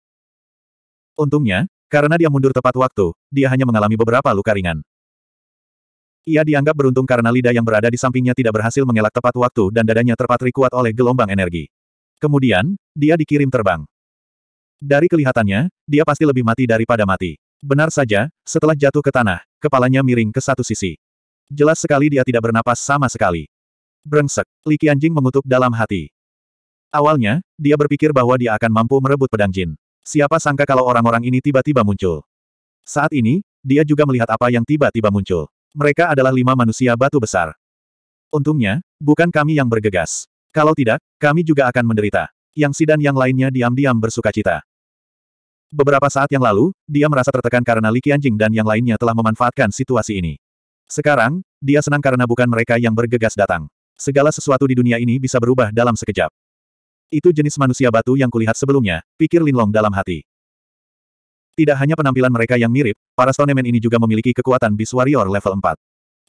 Untungnya, karena dia mundur tepat waktu, dia hanya mengalami beberapa luka ringan. Ia dianggap beruntung karena lidah yang berada di sampingnya tidak berhasil mengelak tepat waktu dan dadanya terpatri kuat oleh gelombang energi. Kemudian, dia dikirim terbang. Dari kelihatannya, dia pasti lebih mati daripada mati. Benar saja, setelah jatuh ke tanah, kepalanya miring ke satu sisi. Jelas sekali dia tidak bernapas sama sekali. Brengsek, Liki Anjing mengutuk dalam hati. Awalnya, dia berpikir bahwa dia akan mampu merebut pedang jin. Siapa sangka kalau orang-orang ini tiba-tiba muncul. Saat ini, dia juga melihat apa yang tiba-tiba muncul. Mereka adalah lima manusia batu besar. Untungnya, bukan kami yang bergegas. Kalau tidak, kami juga akan menderita. Yang si dan yang lainnya diam-diam bersuka cita. Beberapa saat yang lalu, dia merasa tertekan karena Li Qianjing dan yang lainnya telah memanfaatkan situasi ini. Sekarang, dia senang karena bukan mereka yang bergegas datang. Segala sesuatu di dunia ini bisa berubah dalam sekejap. Itu jenis manusia batu yang kulihat sebelumnya, pikir Linlong dalam hati. Tidak hanya penampilan mereka yang mirip, para stonemen ini juga memiliki kekuatan Beast Warrior level 4.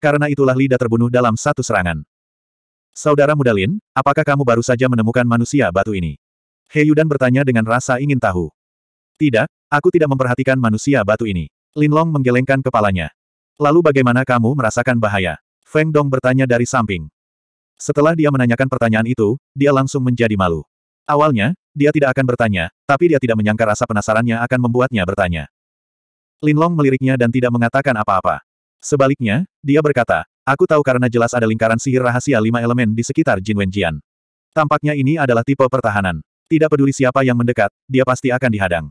Karena itulah Lida terbunuh dalam satu serangan. Saudara muda Lin, apakah kamu baru saja menemukan manusia batu ini? Heyudan bertanya dengan rasa ingin tahu. Tidak, aku tidak memperhatikan manusia batu ini. Lin Long menggelengkan kepalanya. Lalu bagaimana kamu merasakan bahaya? Feng Dong bertanya dari samping. Setelah dia menanyakan pertanyaan itu, dia langsung menjadi malu. Awalnya, dia tidak akan bertanya, tapi dia tidak menyangka rasa penasarannya akan membuatnya bertanya. Linlong meliriknya dan tidak mengatakan apa-apa. Sebaliknya, dia berkata, aku tahu karena jelas ada lingkaran sihir rahasia lima elemen di sekitar Jin Wenjian. Tampaknya ini adalah tipe pertahanan. Tidak peduli siapa yang mendekat, dia pasti akan dihadang.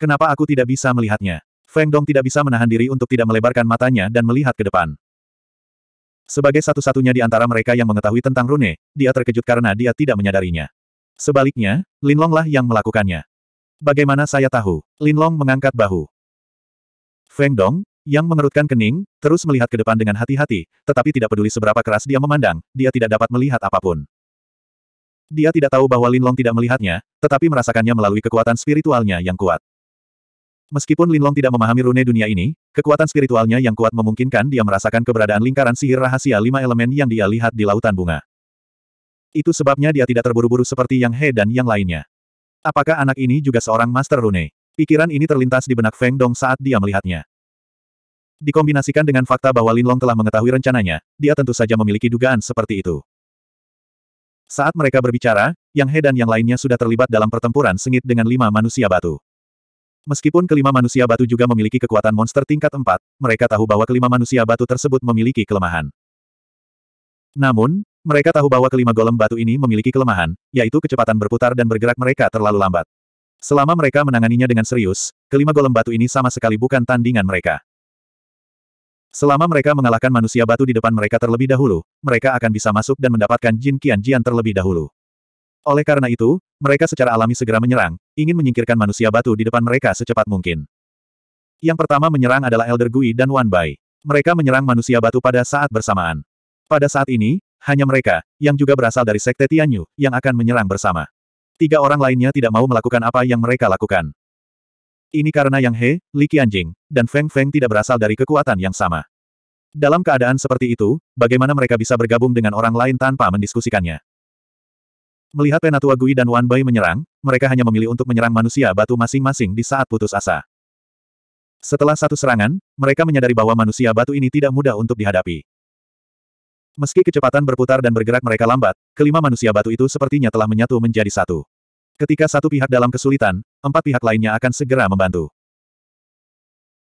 Kenapa aku tidak bisa melihatnya? Feng Dong tidak bisa menahan diri untuk tidak melebarkan matanya dan melihat ke depan. Sebagai satu-satunya di antara mereka yang mengetahui tentang rune, dia terkejut karena dia tidak menyadarinya. Sebaliknya, Linlonglah lah yang melakukannya. Bagaimana saya tahu? Linlong mengangkat bahu. Feng Dong, yang mengerutkan kening, terus melihat ke depan dengan hati-hati, tetapi tidak peduli seberapa keras dia memandang, dia tidak dapat melihat apapun. Dia tidak tahu bahwa Linlong tidak melihatnya, tetapi merasakannya melalui kekuatan spiritualnya yang kuat. Meskipun Linlong tidak memahami rune dunia ini, kekuatan spiritualnya yang kuat memungkinkan dia merasakan keberadaan lingkaran sihir rahasia lima elemen yang dia lihat di lautan bunga. Itu sebabnya dia tidak terburu-buru seperti Yang He dan yang lainnya. Apakah anak ini juga seorang Master Rune? Pikiran ini terlintas di benak Feng Dong saat dia melihatnya. Dikombinasikan dengan fakta bahwa Lin Long telah mengetahui rencananya, dia tentu saja memiliki dugaan seperti itu. Saat mereka berbicara, Yang He dan yang lainnya sudah terlibat dalam pertempuran sengit dengan lima manusia batu. Meskipun kelima manusia batu juga memiliki kekuatan monster tingkat empat, mereka tahu bahwa kelima manusia batu tersebut memiliki kelemahan. Namun, mereka tahu bahwa kelima golem batu ini memiliki kelemahan, yaitu kecepatan berputar dan bergerak mereka terlalu lambat. Selama mereka menanganinya dengan serius, kelima golem batu ini sama sekali bukan tandingan mereka. Selama mereka mengalahkan manusia batu di depan mereka terlebih dahulu, mereka akan bisa masuk dan mendapatkan Jin Qian Jian terlebih dahulu. Oleh karena itu, mereka secara alami segera menyerang, ingin menyingkirkan manusia batu di depan mereka secepat mungkin. Yang pertama menyerang adalah Elder Gui dan Wan Bai. Mereka menyerang manusia batu pada saat bersamaan. Pada saat ini, hanya mereka, yang juga berasal dari Sekte Tianyu, yang akan menyerang bersama. Tiga orang lainnya tidak mau melakukan apa yang mereka lakukan. Ini karena Yang He, Li Qianjing, dan Feng Feng tidak berasal dari kekuatan yang sama. Dalam keadaan seperti itu, bagaimana mereka bisa bergabung dengan orang lain tanpa mendiskusikannya? Melihat Penatua Gui dan Wan Bai menyerang, mereka hanya memilih untuk menyerang manusia batu masing-masing di saat putus asa. Setelah satu serangan, mereka menyadari bahwa manusia batu ini tidak mudah untuk dihadapi. Meski kecepatan berputar dan bergerak mereka lambat, kelima manusia batu itu sepertinya telah menyatu menjadi satu. Ketika satu pihak dalam kesulitan, empat pihak lainnya akan segera membantu.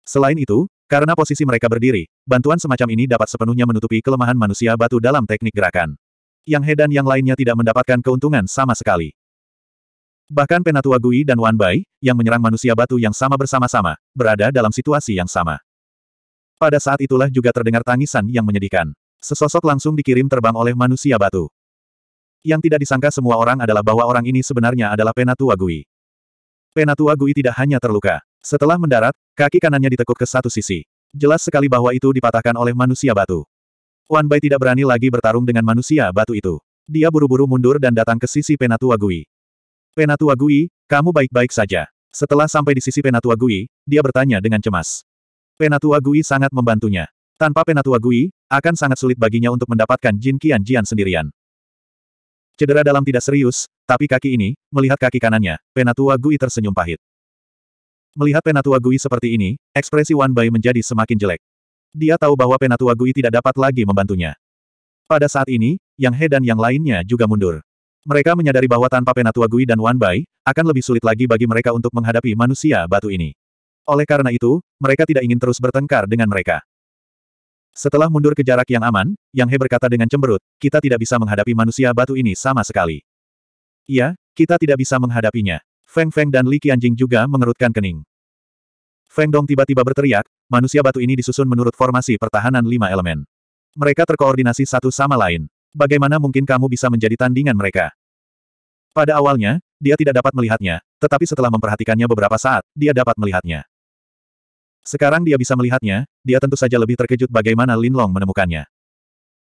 Selain itu, karena posisi mereka berdiri, bantuan semacam ini dapat sepenuhnya menutupi kelemahan manusia batu dalam teknik gerakan. Yang He dan yang lainnya tidak mendapatkan keuntungan sama sekali. Bahkan Penatua Gui dan Wan Bai, yang menyerang manusia batu yang sama bersama-sama, berada dalam situasi yang sama. Pada saat itulah juga terdengar tangisan yang menyedihkan. Sesosok langsung dikirim terbang oleh manusia batu. Yang tidak disangka semua orang adalah bahwa orang ini sebenarnya adalah Penatua Gui. Penatua Gui tidak hanya terluka. Setelah mendarat, kaki kanannya ditekuk ke satu sisi. Jelas sekali bahwa itu dipatahkan oleh manusia batu. Wan Bai tidak berani lagi bertarung dengan manusia batu itu. Dia buru-buru mundur dan datang ke sisi Penatua Gui. Penatua Gui, kamu baik-baik saja. Setelah sampai di sisi Penatua Gui, dia bertanya dengan cemas. Penatua Gui sangat membantunya. Tanpa Penatua Gui, akan sangat sulit baginya untuk mendapatkan Jin Kian Jian sendirian. Cedera dalam tidak serius, tapi kaki ini, melihat kaki kanannya, Penatua Gui tersenyum pahit. Melihat Penatua Gui seperti ini, ekspresi Wan Bai menjadi semakin jelek. Dia tahu bahwa Penatua Gui tidak dapat lagi membantunya. Pada saat ini, Yang He dan yang lainnya juga mundur. Mereka menyadari bahwa tanpa Penatua Gui dan Wan Bai, akan lebih sulit lagi bagi mereka untuk menghadapi manusia batu ini. Oleh karena itu, mereka tidak ingin terus bertengkar dengan mereka. Setelah mundur ke jarak yang aman, Yang He berkata dengan cemberut, kita tidak bisa menghadapi manusia batu ini sama sekali. Iya, kita tidak bisa menghadapinya. Feng Feng dan Li Qianjing juga mengerutkan kening. Feng Dong tiba-tiba berteriak, manusia batu ini disusun menurut formasi pertahanan lima elemen. Mereka terkoordinasi satu sama lain. Bagaimana mungkin kamu bisa menjadi tandingan mereka? Pada awalnya, dia tidak dapat melihatnya, tetapi setelah memperhatikannya beberapa saat, dia dapat melihatnya. Sekarang dia bisa melihatnya, dia tentu saja lebih terkejut bagaimana Lin Long menemukannya.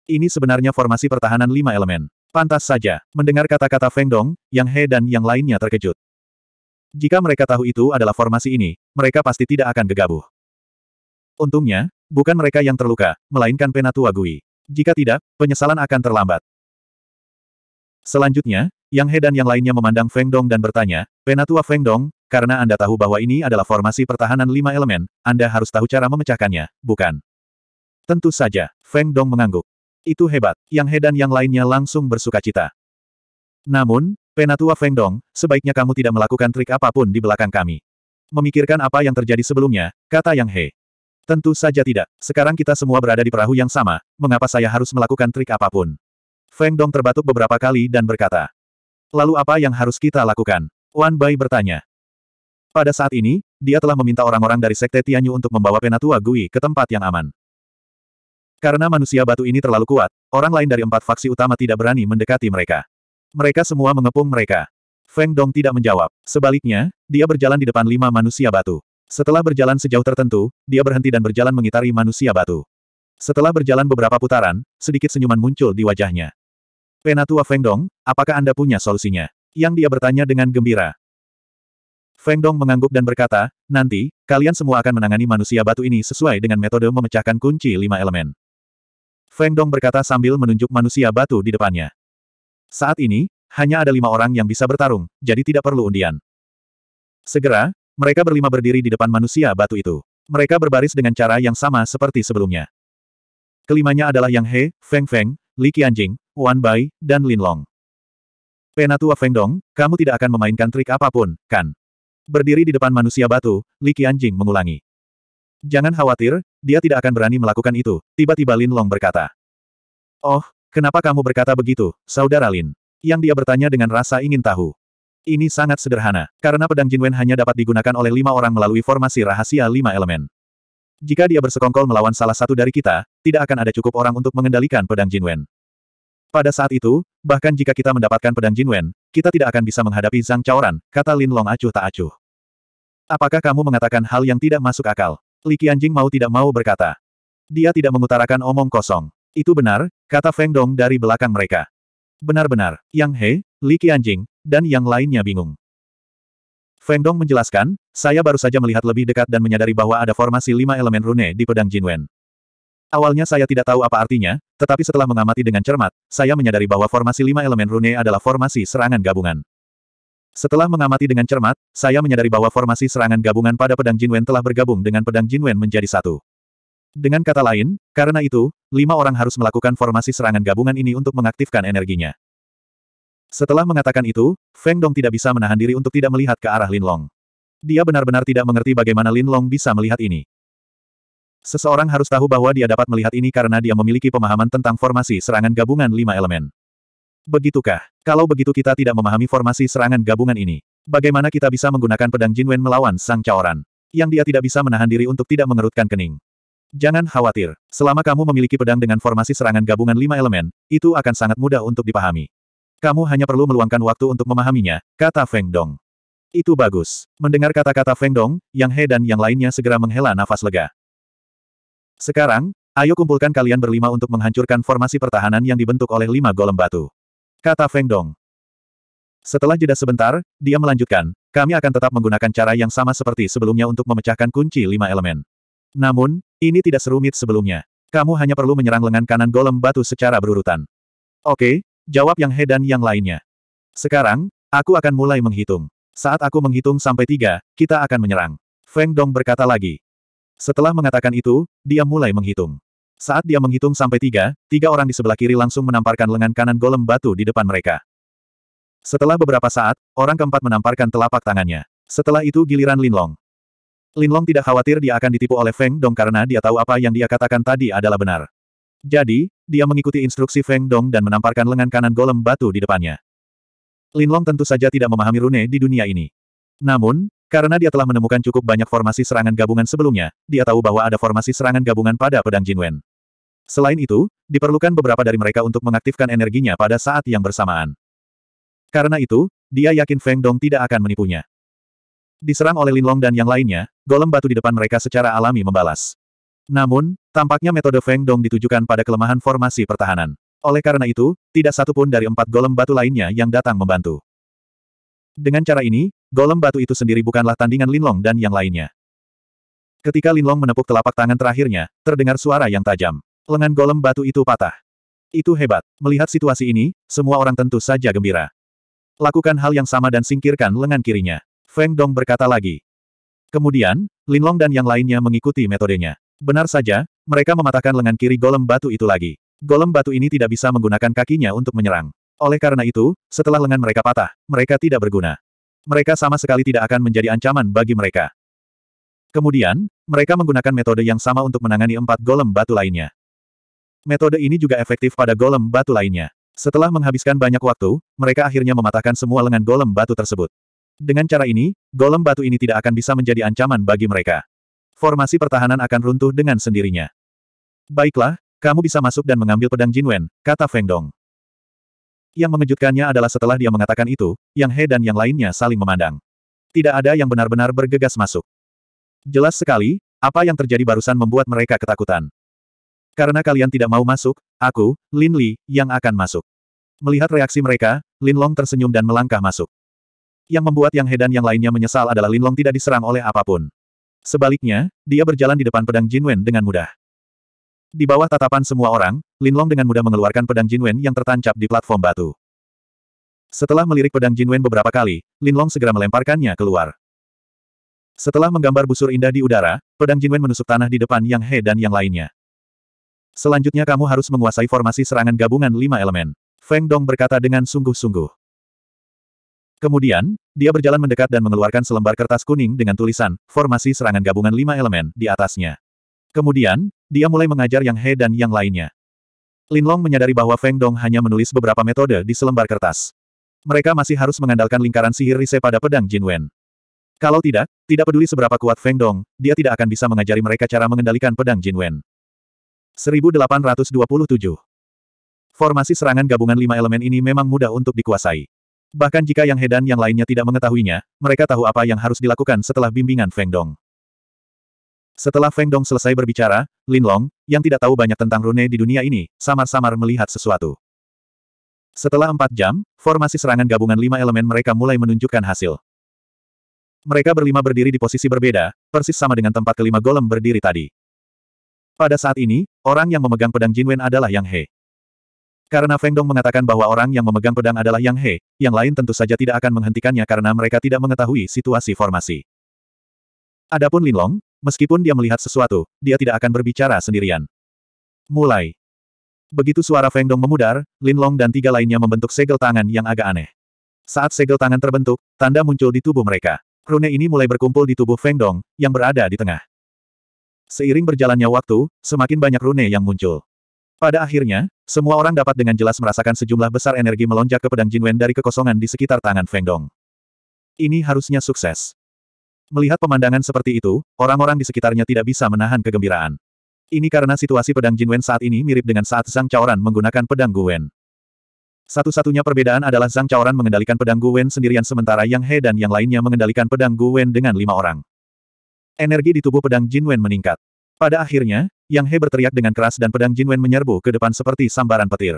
Ini sebenarnya formasi pertahanan lima elemen. Pantas saja, mendengar kata-kata Feng Dong, Yang He dan yang lainnya terkejut. Jika mereka tahu itu adalah formasi ini, mereka pasti tidak akan gegabah. Untungnya, bukan mereka yang terluka, melainkan Penatua Gui. Jika tidak, penyesalan akan terlambat. Selanjutnya, Yang He dan yang lainnya memandang Feng Dong dan bertanya, Penatua Feng Dong, karena Anda tahu bahwa ini adalah formasi pertahanan lima elemen, Anda harus tahu cara memecahkannya, bukan? Tentu saja, Feng Dong mengangguk. Itu hebat, Yang He dan yang lainnya langsung bersuka cita. Namun, Penatua Feng Dong, sebaiknya kamu tidak melakukan trik apapun di belakang kami. Memikirkan apa yang terjadi sebelumnya, kata Yang He. Tentu saja tidak. Sekarang kita semua berada di perahu yang sama, mengapa saya harus melakukan trik apapun? Feng Dong terbatuk beberapa kali dan berkata. Lalu apa yang harus kita lakukan? Wan Bai bertanya. Pada saat ini, dia telah meminta orang-orang dari Sekte Tianyu untuk membawa Penatua Gui ke tempat yang aman. Karena manusia batu ini terlalu kuat, orang lain dari empat faksi utama tidak berani mendekati mereka. Mereka semua mengepung mereka. Feng Dong tidak menjawab. Sebaliknya, dia berjalan di depan lima manusia batu. Setelah berjalan sejauh tertentu, dia berhenti dan berjalan mengitari manusia batu. Setelah berjalan beberapa putaran, sedikit senyuman muncul di wajahnya. Penatua Feng Dong, apakah Anda punya solusinya? Yang dia bertanya dengan gembira. Feng Dong mengangguk dan berkata, nanti, kalian semua akan menangani manusia batu ini sesuai dengan metode memecahkan kunci lima elemen. Feng Dong berkata sambil menunjuk manusia batu di depannya. Saat ini, hanya ada lima orang yang bisa bertarung, jadi tidak perlu undian. Segera, mereka berlima berdiri di depan manusia batu itu. Mereka berbaris dengan cara yang sama seperti sebelumnya. Kelimanya adalah Yang He, Feng Feng, Li Qianjing, Wan Bai, dan Lin Long. Penatua Feng Dong, kamu tidak akan memainkan trik apapun, kan? Berdiri di depan manusia batu, Li Qianjing mengulangi. Jangan khawatir, dia tidak akan berani melakukan itu, tiba-tiba Lin Long berkata. Oh, kenapa kamu berkata begitu, saudara Lin? Yang dia bertanya dengan rasa ingin tahu. Ini sangat sederhana, karena pedang Jinwen hanya dapat digunakan oleh lima orang melalui formasi rahasia lima elemen. Jika dia bersekongkol melawan salah satu dari kita, tidak akan ada cukup orang untuk mengendalikan pedang Jinwen. Pada saat itu, bahkan jika kita mendapatkan pedang Jinwen, kita tidak akan bisa menghadapi Zhang Chaoran, kata Lin Long acuh tak acuh. Apakah kamu mengatakan hal yang tidak masuk akal? Li Qianjing mau tidak mau berkata. Dia tidak mengutarakan omong kosong. Itu benar, kata Feng Dong dari belakang mereka. Benar-benar, Yang He, Li Qianjing, dan yang lainnya bingung. Feng Dong menjelaskan, saya baru saja melihat lebih dekat dan menyadari bahwa ada formasi lima elemen rune di pedang Jinwen. Awalnya saya tidak tahu apa artinya, tetapi setelah mengamati dengan cermat, saya menyadari bahwa formasi lima elemen rune adalah formasi serangan gabungan. Setelah mengamati dengan cermat, saya menyadari bahwa formasi serangan gabungan pada pedang Jinwen telah bergabung dengan pedang Jinwen menjadi satu. Dengan kata lain, karena itu, lima orang harus melakukan formasi serangan gabungan ini untuk mengaktifkan energinya. Setelah mengatakan itu, Feng Dong tidak bisa menahan diri untuk tidak melihat ke arah Lin Long. Dia benar-benar tidak mengerti bagaimana Lin Long bisa melihat ini. Seseorang harus tahu bahwa dia dapat melihat ini karena dia memiliki pemahaman tentang formasi serangan gabungan lima elemen. Begitukah? Kalau begitu kita tidak memahami formasi serangan gabungan ini. Bagaimana kita bisa menggunakan pedang Jinwen melawan Sang Caoran? Yang dia tidak bisa menahan diri untuk tidak mengerutkan kening. Jangan khawatir. Selama kamu memiliki pedang dengan formasi serangan gabungan lima elemen, itu akan sangat mudah untuk dipahami. Kamu hanya perlu meluangkan waktu untuk memahaminya, kata Feng Dong. Itu bagus. Mendengar kata-kata Feng Dong, Yang He dan yang lainnya segera menghela nafas lega. Sekarang, ayo kumpulkan kalian berlima untuk menghancurkan formasi pertahanan yang dibentuk oleh lima golem batu. Kata Feng Dong. Setelah jeda sebentar, dia melanjutkan, kami akan tetap menggunakan cara yang sama seperti sebelumnya untuk memecahkan kunci lima elemen. Namun, ini tidak serumit sebelumnya. Kamu hanya perlu menyerang lengan kanan golem batu secara berurutan. Oke, jawab Yang He dan yang lainnya. Sekarang, aku akan mulai menghitung. Saat aku menghitung sampai tiga, kita akan menyerang. Feng Dong berkata lagi. Setelah mengatakan itu, dia mulai menghitung. Saat dia menghitung sampai tiga, tiga orang di sebelah kiri langsung menamparkan lengan kanan golem batu di depan mereka. Setelah beberapa saat, orang keempat menamparkan telapak tangannya. Setelah itu giliran Linlong. Linlong tidak khawatir dia akan ditipu oleh Feng Dong karena dia tahu apa yang dia katakan tadi adalah benar. Jadi, dia mengikuti instruksi Feng Dong dan menamparkan lengan kanan golem batu di depannya. Linlong tentu saja tidak memahami rune di dunia ini. Namun, karena dia telah menemukan cukup banyak formasi serangan gabungan sebelumnya, dia tahu bahwa ada formasi serangan gabungan pada pedang Jinwen. Selain itu, diperlukan beberapa dari mereka untuk mengaktifkan energinya pada saat yang bersamaan. Karena itu, dia yakin Feng Dong tidak akan menipunya. Diserang oleh Linlong dan yang lainnya, golem batu di depan mereka secara alami membalas. Namun, tampaknya metode Feng Dong ditujukan pada kelemahan formasi pertahanan. Oleh karena itu, tidak satu pun dari empat golem batu lainnya yang datang membantu. Dengan cara ini, golem batu itu sendiri bukanlah tandingan Linlong dan yang lainnya. Ketika Linlong menepuk telapak tangan terakhirnya, terdengar suara yang tajam. Lengan golem batu itu patah. Itu hebat. Melihat situasi ini, semua orang tentu saja gembira. Lakukan hal yang sama dan singkirkan lengan kirinya. Feng Dong berkata lagi. Kemudian, Linlong dan yang lainnya mengikuti metodenya. Benar saja, mereka mematahkan lengan kiri golem batu itu lagi. Golem batu ini tidak bisa menggunakan kakinya untuk menyerang. Oleh karena itu, setelah lengan mereka patah, mereka tidak berguna mereka sama sekali tidak akan menjadi ancaman bagi mereka. Kemudian, mereka menggunakan metode yang sama untuk menangani empat golem batu lainnya. Metode ini juga efektif pada golem batu lainnya. Setelah menghabiskan banyak waktu, mereka akhirnya mematahkan semua lengan golem batu tersebut. Dengan cara ini, golem batu ini tidak akan bisa menjadi ancaman bagi mereka. Formasi pertahanan akan runtuh dengan sendirinya. Baiklah, kamu bisa masuk dan mengambil pedang Jinwen, kata Feng Dong. Yang mengejutkannya adalah setelah dia mengatakan itu, Yang He dan yang lainnya saling memandang. Tidak ada yang benar-benar bergegas masuk. Jelas sekali, apa yang terjadi barusan membuat mereka ketakutan. Karena kalian tidak mau masuk, aku, Lin Li, yang akan masuk. Melihat reaksi mereka, Lin Long tersenyum dan melangkah masuk. Yang membuat Yang He dan yang lainnya menyesal adalah Lin Long tidak diserang oleh apapun. Sebaliknya, dia berjalan di depan pedang Jin Wen dengan mudah. Di bawah tatapan semua orang, Linlong dengan mudah mengeluarkan pedang Jinwen yang tertancap di platform batu. Setelah melirik pedang Jinwen beberapa kali, Linlong segera melemparkannya keluar. Setelah menggambar busur indah di udara, pedang Jinwen menusuk tanah di depan Yang He dan yang lainnya. Selanjutnya kamu harus menguasai formasi serangan gabungan lima elemen. Feng Dong berkata dengan sungguh-sungguh. Kemudian, dia berjalan mendekat dan mengeluarkan selembar kertas kuning dengan tulisan, formasi serangan gabungan lima elemen, di atasnya. Kemudian, dia mulai mengajar Yang He dan yang lainnya. Linlong menyadari bahwa Feng Dong hanya menulis beberapa metode di selembar kertas. Mereka masih harus mengandalkan lingkaran sihir Rise pada pedang Jin Wen. Kalau tidak, tidak peduli seberapa kuat Feng Dong, dia tidak akan bisa mengajari mereka cara mengendalikan pedang Jin Wen. 1827 Formasi serangan gabungan lima elemen ini memang mudah untuk dikuasai. Bahkan jika Yang He dan yang lainnya tidak mengetahuinya, mereka tahu apa yang harus dilakukan setelah bimbingan Feng Dong. Setelah Feng Dong selesai berbicara, Lin Long, yang tidak tahu banyak tentang rune di dunia ini, samar-samar melihat sesuatu. Setelah empat jam, formasi serangan gabungan lima elemen mereka mulai menunjukkan hasil. Mereka berlima berdiri di posisi berbeda, persis sama dengan tempat kelima golem berdiri tadi. Pada saat ini, orang yang memegang pedang Jinwen adalah Yang He. Karena Feng Dong mengatakan bahwa orang yang memegang pedang adalah Yang He, yang lain tentu saja tidak akan menghentikannya karena mereka tidak mengetahui situasi formasi. Adapun Lin Long. Meskipun dia melihat sesuatu, dia tidak akan berbicara sendirian. Mulai. Begitu suara Feng Dong memudar, Lin Long dan tiga lainnya membentuk segel tangan yang agak aneh. Saat segel tangan terbentuk, tanda muncul di tubuh mereka. Rune ini mulai berkumpul di tubuh Feng Dong, yang berada di tengah. Seiring berjalannya waktu, semakin banyak rune yang muncul. Pada akhirnya, semua orang dapat dengan jelas merasakan sejumlah besar energi melonjak ke pedang Jinwen dari kekosongan di sekitar tangan Feng Dong. Ini harusnya sukses. Melihat pemandangan seperti itu, orang-orang di sekitarnya tidak bisa menahan kegembiraan. Ini karena situasi pedang Jinwen saat ini mirip dengan saat Zhang Chaoran menggunakan pedang Guwen. Satu-satunya perbedaan adalah Zhang Chaoran mengendalikan pedang Guwen sendirian sementara Yang He dan yang lainnya mengendalikan pedang Guwen dengan lima orang. Energi di tubuh pedang Jinwen meningkat. Pada akhirnya, Yang He berteriak dengan keras dan pedang Jinwen menyerbu ke depan seperti sambaran petir.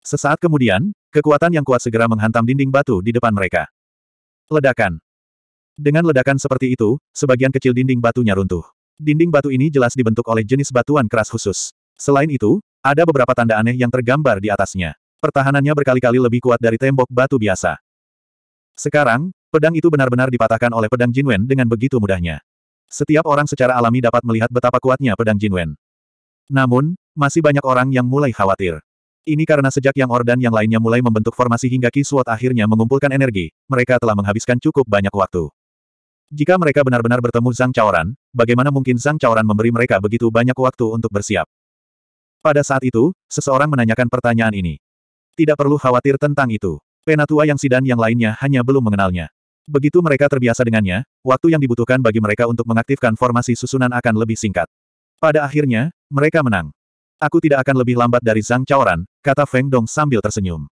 Sesaat kemudian, kekuatan yang kuat segera menghantam dinding batu di depan mereka. Ledakan. Dengan ledakan seperti itu, sebagian kecil dinding batunya runtuh. Dinding batu ini jelas dibentuk oleh jenis batuan keras khusus. Selain itu, ada beberapa tanda aneh yang tergambar di atasnya. Pertahanannya berkali-kali lebih kuat dari tembok batu biasa. Sekarang, pedang itu benar-benar dipatahkan oleh pedang Jinwen dengan begitu mudahnya. Setiap orang secara alami dapat melihat betapa kuatnya pedang Jinwen. Namun, masih banyak orang yang mulai khawatir. Ini karena sejak yang Ordan yang lainnya mulai membentuk formasi hingga Kiswot akhirnya mengumpulkan energi, mereka telah menghabiskan cukup banyak waktu. Jika mereka benar-benar bertemu Zhang Chaoran, bagaimana mungkin Zhang Chaoran memberi mereka begitu banyak waktu untuk bersiap? Pada saat itu, seseorang menanyakan pertanyaan ini. Tidak perlu khawatir tentang itu. Penatua yang sidan yang lainnya hanya belum mengenalnya. Begitu mereka terbiasa dengannya, waktu yang dibutuhkan bagi mereka untuk mengaktifkan formasi susunan akan lebih singkat. Pada akhirnya, mereka menang. Aku tidak akan lebih lambat dari Zhang Chaoran, kata Feng Dong sambil tersenyum.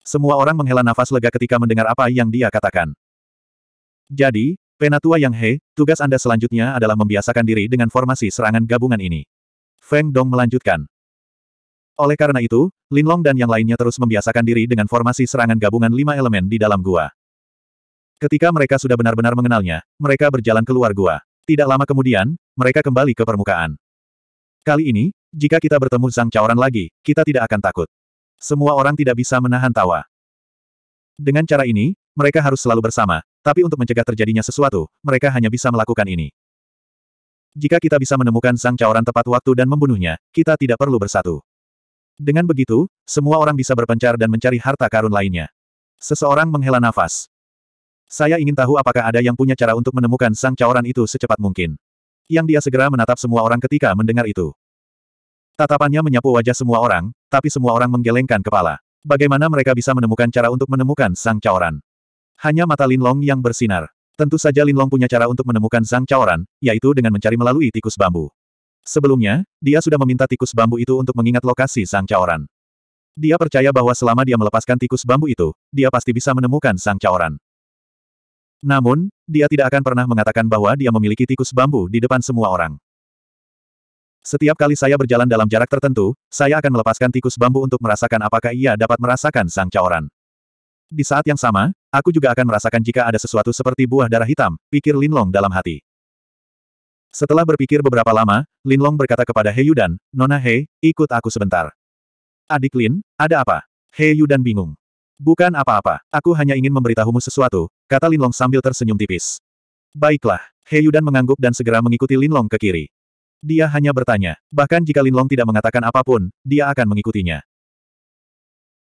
Semua orang menghela nafas lega ketika mendengar apa yang dia katakan. Jadi, Penatua Yang He, tugas Anda selanjutnya adalah membiasakan diri dengan formasi serangan gabungan ini. Feng Dong melanjutkan. Oleh karena itu, Lin Long dan yang lainnya terus membiasakan diri dengan formasi serangan gabungan lima elemen di dalam gua. Ketika mereka sudah benar-benar mengenalnya, mereka berjalan keluar gua. Tidak lama kemudian, mereka kembali ke permukaan. Kali ini, jika kita bertemu Zhang Caoran lagi, kita tidak akan takut. Semua orang tidak bisa menahan tawa. Dengan cara ini, mereka harus selalu bersama, tapi untuk mencegah terjadinya sesuatu, mereka hanya bisa melakukan ini. Jika kita bisa menemukan sang cawaran tepat waktu dan membunuhnya, kita tidak perlu bersatu. Dengan begitu, semua orang bisa berpencar dan mencari harta karun lainnya. Seseorang menghela nafas. Saya ingin tahu apakah ada yang punya cara untuk menemukan sang cawaran itu secepat mungkin. Yang dia segera menatap semua orang ketika mendengar itu. Tatapannya menyapu wajah semua orang, tapi semua orang menggelengkan kepala. Bagaimana mereka bisa menemukan cara untuk menemukan sang cawaran? Hanya mata Linlong yang bersinar. Tentu saja Linlong punya cara untuk menemukan Zhang Chaoran, yaitu dengan mencari melalui tikus bambu. Sebelumnya, dia sudah meminta tikus bambu itu untuk mengingat lokasi Zhang Chaoran. Dia percaya bahwa selama dia melepaskan tikus bambu itu, dia pasti bisa menemukan Zhang Chaoran. Namun, dia tidak akan pernah mengatakan bahwa dia memiliki tikus bambu di depan semua orang. Setiap kali saya berjalan dalam jarak tertentu, saya akan melepaskan tikus bambu untuk merasakan apakah ia dapat merasakan Zhang Chaoran. Di saat yang sama, aku juga akan merasakan jika ada sesuatu seperti buah darah hitam, pikir Lin Long dalam hati. Setelah berpikir beberapa lama, Lin Long berkata kepada He Yudan, Nona He, ikut aku sebentar. Adik Lin, ada apa? He Yudan bingung. Bukan apa-apa, aku hanya ingin memberitahumu sesuatu, kata Lin Long sambil tersenyum tipis. Baiklah, He Yudan mengangguk dan segera mengikuti Lin Long ke kiri. Dia hanya bertanya, bahkan jika Lin Long tidak mengatakan apapun, dia akan mengikutinya.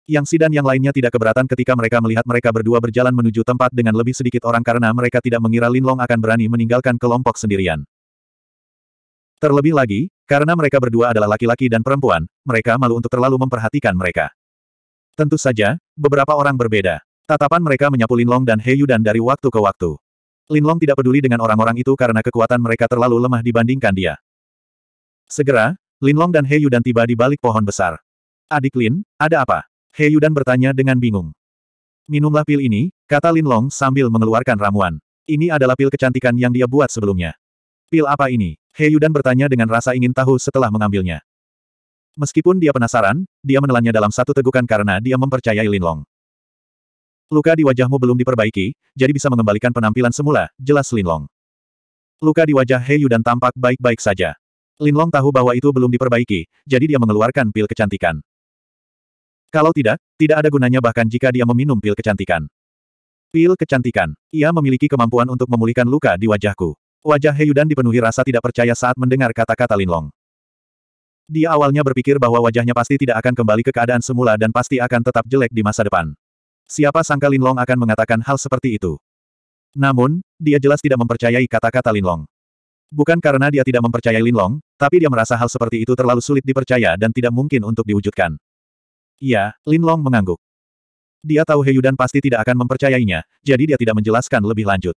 Yang Sidan yang lainnya tidak keberatan ketika mereka melihat mereka berdua berjalan menuju tempat dengan lebih sedikit orang karena mereka tidak mengira Lin Long akan berani meninggalkan kelompok sendirian. Terlebih lagi, karena mereka berdua adalah laki-laki dan perempuan, mereka malu untuk terlalu memperhatikan mereka. Tentu saja, beberapa orang berbeda. Tatapan mereka menyapu Lin Long dan Heyu dan dari waktu ke waktu. Lin Long tidak peduli dengan orang-orang itu karena kekuatan mereka terlalu lemah dibandingkan dia. Segera, Lin Long dan Heyu Yudan tiba di balik pohon besar. Adik Lin, ada apa? Yudan bertanya dengan bingung. Minumlah pil ini, kata Lin Long sambil mengeluarkan ramuan. Ini adalah pil kecantikan yang dia buat sebelumnya. Pil apa ini? Yudan bertanya dengan rasa ingin tahu setelah mengambilnya. Meskipun dia penasaran, dia menelannya dalam satu tegukan karena dia mempercayai Lin Long. Luka di wajahmu belum diperbaiki, jadi bisa mengembalikan penampilan semula, jelas Lin Long. Luka di wajah Yudan tampak baik-baik saja. Lin Long tahu bahwa itu belum diperbaiki, jadi dia mengeluarkan pil kecantikan. Kalau tidak, tidak ada gunanya bahkan jika dia meminum pil kecantikan. Pil kecantikan. Ia memiliki kemampuan untuk memulihkan luka di wajahku. Wajah Heyudan dipenuhi rasa tidak percaya saat mendengar kata-kata Linlong. Dia awalnya berpikir bahwa wajahnya pasti tidak akan kembali ke keadaan semula dan pasti akan tetap jelek di masa depan. Siapa sangka Linlong akan mengatakan hal seperti itu. Namun, dia jelas tidak mempercayai kata-kata Linlong. Bukan karena dia tidak mempercayai Linlong, tapi dia merasa hal seperti itu terlalu sulit dipercaya dan tidak mungkin untuk diwujudkan. Iya, Lin Long mengangguk. Dia tahu Heyudan pasti tidak akan mempercayainya, jadi dia tidak menjelaskan lebih lanjut.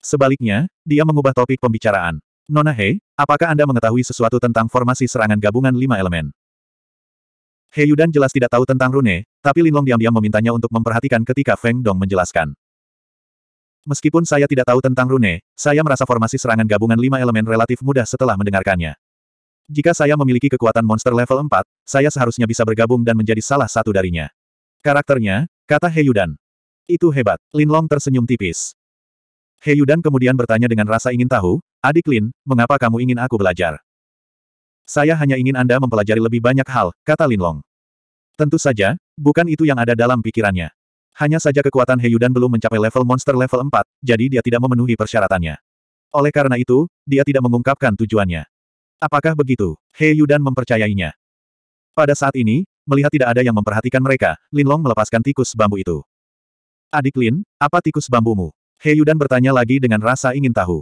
Sebaliknya, dia mengubah topik pembicaraan. Nona Hei, apakah Anda mengetahui sesuatu tentang formasi serangan gabungan lima elemen? Heyudan jelas tidak tahu tentang rune, tapi Linlong diam-diam memintanya untuk memperhatikan ketika Feng Dong menjelaskan. Meskipun saya tidak tahu tentang rune, saya merasa formasi serangan gabungan lima elemen relatif mudah setelah mendengarkannya. Jika saya memiliki kekuatan monster level 4, saya seharusnya bisa bergabung dan menjadi salah satu darinya. Karakternya, kata Heyudan. Itu hebat. Linlong tersenyum tipis. Heyudan kemudian bertanya dengan rasa ingin tahu, Adik Lin, mengapa kamu ingin aku belajar? Saya hanya ingin Anda mempelajari lebih banyak hal, kata Linlong. Tentu saja, bukan itu yang ada dalam pikirannya. Hanya saja kekuatan Heyudan belum mencapai level monster level 4, jadi dia tidak memenuhi persyaratannya. Oleh karena itu, dia tidak mengungkapkan tujuannya. Apakah begitu? He Yudan mempercayainya. Pada saat ini, melihat tidak ada yang memperhatikan mereka, Lin Long melepaskan tikus bambu itu. Adik Lin, apa tikus bambumu? He Yudan bertanya lagi dengan rasa ingin tahu.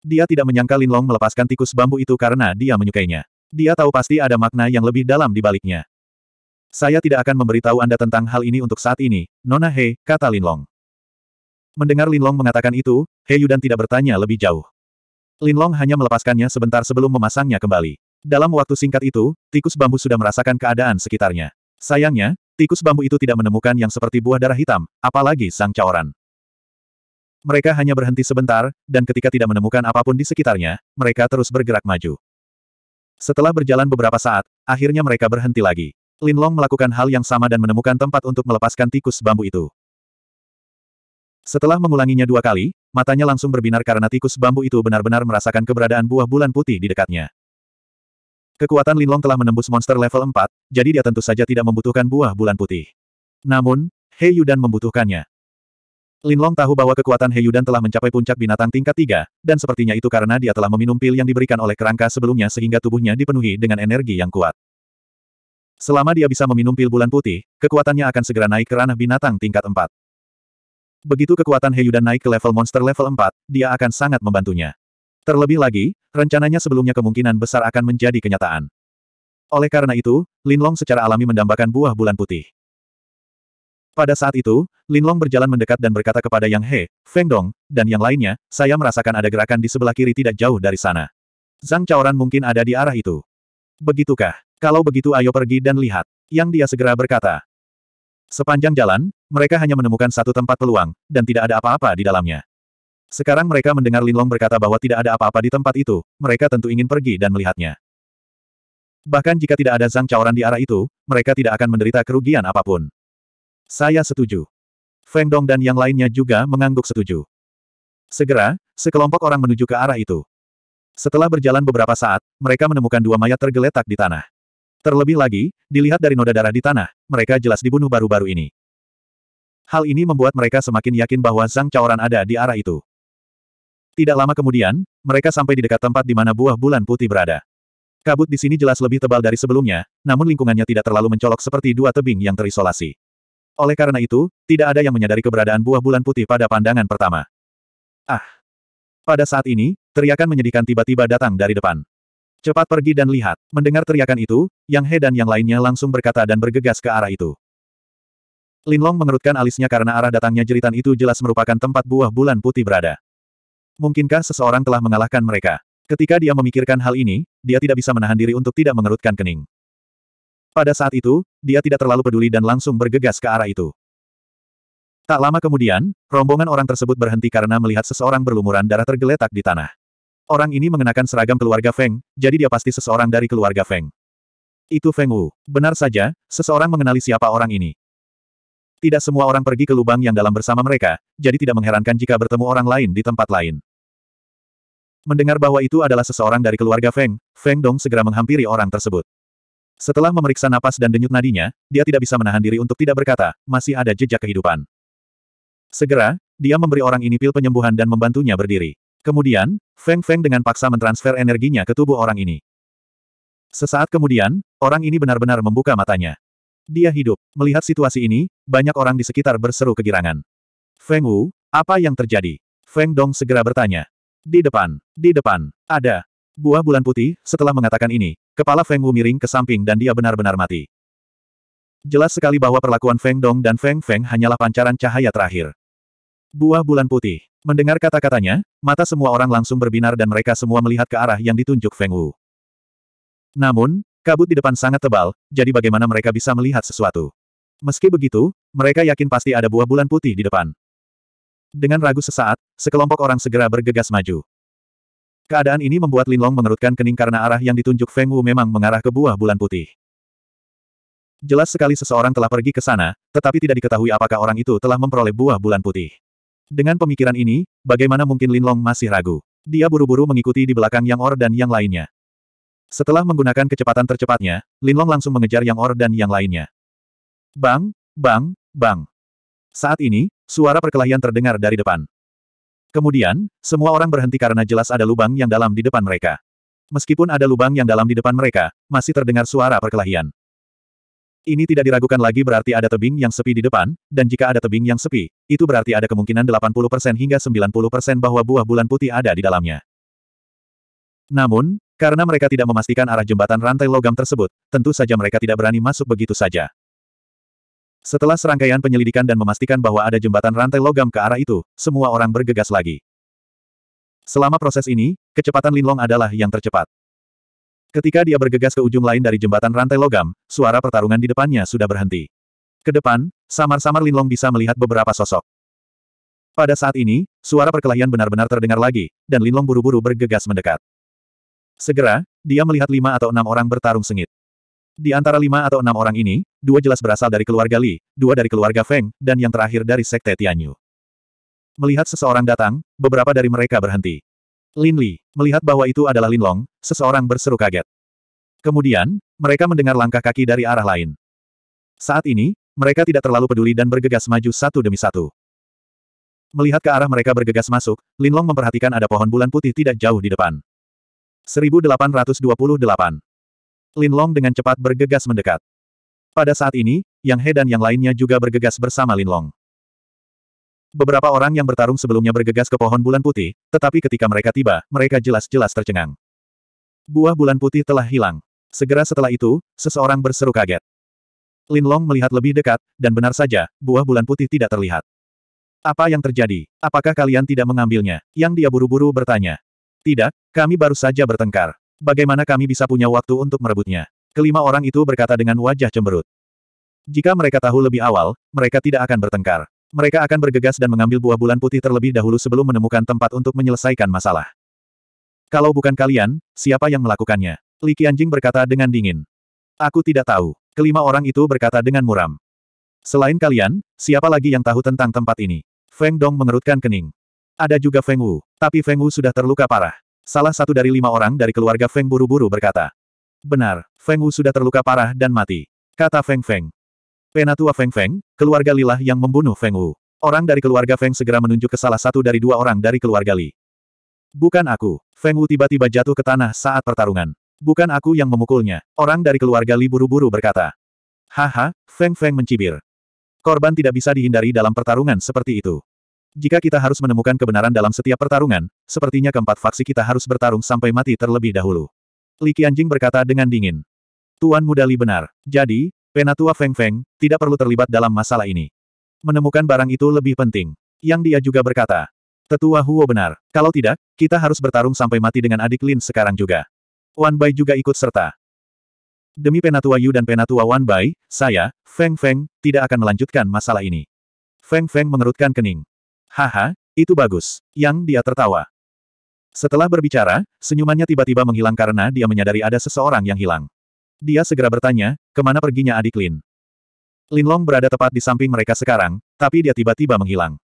Dia tidak menyangka Long melepaskan tikus bambu itu karena dia menyukainya. Dia tahu pasti ada makna yang lebih dalam di baliknya. Saya tidak akan memberitahu Anda tentang hal ini untuk saat ini, Nona He, kata Lin Long. Mendengar Lin Long mengatakan itu, He Yudan tidak bertanya lebih jauh. Linlong hanya melepaskannya sebentar sebelum memasangnya kembali. Dalam waktu singkat itu, tikus bambu sudah merasakan keadaan sekitarnya. Sayangnya, tikus bambu itu tidak menemukan yang seperti buah darah hitam, apalagi sang caoran. Mereka hanya berhenti sebentar, dan ketika tidak menemukan apapun di sekitarnya, mereka terus bergerak maju. Setelah berjalan beberapa saat, akhirnya mereka berhenti lagi. Linlong melakukan hal yang sama dan menemukan tempat untuk melepaskan tikus bambu itu. Setelah mengulanginya dua kali, matanya langsung berbinar karena tikus bambu itu benar-benar merasakan keberadaan buah bulan putih di dekatnya. Kekuatan Linlong telah menembus monster level 4, jadi dia tentu saja tidak membutuhkan buah bulan putih. Namun, Heyu Yudan membutuhkannya. Linlong tahu bahwa kekuatan Heyu Yudan telah mencapai puncak binatang tingkat 3, dan sepertinya itu karena dia telah meminum pil yang diberikan oleh kerangka sebelumnya sehingga tubuhnya dipenuhi dengan energi yang kuat. Selama dia bisa meminum pil bulan putih, kekuatannya akan segera naik ke ranah binatang tingkat 4. Begitu kekuatan Heyu dan naik ke level monster level 4, dia akan sangat membantunya. Terlebih lagi, rencananya sebelumnya kemungkinan besar akan menjadi kenyataan. Oleh karena itu, Linlong secara alami mendambakan buah bulan putih. Pada saat itu, Linlong berjalan mendekat dan berkata kepada Yang He, Feng Dong, dan yang lainnya, saya merasakan ada gerakan di sebelah kiri tidak jauh dari sana. Zhang Chaoran mungkin ada di arah itu. Begitukah? Kalau begitu ayo pergi dan lihat. Yang dia segera berkata. Sepanjang jalan, mereka hanya menemukan satu tempat peluang, dan tidak ada apa-apa di dalamnya. Sekarang mereka mendengar Linlong berkata bahwa tidak ada apa-apa di tempat itu, mereka tentu ingin pergi dan melihatnya. Bahkan jika tidak ada Zhang Caoran di arah itu, mereka tidak akan menderita kerugian apapun. Saya setuju. Feng Dong dan yang lainnya juga mengangguk setuju. Segera, sekelompok orang menuju ke arah itu. Setelah berjalan beberapa saat, mereka menemukan dua mayat tergeletak di tanah. Terlebih lagi, dilihat dari noda darah di tanah, mereka jelas dibunuh baru-baru ini. Hal ini membuat mereka semakin yakin bahwa Zhang Caoran ada di arah itu. Tidak lama kemudian, mereka sampai di dekat tempat di mana buah bulan putih berada. Kabut di sini jelas lebih tebal dari sebelumnya, namun lingkungannya tidak terlalu mencolok seperti dua tebing yang terisolasi. Oleh karena itu, tidak ada yang menyadari keberadaan buah bulan putih pada pandangan pertama. Ah! Pada saat ini, teriakan menyedihkan tiba-tiba datang dari depan. Cepat pergi dan lihat. Mendengar teriakan itu, Yang He dan yang lainnya langsung berkata dan bergegas ke arah itu. Linlong mengerutkan alisnya karena arah datangnya jeritan itu jelas merupakan tempat buah bulan putih berada. Mungkinkah seseorang telah mengalahkan mereka? Ketika dia memikirkan hal ini, dia tidak bisa menahan diri untuk tidak mengerutkan kening. Pada saat itu, dia tidak terlalu peduli dan langsung bergegas ke arah itu. Tak lama kemudian, rombongan orang tersebut berhenti karena melihat seseorang berlumuran darah tergeletak di tanah. Orang ini mengenakan seragam keluarga Feng, jadi dia pasti seseorang dari keluarga Feng. Itu Feng Wu. Benar saja, seseorang mengenali siapa orang ini. Tidak semua orang pergi ke lubang yang dalam bersama mereka, jadi tidak mengherankan jika bertemu orang lain di tempat lain. Mendengar bahwa itu adalah seseorang dari keluarga Feng, Feng Dong segera menghampiri orang tersebut. Setelah memeriksa napas dan denyut nadinya, dia tidak bisa menahan diri untuk tidak berkata, masih ada jejak kehidupan. Segera, dia memberi orang ini pil penyembuhan dan membantunya berdiri. Kemudian, Feng Feng dengan paksa mentransfer energinya ke tubuh orang ini. Sesaat kemudian, orang ini benar-benar membuka matanya. Dia hidup. Melihat situasi ini, banyak orang di sekitar berseru kegirangan. Feng Wu, apa yang terjadi? Feng Dong segera bertanya. Di depan, di depan, ada. Buah bulan putih, setelah mengatakan ini, kepala Feng Wu miring ke samping dan dia benar-benar mati. Jelas sekali bahwa perlakuan Feng Dong dan Feng Feng hanyalah pancaran cahaya terakhir. Buah bulan putih. Mendengar kata-katanya, mata semua orang langsung berbinar dan mereka semua melihat ke arah yang ditunjuk Feng Wu. Namun, kabut di depan sangat tebal, jadi bagaimana mereka bisa melihat sesuatu? Meski begitu, mereka yakin pasti ada buah bulan putih di depan. Dengan ragu sesaat, sekelompok orang segera bergegas maju. Keadaan ini membuat Lin Long mengerutkan kening karena arah yang ditunjuk Feng Wu memang mengarah ke buah bulan putih. Jelas sekali seseorang telah pergi ke sana, tetapi tidak diketahui apakah orang itu telah memperoleh buah bulan putih. Dengan pemikiran ini, bagaimana mungkin Linlong masih ragu? Dia buru-buru mengikuti di belakang Yang Or dan yang lainnya. Setelah menggunakan kecepatan tercepatnya, Linlong langsung mengejar Yang Or dan yang lainnya. Bang, bang, bang. Saat ini, suara perkelahian terdengar dari depan. Kemudian, semua orang berhenti karena jelas ada lubang yang dalam di depan mereka. Meskipun ada lubang yang dalam di depan mereka, masih terdengar suara perkelahian. Ini tidak diragukan lagi berarti ada tebing yang sepi di depan, dan jika ada tebing yang sepi, itu berarti ada kemungkinan 80% hingga 90% bahwa buah bulan putih ada di dalamnya. Namun, karena mereka tidak memastikan arah jembatan rantai logam tersebut, tentu saja mereka tidak berani masuk begitu saja. Setelah serangkaian penyelidikan dan memastikan bahwa ada jembatan rantai logam ke arah itu, semua orang bergegas lagi. Selama proses ini, kecepatan Linlong adalah yang tercepat. Ketika dia bergegas ke ujung lain dari jembatan rantai logam, suara pertarungan di depannya sudah berhenti. Ke depan, samar-samar Linlong bisa melihat beberapa sosok. Pada saat ini, suara perkelahian benar-benar terdengar lagi, dan Linlong buru-buru bergegas mendekat. Segera, dia melihat lima atau enam orang bertarung sengit. Di antara lima atau enam orang ini, dua jelas berasal dari keluarga Li, dua dari keluarga Feng, dan yang terakhir dari sekte Tianyu. Melihat seseorang datang, beberapa dari mereka berhenti. Lin Li, melihat bahwa itu adalah Lin Long, seseorang berseru kaget. Kemudian, mereka mendengar langkah kaki dari arah lain. Saat ini, mereka tidak terlalu peduli dan bergegas maju satu demi satu. Melihat ke arah mereka bergegas masuk, Lin Long memperhatikan ada pohon bulan putih tidak jauh di depan. 1828 Lin Long dengan cepat bergegas mendekat. Pada saat ini, Yang He dan yang lainnya juga bergegas bersama Lin Long. Beberapa orang yang bertarung sebelumnya bergegas ke pohon bulan putih, tetapi ketika mereka tiba, mereka jelas-jelas tercengang. Buah bulan putih telah hilang. Segera setelah itu, seseorang berseru kaget. Lin Long melihat lebih dekat, dan benar saja, buah bulan putih tidak terlihat. Apa yang terjadi? Apakah kalian tidak mengambilnya? Yang dia buru-buru bertanya. Tidak, kami baru saja bertengkar. Bagaimana kami bisa punya waktu untuk merebutnya? Kelima orang itu berkata dengan wajah cemberut. Jika mereka tahu lebih awal, mereka tidak akan bertengkar. Mereka akan bergegas dan mengambil buah bulan putih terlebih dahulu sebelum menemukan tempat untuk menyelesaikan masalah. Kalau bukan kalian, siapa yang melakukannya? Li Qianjing berkata dengan dingin. Aku tidak tahu. Kelima orang itu berkata dengan muram. Selain kalian, siapa lagi yang tahu tentang tempat ini? Feng Dong mengerutkan kening. Ada juga Feng Wu, tapi Feng Wu sudah terluka parah. Salah satu dari lima orang dari keluarga Feng buru-buru berkata. Benar, Feng Wu sudah terluka parah dan mati. Kata Feng Feng. Penatua Feng Feng, keluarga Lilah yang membunuh Feng Wu. Orang dari keluarga Feng segera menunjuk ke salah satu dari dua orang dari keluarga Li. Bukan aku. Feng Wu tiba-tiba jatuh ke tanah saat pertarungan. Bukan aku yang memukulnya. Orang dari keluarga Li buru-buru berkata. Haha, Feng Feng mencibir. Korban tidak bisa dihindari dalam pertarungan seperti itu. Jika kita harus menemukan kebenaran dalam setiap pertarungan, sepertinya keempat faksi kita harus bertarung sampai mati terlebih dahulu. Li Qianjing berkata dengan dingin. Tuan muda Li benar. Jadi, Penatua Feng Feng, tidak perlu terlibat dalam masalah ini. Menemukan barang itu lebih penting. Yang dia juga berkata, Tetua Huo benar. Kalau tidak, kita harus bertarung sampai mati dengan adik Lin sekarang juga. Wan Bai juga ikut serta. Demi Penatua Yu dan Penatua Wan Bai, saya, Feng Feng, tidak akan melanjutkan masalah ini. Feng Feng mengerutkan kening. Haha, itu bagus. Yang dia tertawa. Setelah berbicara, senyumannya tiba-tiba menghilang karena dia menyadari ada seseorang yang hilang. Dia segera bertanya, kemana perginya adik Lin? Lin Long berada tepat di samping mereka sekarang, tapi dia tiba-tiba menghilang.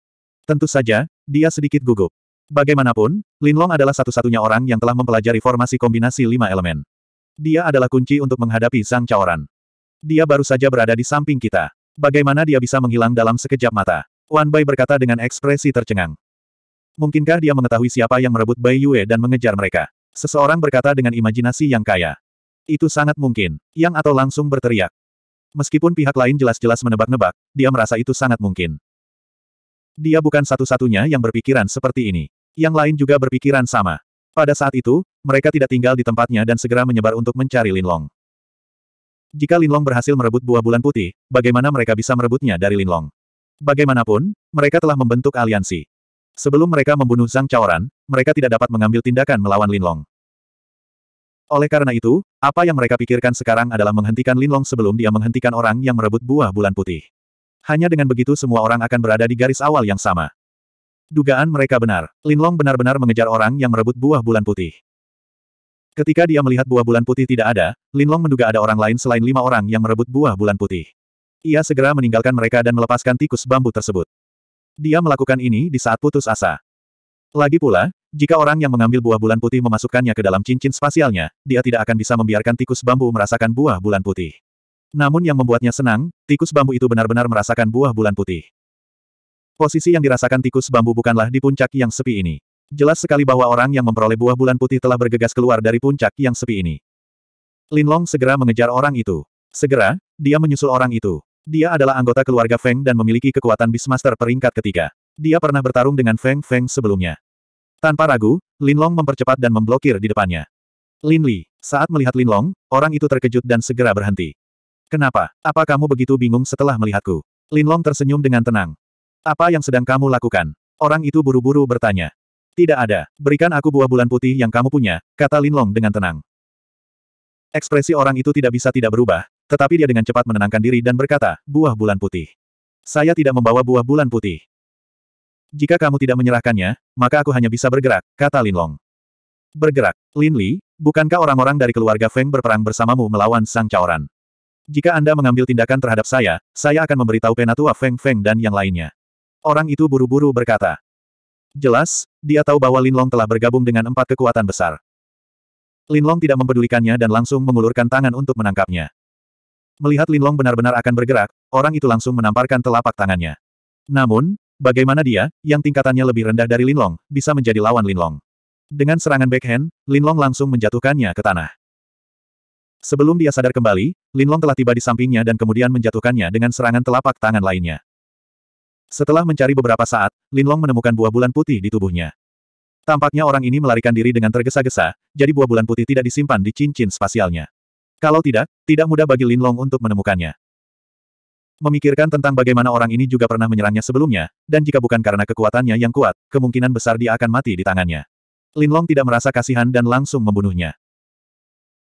Tentu saja, dia sedikit gugup. Bagaimanapun, Lin Long adalah satu-satunya orang yang telah mempelajari formasi kombinasi lima elemen. Dia adalah kunci untuk menghadapi sang caoran. Dia baru saja berada di samping kita. Bagaimana dia bisa menghilang dalam sekejap mata? Wan Bai berkata dengan ekspresi tercengang. Mungkinkah dia mengetahui siapa yang merebut Bai Yue dan mengejar mereka? Seseorang berkata dengan imajinasi yang kaya. Itu sangat mungkin. Yang atau langsung berteriak. Meskipun pihak lain jelas-jelas menebak-nebak, dia merasa itu sangat mungkin. Dia bukan satu-satunya yang berpikiran seperti ini. Yang lain juga berpikiran sama. Pada saat itu, mereka tidak tinggal di tempatnya dan segera menyebar untuk mencari Linlong. Jika Linlong berhasil merebut buah bulan putih, bagaimana mereka bisa merebutnya dari Linlong? Bagaimanapun, mereka telah membentuk aliansi. Sebelum mereka membunuh Zhang Chaoran, mereka tidak dapat mengambil tindakan melawan Linlong. Oleh karena itu, apa yang mereka pikirkan sekarang adalah menghentikan Linlong sebelum dia menghentikan orang yang merebut buah bulan putih. Hanya dengan begitu semua orang akan berada di garis awal yang sama. Dugaan mereka benar. Linlong benar-benar mengejar orang yang merebut buah bulan putih. Ketika dia melihat buah bulan putih tidak ada, Linlong menduga ada orang lain selain lima orang yang merebut buah bulan putih. Ia segera meninggalkan mereka dan melepaskan tikus bambu tersebut. Dia melakukan ini di saat putus asa. Lagi pula, jika orang yang mengambil buah bulan putih memasukkannya ke dalam cincin spasialnya, dia tidak akan bisa membiarkan tikus bambu merasakan buah bulan putih. Namun yang membuatnya senang, tikus bambu itu benar-benar merasakan buah bulan putih. Posisi yang dirasakan tikus bambu bukanlah di puncak yang sepi ini. Jelas sekali bahwa orang yang memperoleh buah bulan putih telah bergegas keluar dari puncak yang sepi ini. Linlong segera mengejar orang itu. Segera, dia menyusul orang itu. Dia adalah anggota keluarga Feng dan memiliki kekuatan Beastmaster peringkat ketiga. Dia pernah bertarung dengan Feng Feng sebelumnya. Tanpa ragu, Linlong mempercepat dan memblokir di depannya. Lin Li, saat melihat Linlong, orang itu terkejut dan segera berhenti. Kenapa? Apa kamu begitu bingung setelah melihatku? Linlong tersenyum dengan tenang. Apa yang sedang kamu lakukan? Orang itu buru-buru bertanya. Tidak ada, berikan aku buah bulan putih yang kamu punya, kata Linlong dengan tenang. Ekspresi orang itu tidak bisa tidak berubah, tetapi dia dengan cepat menenangkan diri dan berkata, buah bulan putih. Saya tidak membawa buah bulan putih. Jika kamu tidak menyerahkannya, maka aku hanya bisa bergerak, kata Lin Long. Bergerak, Lin Li, bukankah orang-orang dari keluarga Feng berperang bersamamu melawan Sang Caoran? Jika Anda mengambil tindakan terhadap saya, saya akan memberitahu Penatua Feng Feng dan yang lainnya. Orang itu buru-buru berkata. Jelas, dia tahu bahwa Lin Long telah bergabung dengan empat kekuatan besar. Lin Long tidak mempedulikannya dan langsung mengulurkan tangan untuk menangkapnya. Melihat Lin Long benar-benar akan bergerak, orang itu langsung menamparkan telapak tangannya. Namun, Bagaimana dia, yang tingkatannya lebih rendah dari Linlong, bisa menjadi lawan Linlong? Dengan serangan backhand, Linlong langsung menjatuhkannya ke tanah. Sebelum dia sadar kembali, Linlong telah tiba di sampingnya dan kemudian menjatuhkannya dengan serangan telapak tangan lainnya. Setelah mencari beberapa saat, Linlong menemukan buah bulan putih di tubuhnya. Tampaknya orang ini melarikan diri dengan tergesa-gesa, jadi buah bulan putih tidak disimpan di cincin spasialnya. Kalau tidak, tidak mudah bagi Linlong untuk menemukannya. Memikirkan tentang bagaimana orang ini juga pernah menyerangnya sebelumnya, dan jika bukan karena kekuatannya yang kuat, kemungkinan besar dia akan mati di tangannya. Linlong tidak merasa kasihan dan langsung membunuhnya.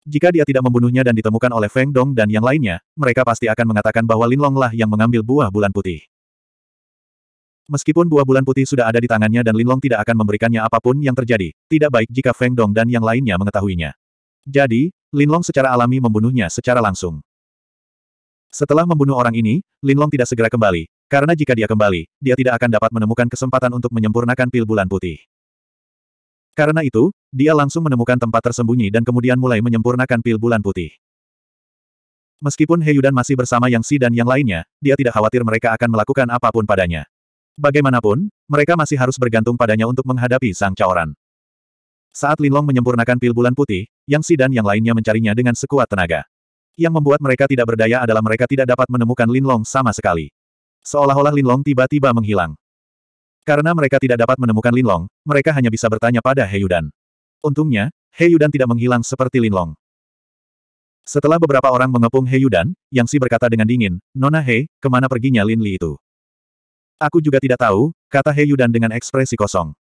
Jika dia tidak membunuhnya dan ditemukan oleh Feng Dong dan yang lainnya, mereka pasti akan mengatakan bahwa Linlong lah yang mengambil buah bulan putih. Meskipun buah bulan putih sudah ada di tangannya dan Linlong tidak akan memberikannya apapun yang terjadi, tidak baik jika Feng Dong dan yang lainnya mengetahuinya. Jadi, Linlong secara alami membunuhnya secara langsung. Setelah membunuh orang ini, Linlong tidak segera kembali, karena jika dia kembali, dia tidak akan dapat menemukan kesempatan untuk menyempurnakan pil bulan putih. Karena itu, dia langsung menemukan tempat tersembunyi dan kemudian mulai menyempurnakan pil bulan putih. Meskipun Heyudan masih bersama Yang Si dan yang lainnya, dia tidak khawatir mereka akan melakukan apapun padanya. Bagaimanapun, mereka masih harus bergantung padanya untuk menghadapi Sang Caoran. Saat Linlong menyempurnakan pil bulan putih, Yang Si dan yang lainnya mencarinya dengan sekuat tenaga. Yang membuat mereka tidak berdaya adalah mereka tidak dapat menemukan Linlong sama sekali. Seolah-olah Linlong tiba-tiba menghilang. Karena mereka tidak dapat menemukan Linlong, mereka hanya bisa bertanya pada Yudan. Untungnya, Yudan tidak menghilang seperti Linlong. Setelah beberapa orang mengepung Yudan, Yang Si berkata dengan dingin, Nona He, kemana perginya Lin Li itu? Aku juga tidak tahu, kata Yudan dengan ekspresi kosong.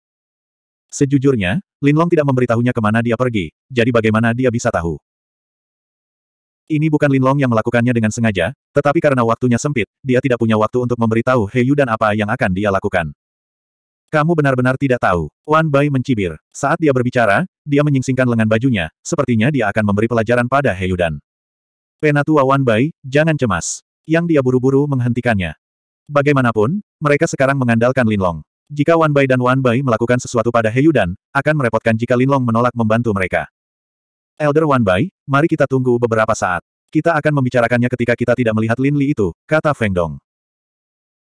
Sejujurnya, Linlong tidak memberitahunya kemana dia pergi, jadi bagaimana dia bisa tahu? Ini bukan Linlong yang melakukannya dengan sengaja, tetapi karena waktunya sempit, dia tidak punya waktu untuk memberitahu Heyu dan apa yang akan dia lakukan. Kamu benar-benar tidak tahu. Wan Bai mencibir. Saat dia berbicara, dia menyingsingkan lengan bajunya, sepertinya dia akan memberi pelajaran pada dan. Penatua Wan Bai, jangan cemas. Yang dia buru-buru menghentikannya. Bagaimanapun, mereka sekarang mengandalkan Linlong. Jika Wan Bai dan Wan Bai melakukan sesuatu pada dan, akan merepotkan jika Linlong menolak membantu mereka. Elder Wan Bai, mari kita tunggu beberapa saat. Kita akan membicarakannya ketika kita tidak melihat Lin Li itu, kata Feng Dong.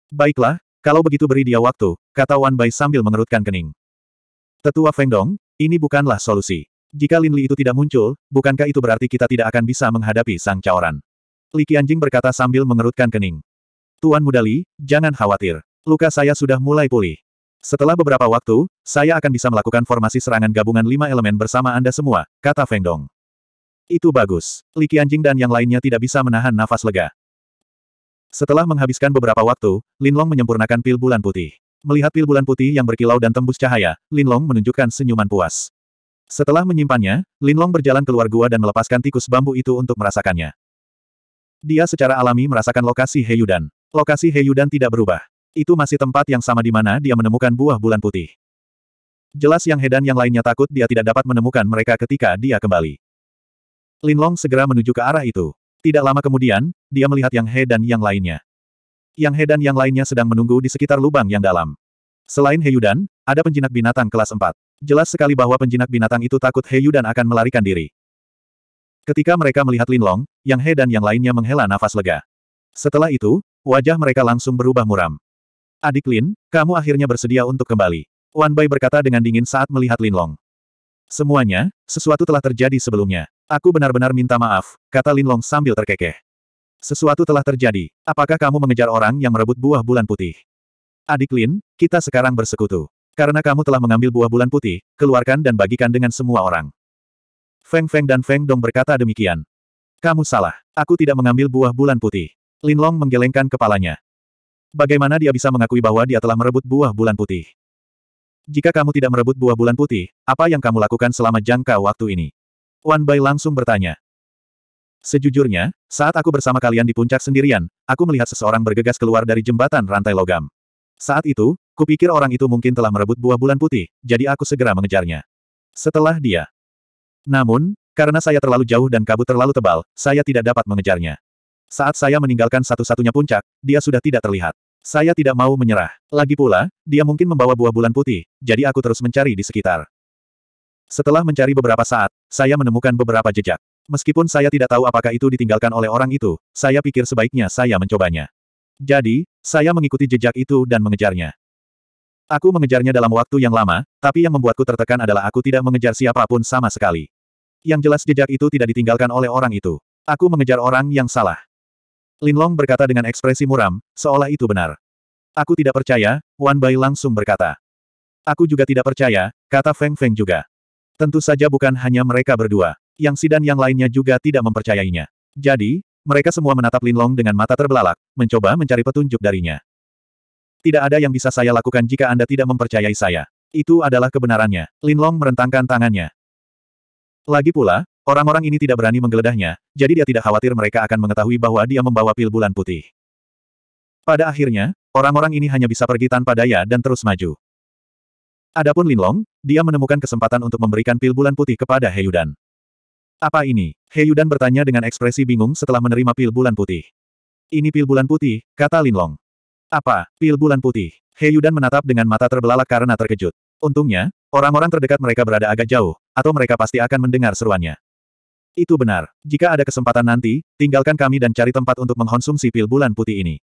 Baiklah, kalau begitu beri dia waktu, kata Wan Bai sambil mengerutkan kening. Tetua Feng Dong, ini bukanlah solusi. Jika Lin Li itu tidak muncul, bukankah itu berarti kita tidak akan bisa menghadapi Sang Caoran? Li Qianjing berkata sambil mengerutkan kening. Tuan Muda Li, jangan khawatir. Luka saya sudah mulai pulih. Setelah beberapa waktu, saya akan bisa melakukan formasi serangan gabungan lima elemen bersama Anda semua, kata Feng Dong. Itu bagus. Li Qianjing dan yang lainnya tidak bisa menahan nafas lega. Setelah menghabiskan beberapa waktu, Linlong menyempurnakan pil bulan putih. Melihat pil bulan putih yang berkilau dan tembus cahaya, Linlong menunjukkan senyuman puas. Setelah menyimpannya, Linlong berjalan keluar gua dan melepaskan tikus bambu itu untuk merasakannya. Dia secara alami merasakan lokasi Heyudan. Lokasi Heyudan tidak berubah. Itu masih tempat yang sama di mana dia menemukan buah bulan putih. Jelas Yang He yang lainnya takut dia tidak dapat menemukan mereka ketika dia kembali. Lin Long segera menuju ke arah itu. Tidak lama kemudian, dia melihat Yang He dan yang lainnya. Yang He dan yang lainnya sedang menunggu di sekitar lubang yang dalam. Selain Heyudan, ada penjinak binatang kelas 4. Jelas sekali bahwa penjinak binatang itu takut Heyudan akan melarikan diri. Ketika mereka melihat Lin Long, Yang He dan yang lainnya menghela nafas lega. Setelah itu, wajah mereka langsung berubah muram. Adik Lin, kamu akhirnya bersedia untuk kembali. Wan Bai berkata dengan dingin saat melihat Lin Long. Semuanya, sesuatu telah terjadi sebelumnya. Aku benar-benar minta maaf, kata Lin Long sambil terkekeh. Sesuatu telah terjadi. Apakah kamu mengejar orang yang merebut buah bulan putih? Adik Lin, kita sekarang bersekutu. Karena kamu telah mengambil buah bulan putih, keluarkan dan bagikan dengan semua orang. Feng Feng dan Feng Dong berkata demikian. Kamu salah. Aku tidak mengambil buah bulan putih. Lin Long menggelengkan kepalanya. Bagaimana dia bisa mengakui bahwa dia telah merebut buah bulan putih? Jika kamu tidak merebut buah bulan putih, apa yang kamu lakukan selama jangka waktu ini? Wan Bai langsung bertanya. Sejujurnya, saat aku bersama kalian di puncak sendirian, aku melihat seseorang bergegas keluar dari jembatan rantai logam. Saat itu, kupikir orang itu mungkin telah merebut buah bulan putih, jadi aku segera mengejarnya. Setelah dia. Namun, karena saya terlalu jauh dan kabut terlalu tebal, saya tidak dapat mengejarnya. Saat saya meninggalkan satu-satunya puncak, dia sudah tidak terlihat. Saya tidak mau menyerah. Lagi pula, dia mungkin membawa buah bulan putih, jadi aku terus mencari di sekitar. Setelah mencari beberapa saat, saya menemukan beberapa jejak. Meskipun saya tidak tahu apakah itu ditinggalkan oleh orang itu, saya pikir sebaiknya saya mencobanya. Jadi, saya mengikuti jejak itu dan mengejarnya. Aku mengejarnya dalam waktu yang lama, tapi yang membuatku tertekan adalah aku tidak mengejar siapapun sama sekali. Yang jelas jejak itu tidak ditinggalkan oleh orang itu. Aku mengejar orang yang salah. Linlong berkata dengan ekspresi muram, seolah itu benar. Aku tidak percaya, Wan Bai langsung berkata. Aku juga tidak percaya, kata Feng Feng juga. Tentu saja bukan hanya mereka berdua. Yang Si dan yang lainnya juga tidak mempercayainya. Jadi, mereka semua menatap Linlong dengan mata terbelalak, mencoba mencari petunjuk darinya. Tidak ada yang bisa saya lakukan jika Anda tidak mempercayai saya. Itu adalah kebenarannya. Linlong merentangkan tangannya. Lagi pula, Orang-orang ini tidak berani menggeledahnya, jadi dia tidak khawatir mereka akan mengetahui bahwa dia membawa pil bulan putih. Pada akhirnya, orang-orang ini hanya bisa pergi tanpa daya dan terus maju. Adapun Linlong, dia menemukan kesempatan untuk memberikan pil bulan putih kepada Heyudan. Apa ini? Heyudan bertanya dengan ekspresi bingung setelah menerima pil bulan putih. Ini pil bulan putih, kata Linlong. Apa, pil bulan putih? Heyudan menatap dengan mata terbelalak karena terkejut. Untungnya, orang-orang terdekat mereka berada agak jauh, atau mereka pasti akan mendengar seruannya. Itu benar. Jika ada kesempatan nanti, tinggalkan kami dan cari tempat untuk mengkonsumsi pil bulan putih ini.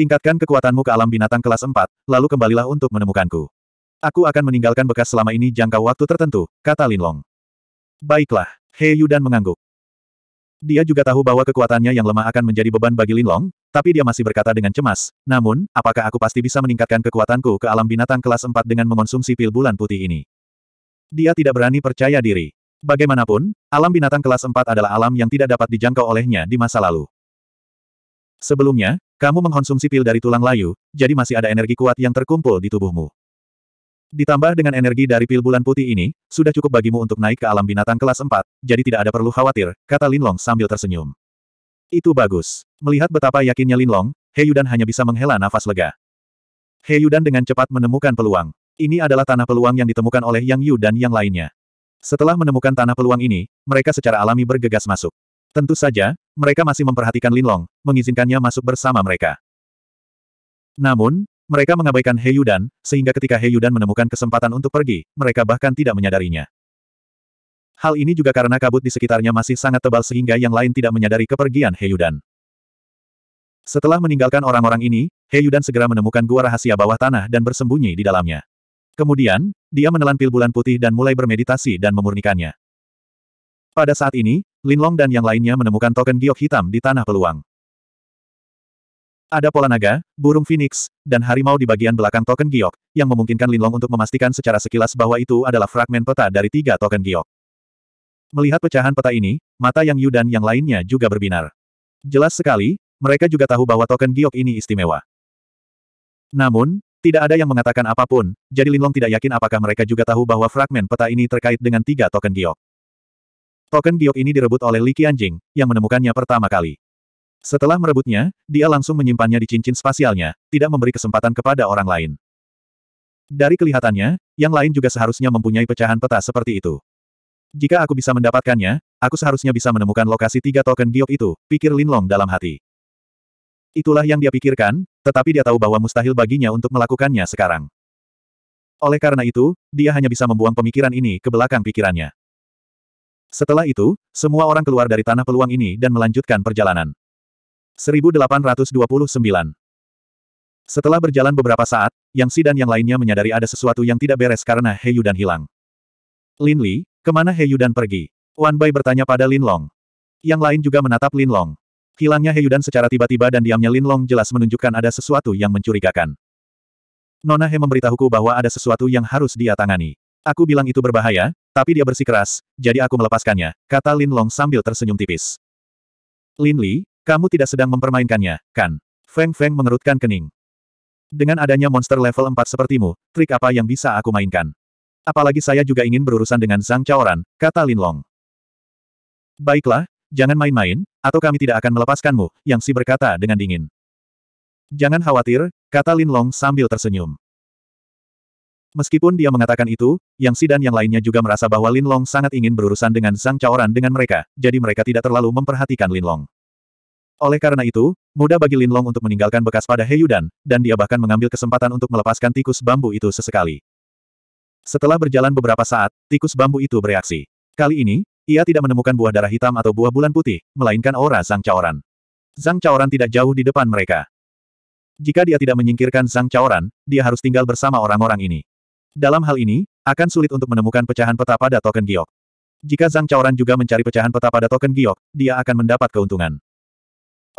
Tingkatkan kekuatanmu ke alam binatang kelas 4, lalu kembalilah untuk menemukanku. Aku akan meninggalkan bekas selama ini jangka waktu tertentu, kata Linlong. Baiklah, He Yudan mengangguk. Dia juga tahu bahwa kekuatannya yang lemah akan menjadi beban bagi Linlong, tapi dia masih berkata dengan cemas, namun, apakah aku pasti bisa meningkatkan kekuatanku ke alam binatang kelas 4 dengan mengonsumsi pil bulan putih ini? Dia tidak berani percaya diri. Bagaimanapun, alam binatang kelas 4 adalah alam yang tidak dapat dijangkau olehnya di masa lalu. Sebelumnya, kamu mengkonsumsi pil dari tulang layu, jadi masih ada energi kuat yang terkumpul di tubuhmu. Ditambah dengan energi dari pil bulan putih ini, sudah cukup bagimu untuk naik ke alam binatang kelas 4, jadi tidak ada perlu khawatir, kata Linlong sambil tersenyum. Itu bagus. Melihat betapa yakinnya Linlong, Heyudan hanya bisa menghela nafas lega. Heyudan dengan cepat menemukan peluang. Ini adalah tanah peluang yang ditemukan oleh Yang Yu dan yang lainnya. Setelah menemukan tanah peluang ini, mereka secara alami bergegas masuk. Tentu saja, mereka masih memperhatikan Linlong, mengizinkannya masuk bersama mereka. Namun, mereka mengabaikan Yudan, sehingga ketika Yudan menemukan kesempatan untuk pergi, mereka bahkan tidak menyadarinya. Hal ini juga karena kabut di sekitarnya masih sangat tebal sehingga yang lain tidak menyadari kepergian Yudan. Setelah meninggalkan orang-orang ini, Yudan segera menemukan gua rahasia bawah tanah dan bersembunyi di dalamnya. Kemudian, dia menelan pil bulan putih dan mulai bermeditasi dan memurnikannya. Pada saat ini, Linlong dan yang lainnya menemukan token giok hitam di tanah peluang. Ada pola naga, burung phoenix, dan harimau di bagian belakang token giok, yang memungkinkan Linlong untuk memastikan secara sekilas bahwa itu adalah fragmen peta dari tiga token giok. Melihat pecahan peta ini, mata Yang Yu dan yang lainnya juga berbinar. Jelas sekali, mereka juga tahu bahwa token giok ini istimewa. Namun, tidak ada yang mengatakan apapun, jadi Linlong tidak yakin apakah mereka juga tahu bahwa fragmen peta ini terkait dengan tiga token giok. Token giok ini direbut oleh Li Qianjing, yang menemukannya pertama kali. Setelah merebutnya, dia langsung menyimpannya di cincin spasialnya, tidak memberi kesempatan kepada orang lain. Dari kelihatannya, yang lain juga seharusnya mempunyai pecahan peta seperti itu. Jika aku bisa mendapatkannya, aku seharusnya bisa menemukan lokasi tiga token giok itu, pikir Linlong dalam hati. Itulah yang dia pikirkan, tetapi dia tahu bahwa mustahil baginya untuk melakukannya sekarang. Oleh karena itu, dia hanya bisa membuang pemikiran ini ke belakang pikirannya. Setelah itu, semua orang keluar dari tanah peluang ini dan melanjutkan perjalanan. 1829 Setelah berjalan beberapa saat, Yang Si dan yang lainnya menyadari ada sesuatu yang tidak beres karena He dan hilang. Lin Li, kemana He dan pergi? Wan Bai bertanya pada Lin Long. Yang lain juga menatap Lin Long. Hilangnya Heyudan secara tiba-tiba dan diamnya Linlong jelas menunjukkan ada sesuatu yang mencurigakan. Nona He memberitahuku bahwa ada sesuatu yang harus dia tangani. Aku bilang itu berbahaya, tapi dia bersikeras, jadi aku melepaskannya, kata Lin Long sambil tersenyum tipis. Lin Li, kamu tidak sedang mempermainkannya, kan? Feng Feng mengerutkan kening. Dengan adanya monster level 4 sepertimu, trik apa yang bisa aku mainkan? Apalagi saya juga ingin berurusan dengan Zhang Chaoran, kata Lin Long. Baiklah, jangan main-main, atau kami tidak akan melepaskanmu, Yang Si berkata dengan dingin. Jangan khawatir, kata Lin Long sambil tersenyum. Meskipun dia mengatakan itu, Yang Si dan yang lainnya juga merasa bahwa Lin Long sangat ingin berurusan dengan sang Chaoran dengan mereka, jadi mereka tidak terlalu memperhatikan Lin Long. Oleh karena itu, mudah bagi Lin Long untuk meninggalkan bekas pada Yudan, dan dia bahkan mengambil kesempatan untuk melepaskan tikus bambu itu sesekali. Setelah berjalan beberapa saat, tikus bambu itu bereaksi. Kali ini, ia tidak menemukan buah darah hitam atau buah bulan putih, melainkan aura Zhang Chaoran. Zhang Chaoran tidak jauh di depan mereka. Jika dia tidak menyingkirkan Zhang Chaoran, dia harus tinggal bersama orang-orang ini. Dalam hal ini, akan sulit untuk menemukan pecahan peta pada token giok. Jika Zhang Chaoran juga mencari pecahan peta pada token giok, dia akan mendapat keuntungan.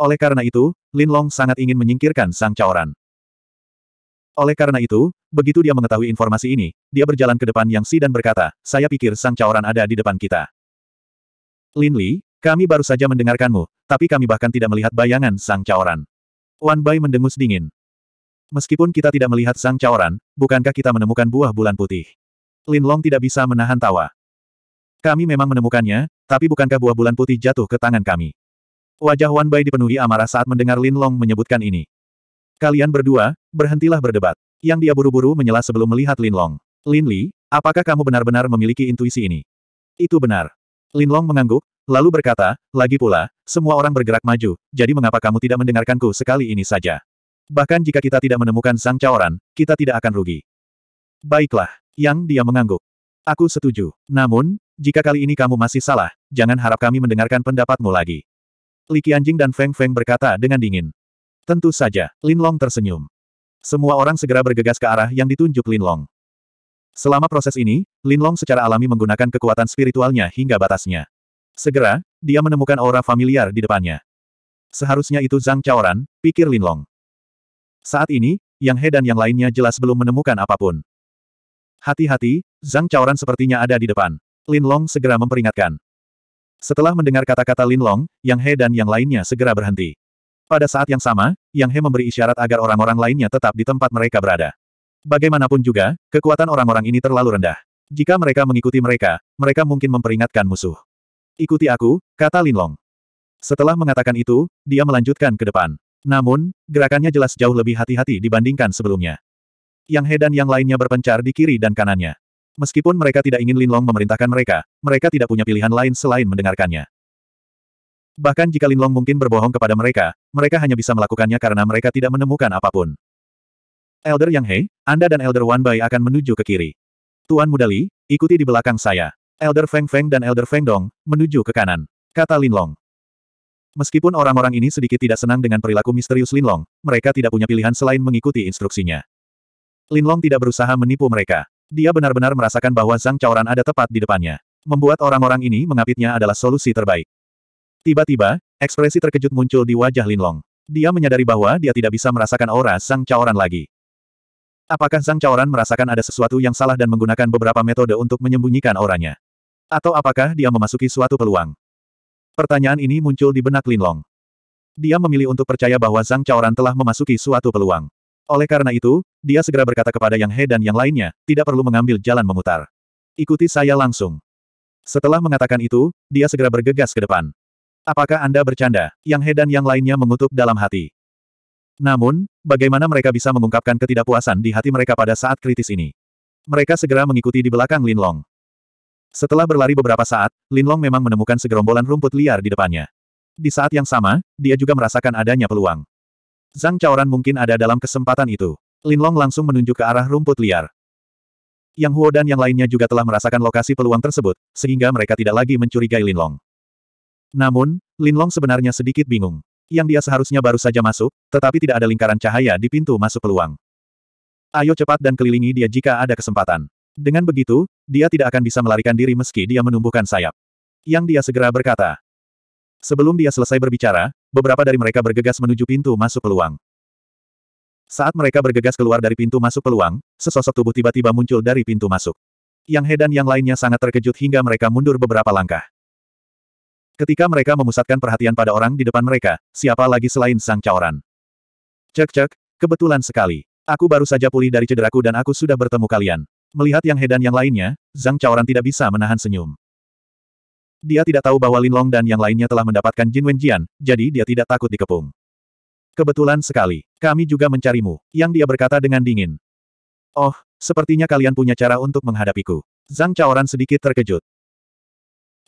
Oleh karena itu, Lin Long sangat ingin menyingkirkan Zhang Chaoran. Oleh karena itu, begitu dia mengetahui informasi ini, dia berjalan ke depan Yang Si dan berkata, saya pikir Sang Chaoran ada di depan kita. Lin Li, kami baru saja mendengarkanmu, tapi kami bahkan tidak melihat bayangan Sang Caoran. Wan Bai mendengus dingin. Meskipun kita tidak melihat Sang Caoran, bukankah kita menemukan buah bulan putih? Lin Long tidak bisa menahan tawa. Kami memang menemukannya, tapi bukankah buah bulan putih jatuh ke tangan kami? Wajah Wan Bai dipenuhi amarah saat mendengar Lin Long menyebutkan ini. Kalian berdua, berhentilah berdebat. Yang dia buru-buru menyela sebelum melihat Lin Long. Lin Li, apakah kamu benar-benar memiliki intuisi ini? Itu benar. Linlong mengangguk, lalu berkata, lagi pula, semua orang bergerak maju, jadi mengapa kamu tidak mendengarkanku sekali ini saja? Bahkan jika kita tidak menemukan Sang Caoran, kita tidak akan rugi. Baiklah, Yang dia mengangguk. Aku setuju. Namun, jika kali ini kamu masih salah, jangan harap kami mendengarkan pendapatmu lagi. Li Qianjing dan Feng Feng berkata dengan dingin. Tentu saja, Linlong tersenyum. Semua orang segera bergegas ke arah yang ditunjuk Linlong. Selama proses ini, Linlong secara alami menggunakan kekuatan spiritualnya hingga batasnya. Segera, dia menemukan aura familiar di depannya. Seharusnya itu Zhang Chaoran, pikir Linlong. Saat ini, Yang He dan yang lainnya jelas belum menemukan apapun. Hati-hati, Zhang Chaoran sepertinya ada di depan. Linlong segera memperingatkan. Setelah mendengar kata-kata Linlong, Yang He dan yang lainnya segera berhenti. Pada saat yang sama, Yang He memberi isyarat agar orang-orang lainnya tetap di tempat mereka berada. Bagaimanapun juga, kekuatan orang-orang ini terlalu rendah. Jika mereka mengikuti mereka, mereka mungkin memperingatkan musuh. Ikuti aku, kata Linlong. Setelah mengatakan itu, dia melanjutkan ke depan. Namun, gerakannya jelas jauh lebih hati-hati dibandingkan sebelumnya. Yang He dan yang lainnya berpencar di kiri dan kanannya. Meskipun mereka tidak ingin Linlong memerintahkan mereka, mereka tidak punya pilihan lain selain mendengarkannya. Bahkan jika Linlong mungkin berbohong kepada mereka, mereka hanya bisa melakukannya karena mereka tidak menemukan apapun. Elder Yang He, Anda dan Elder Wan Bai akan menuju ke kiri. Tuan Muda Li, ikuti di belakang saya. Elder Feng Feng dan Elder Feng Dong, menuju ke kanan. Kata Lin Long. Meskipun orang-orang ini sedikit tidak senang dengan perilaku misterius Lin Long, mereka tidak punya pilihan selain mengikuti instruksinya. Lin Long tidak berusaha menipu mereka. Dia benar-benar merasakan bahwa Zhang Caoran ada tepat di depannya. Membuat orang-orang ini mengapitnya adalah solusi terbaik. Tiba-tiba, ekspresi terkejut muncul di wajah Lin Long. Dia menyadari bahwa dia tidak bisa merasakan aura Zhang Caoran lagi. Apakah Zhang Chaoran merasakan ada sesuatu yang salah dan menggunakan beberapa metode untuk menyembunyikan auranya? Atau apakah dia memasuki suatu peluang? Pertanyaan ini muncul di benak Lin Long. Dia memilih untuk percaya bahwa Zhang Chaoran telah memasuki suatu peluang. Oleh karena itu, dia segera berkata kepada Yang He dan yang lainnya, tidak perlu mengambil jalan memutar. Ikuti saya langsung. Setelah mengatakan itu, dia segera bergegas ke depan. Apakah Anda bercanda? Yang He dan yang lainnya mengutuk dalam hati. Namun, bagaimana mereka bisa mengungkapkan ketidakpuasan di hati mereka pada saat kritis ini? Mereka segera mengikuti di belakang Lin Long. Setelah berlari beberapa saat, Lin Long memang menemukan segerombolan rumput liar di depannya. Di saat yang sama, dia juga merasakan adanya peluang. Zhang Chaoran mungkin ada dalam kesempatan itu. Lin Long langsung menunjuk ke arah rumput liar. Yang Huo dan yang lainnya juga telah merasakan lokasi peluang tersebut, sehingga mereka tidak lagi mencurigai Lin Long. Namun, Lin Long sebenarnya sedikit bingung yang dia seharusnya baru saja masuk, tetapi tidak ada lingkaran cahaya di pintu masuk peluang. Ayo cepat dan kelilingi dia jika ada kesempatan. Dengan begitu, dia tidak akan bisa melarikan diri meski dia menumbuhkan sayap. Yang dia segera berkata. Sebelum dia selesai berbicara, beberapa dari mereka bergegas menuju pintu masuk peluang. Saat mereka bergegas keluar dari pintu masuk peluang, sesosok tubuh tiba-tiba muncul dari pintu masuk. Yang He dan yang lainnya sangat terkejut hingga mereka mundur beberapa langkah. Ketika mereka memusatkan perhatian pada orang di depan mereka, siapa lagi selain Sang Caoran? Cek-cek, kebetulan sekali. Aku baru saja pulih dari cederaku dan aku sudah bertemu kalian. Melihat Yang He yang lainnya, Zhang Caoran tidak bisa menahan senyum. Dia tidak tahu bahwa Lin Long dan yang lainnya telah mendapatkan Jin Wenjian, jadi dia tidak takut dikepung. Kebetulan sekali, kami juga mencarimu, yang dia berkata dengan dingin. Oh, sepertinya kalian punya cara untuk menghadapiku. Zhang Caoran sedikit terkejut.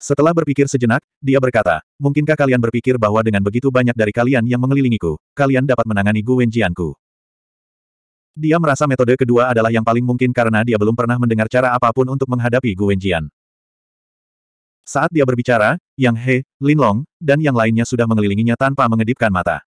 Setelah berpikir sejenak, dia berkata, mungkinkah kalian berpikir bahwa dengan begitu banyak dari kalian yang mengelilingiku, kalian dapat menangani Gu Wenjianku? Dia merasa metode kedua adalah yang paling mungkin karena dia belum pernah mendengar cara apapun untuk menghadapi Gu Wenjian. Saat dia berbicara, Yang He, Lin Long, dan yang lainnya sudah mengelilinginya tanpa mengedipkan mata.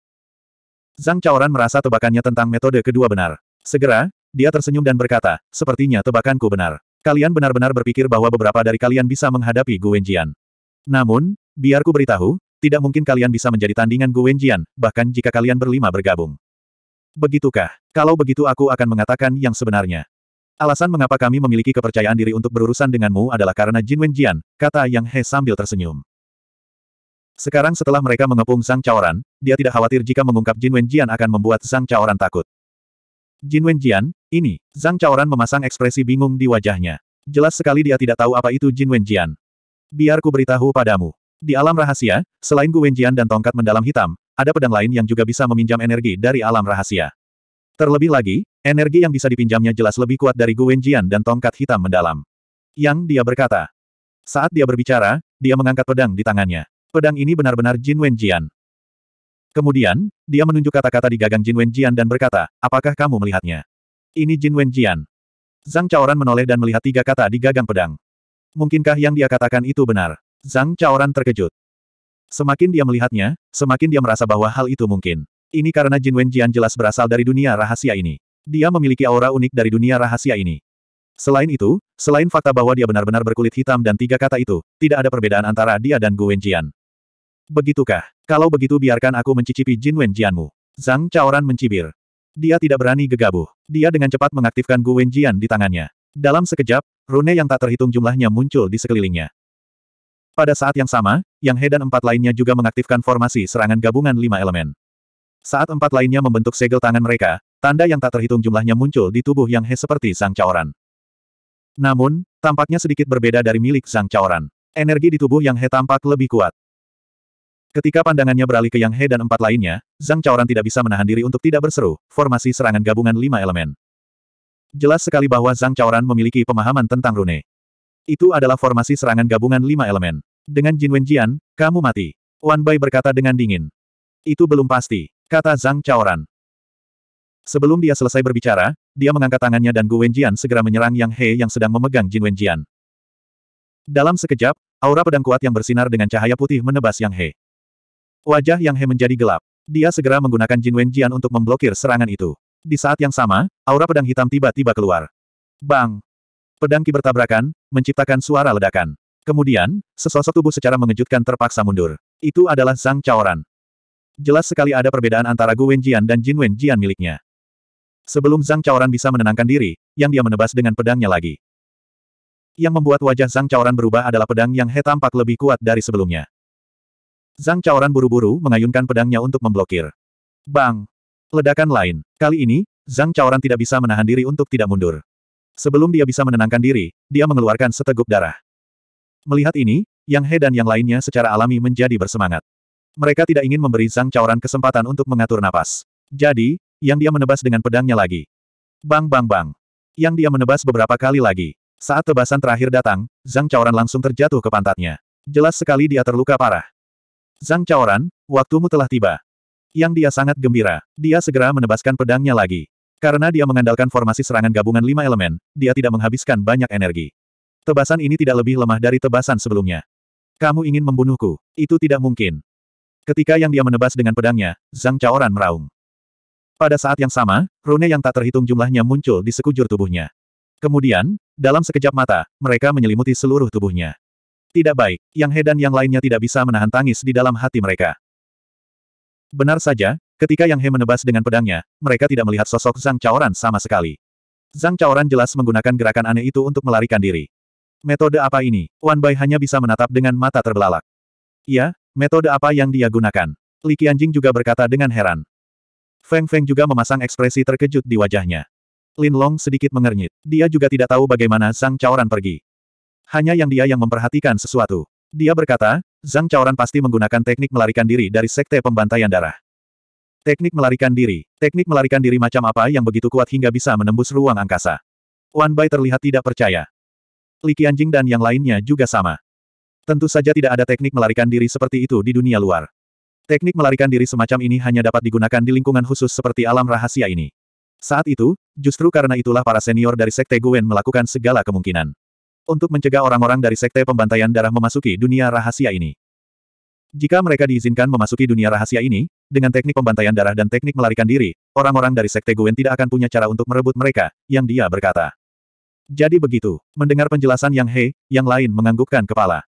Zhang Chaoran merasa tebakannya tentang metode kedua benar. Segera, dia tersenyum dan berkata, sepertinya tebakanku benar. Kalian benar-benar berpikir bahwa beberapa dari kalian bisa menghadapi Gu Wenjian. Namun, biarku beritahu, tidak mungkin kalian bisa menjadi tandingan Gu Wenjian, bahkan jika kalian berlima bergabung. Begitukah? Kalau begitu aku akan mengatakan yang sebenarnya. Alasan mengapa kami memiliki kepercayaan diri untuk berurusan denganmu adalah karena Jin Wenjian, kata Yang He sambil tersenyum. Sekarang setelah mereka mengepung Sang Caoran, dia tidak khawatir jika mengungkap Jin Wenjian akan membuat Sang Caoran takut. Jin Wenjian, ini, Zhang Chaoran memasang ekspresi bingung di wajahnya. Jelas sekali dia tidak tahu apa itu Jin Wenjian. Biar ku beritahu padamu. Di alam rahasia, selain Gu Wenjian dan tongkat mendalam hitam, ada pedang lain yang juga bisa meminjam energi dari alam rahasia. Terlebih lagi, energi yang bisa dipinjamnya jelas lebih kuat dari Gu Wenjian dan tongkat hitam mendalam. Yang dia berkata. Saat dia berbicara, dia mengangkat pedang di tangannya. Pedang ini benar-benar Jin Wenjian. Kemudian, dia menunjuk kata-kata di gagang Jin Wenjian dan berkata, apakah kamu melihatnya? Ini Jin Wenjian. Zhang Chaoran menoleh dan melihat tiga kata di gagang pedang. Mungkinkah yang dia katakan itu benar? Zhang Chaoran terkejut. Semakin dia melihatnya, semakin dia merasa bahwa hal itu mungkin. Ini karena Jin Wenjian jelas berasal dari dunia rahasia ini. Dia memiliki aura unik dari dunia rahasia ini. Selain itu, selain fakta bahwa dia benar-benar berkulit hitam dan tiga kata itu, tidak ada perbedaan antara dia dan Gu Wenjian. Begitukah? Kalau begitu biarkan aku mencicipi Jin Wenjianmu. Zhang Chaoran mencibir. Dia tidak berani gegabah. Dia dengan cepat mengaktifkan Gu Wenjian di tangannya. Dalam sekejap, rune yang tak terhitung jumlahnya muncul di sekelilingnya. Pada saat yang sama, Yang He dan empat lainnya juga mengaktifkan formasi serangan gabungan lima elemen. Saat empat lainnya membentuk segel tangan mereka, tanda yang tak terhitung jumlahnya muncul di tubuh Yang He seperti sang caoran. Namun, tampaknya sedikit berbeda dari milik sang caoran. Energi di tubuh Yang He tampak lebih kuat. Ketika pandangannya beralih ke Yang He dan empat lainnya, Zhang Chaoran tidak bisa menahan diri untuk tidak berseru, formasi serangan gabungan lima elemen. Jelas sekali bahwa Zhang Chaoran memiliki pemahaman tentang rune. Itu adalah formasi serangan gabungan lima elemen. Dengan Jin Wenjian, kamu mati. Wan Bai berkata dengan dingin. Itu belum pasti, kata Zhang Chaoran. Sebelum dia selesai berbicara, dia mengangkat tangannya dan Gu Wenjian segera menyerang Yang He yang sedang memegang Jin Wenjian. Dalam sekejap, aura pedang kuat yang bersinar dengan cahaya putih menebas Yang He. Wajah Yang He menjadi gelap. Dia segera menggunakan Jin Wen Jian untuk memblokir serangan itu. Di saat yang sama, aura pedang hitam tiba-tiba keluar. Bang! Pedang ki bertabrakan, menciptakan suara ledakan. Kemudian, sesosok tubuh secara mengejutkan terpaksa mundur. Itu adalah Zhang Chaoran. Jelas sekali ada perbedaan antara Gu Wenjian dan Jin Wenjian miliknya. Sebelum Zhang Chaoran bisa menenangkan diri, yang dia menebas dengan pedangnya lagi. Yang membuat wajah Zhang Chaoran berubah adalah pedang yang he tampak lebih kuat dari sebelumnya. Zhang Chaoran buru-buru mengayunkan pedangnya untuk memblokir. Bang! Ledakan lain. Kali ini, Zhang Chaoran tidak bisa menahan diri untuk tidak mundur. Sebelum dia bisa menenangkan diri, dia mengeluarkan seteguk darah. Melihat ini, Yang He dan yang lainnya secara alami menjadi bersemangat. Mereka tidak ingin memberi Zhang Chaoran kesempatan untuk mengatur napas. Jadi, yang dia menebas dengan pedangnya lagi. Bang bang bang. Yang dia menebas beberapa kali lagi. Saat tebasan terakhir datang, Zhang Chaoran langsung terjatuh ke pantatnya. Jelas sekali dia terluka parah. Zhang Chaoran, waktumu telah tiba. Yang dia sangat gembira. Dia segera menebaskan pedangnya lagi. Karena dia mengandalkan formasi serangan gabungan lima elemen, dia tidak menghabiskan banyak energi. Tebasan ini tidak lebih lemah dari tebasan sebelumnya. Kamu ingin membunuhku? Itu tidak mungkin. Ketika yang dia menebas dengan pedangnya, Zhang Chaoran meraung. Pada saat yang sama, rune yang tak terhitung jumlahnya muncul di sekujur tubuhnya. Kemudian, dalam sekejap mata, mereka menyelimuti seluruh tubuhnya. Tidak baik, Yang He dan yang lainnya tidak bisa menahan tangis di dalam hati mereka. Benar saja, ketika Yang He menebas dengan pedangnya, mereka tidak melihat sosok Zhang Chaoran sama sekali. Zhang Chaoran jelas menggunakan gerakan aneh itu untuk melarikan diri. Metode apa ini? Wan Bai hanya bisa menatap dengan mata terbelalak. Iya, metode apa yang dia gunakan? Li Qianjing juga berkata dengan heran. Feng Feng juga memasang ekspresi terkejut di wajahnya. Lin Long sedikit mengernyit. Dia juga tidak tahu bagaimana Zhang Chaoran pergi. Hanya yang dia yang memperhatikan sesuatu. Dia berkata, Zhang Chaoran pasti menggunakan teknik melarikan diri dari sekte pembantaian darah. Teknik melarikan diri. Teknik melarikan diri macam apa yang begitu kuat hingga bisa menembus ruang angkasa. Wan Bai terlihat tidak percaya. Li Qianjing dan yang lainnya juga sama. Tentu saja tidak ada teknik melarikan diri seperti itu di dunia luar. Teknik melarikan diri semacam ini hanya dapat digunakan di lingkungan khusus seperti alam rahasia ini. Saat itu, justru karena itulah para senior dari Sekte Guwen melakukan segala kemungkinan untuk mencegah orang-orang dari Sekte Pembantaian Darah memasuki dunia rahasia ini. Jika mereka diizinkan memasuki dunia rahasia ini, dengan teknik pembantaian darah dan teknik melarikan diri, orang-orang dari Sekte Gwen tidak akan punya cara untuk merebut mereka, yang dia berkata. Jadi begitu, mendengar penjelasan Yang He, yang lain menganggukkan kepala.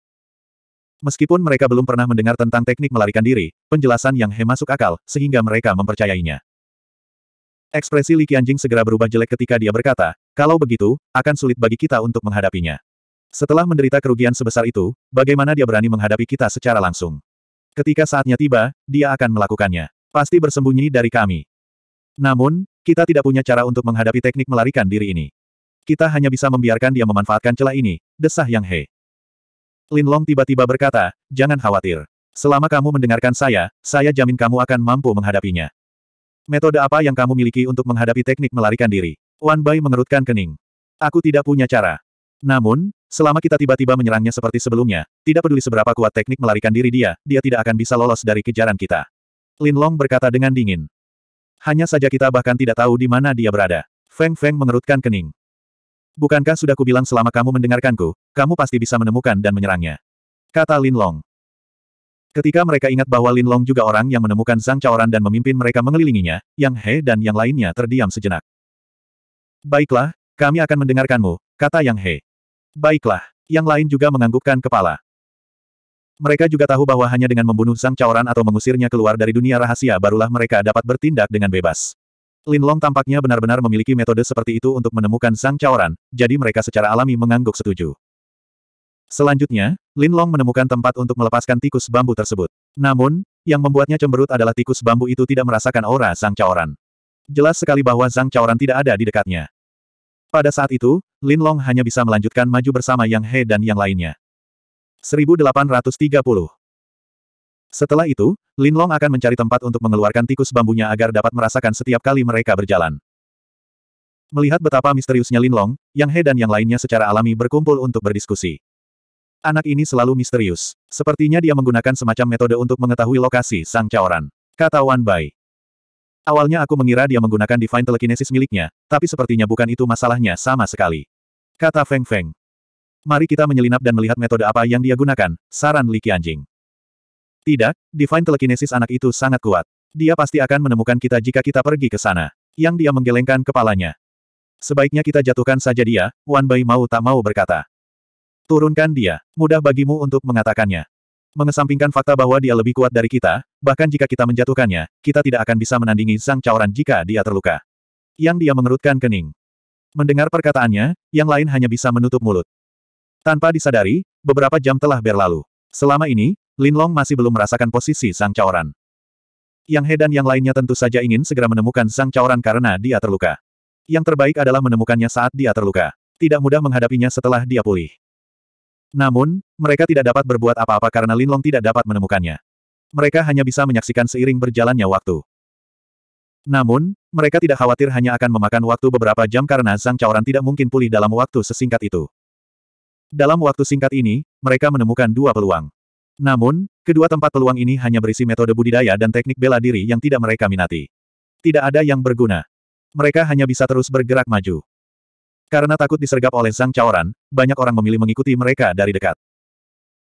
Meskipun mereka belum pernah mendengar tentang teknik melarikan diri, penjelasan Yang He masuk akal, sehingga mereka mempercayainya. Ekspresi Li Qianjing segera berubah jelek ketika dia berkata, kalau begitu, akan sulit bagi kita untuk menghadapinya. Setelah menderita kerugian sebesar itu, bagaimana dia berani menghadapi kita secara langsung? Ketika saatnya tiba, dia akan melakukannya. Pasti bersembunyi dari kami. Namun, kita tidak punya cara untuk menghadapi teknik melarikan diri ini. Kita hanya bisa membiarkan dia memanfaatkan celah ini, desah Yang He. Lin Long tiba-tiba berkata, jangan khawatir. Selama kamu mendengarkan saya, saya jamin kamu akan mampu menghadapinya. Metode apa yang kamu miliki untuk menghadapi teknik melarikan diri? Wan Bai mengerutkan kening. Aku tidak punya cara. Namun, selama kita tiba-tiba menyerangnya seperti sebelumnya, tidak peduli seberapa kuat teknik melarikan diri dia, dia tidak akan bisa lolos dari kejaran kita. Lin Long berkata dengan dingin. Hanya saja kita bahkan tidak tahu di mana dia berada. Feng Feng mengerutkan kening. Bukankah sudah kubilang selama kamu mendengarkanku, kamu pasti bisa menemukan dan menyerangnya. Kata Lin Long. Ketika mereka ingat bahwa Lin Long juga orang yang menemukan Zhang Chaoran dan memimpin mereka mengelilinginya, Yang He dan yang lainnya terdiam sejenak. Baiklah, kami akan mendengarkanmu, kata Yang He. Baiklah, yang lain juga menganggukkan kepala. Mereka juga tahu bahwa hanya dengan membunuh Sang Caoran atau mengusirnya keluar dari dunia rahasia barulah mereka dapat bertindak dengan bebas. Lin Long tampaknya benar-benar memiliki metode seperti itu untuk menemukan Sang Caoran, jadi mereka secara alami mengangguk setuju. Selanjutnya, Lin Long menemukan tempat untuk melepaskan tikus bambu tersebut. Namun, yang membuatnya cemberut adalah tikus bambu itu tidak merasakan aura Sang Caoran. Jelas sekali bahwa Zhang Chaoran tidak ada di dekatnya. Pada saat itu, Lin Long hanya bisa melanjutkan maju bersama Yang He dan yang lainnya. 1830 Setelah itu, Lin Long akan mencari tempat untuk mengeluarkan tikus bambunya agar dapat merasakan setiap kali mereka berjalan. Melihat betapa misteriusnya Lin Long, Yang He dan yang lainnya secara alami berkumpul untuk berdiskusi. Anak ini selalu misterius. Sepertinya dia menggunakan semacam metode untuk mengetahui lokasi Sang Chaoran. Kata Wan Bai. Awalnya aku mengira dia menggunakan Divine Telekinesis miliknya, tapi sepertinya bukan itu masalahnya sama sekali. Kata Feng Feng. Mari kita menyelinap dan melihat metode apa yang dia gunakan, saran Li Qianjing. Tidak, Divine Telekinesis anak itu sangat kuat. Dia pasti akan menemukan kita jika kita pergi ke sana. Yang dia menggelengkan kepalanya. Sebaiknya kita jatuhkan saja dia, Wan Bai mau tak mau berkata. Turunkan dia, mudah bagimu untuk mengatakannya. Mengesampingkan fakta bahwa dia lebih kuat dari kita, bahkan jika kita menjatuhkannya, kita tidak akan bisa menandingi sang Caoran jika dia terluka. Yang dia mengerutkan kening. Mendengar perkataannya, yang lain hanya bisa menutup mulut. Tanpa disadari, beberapa jam telah berlalu. Selama ini, Lin Long masih belum merasakan posisi sang Caoran. Yang He dan yang lainnya tentu saja ingin segera menemukan sang Caoran karena dia terluka. Yang terbaik adalah menemukannya saat dia terluka. Tidak mudah menghadapinya setelah dia pulih. Namun, mereka tidak dapat berbuat apa-apa karena Linlong tidak dapat menemukannya. Mereka hanya bisa menyaksikan seiring berjalannya waktu. Namun, mereka tidak khawatir hanya akan memakan waktu beberapa jam karena Zhang Caoran tidak mungkin pulih dalam waktu sesingkat itu. Dalam waktu singkat ini, mereka menemukan dua peluang. Namun, kedua tempat peluang ini hanya berisi metode budidaya dan teknik bela diri yang tidak mereka minati. Tidak ada yang berguna. Mereka hanya bisa terus bergerak maju. Karena takut disergap oleh Zhang Chaoran, banyak orang memilih mengikuti mereka dari dekat.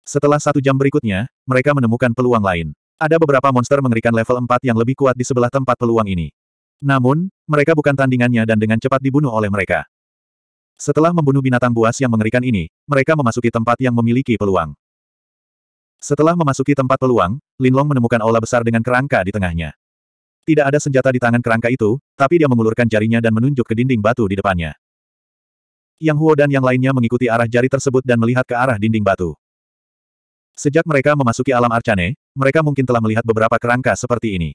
Setelah satu jam berikutnya, mereka menemukan peluang lain. Ada beberapa monster mengerikan level 4 yang lebih kuat di sebelah tempat peluang ini. Namun, mereka bukan tandingannya dan dengan cepat dibunuh oleh mereka. Setelah membunuh binatang buas yang mengerikan ini, mereka memasuki tempat yang memiliki peluang. Setelah memasuki tempat peluang, Linlong menemukan aula besar dengan kerangka di tengahnya. Tidak ada senjata di tangan kerangka itu, tapi dia mengulurkan jarinya dan menunjuk ke dinding batu di depannya. Yang Huo dan yang lainnya mengikuti arah jari tersebut dan melihat ke arah dinding batu. Sejak mereka memasuki alam Arcane, mereka mungkin telah melihat beberapa kerangka seperti ini.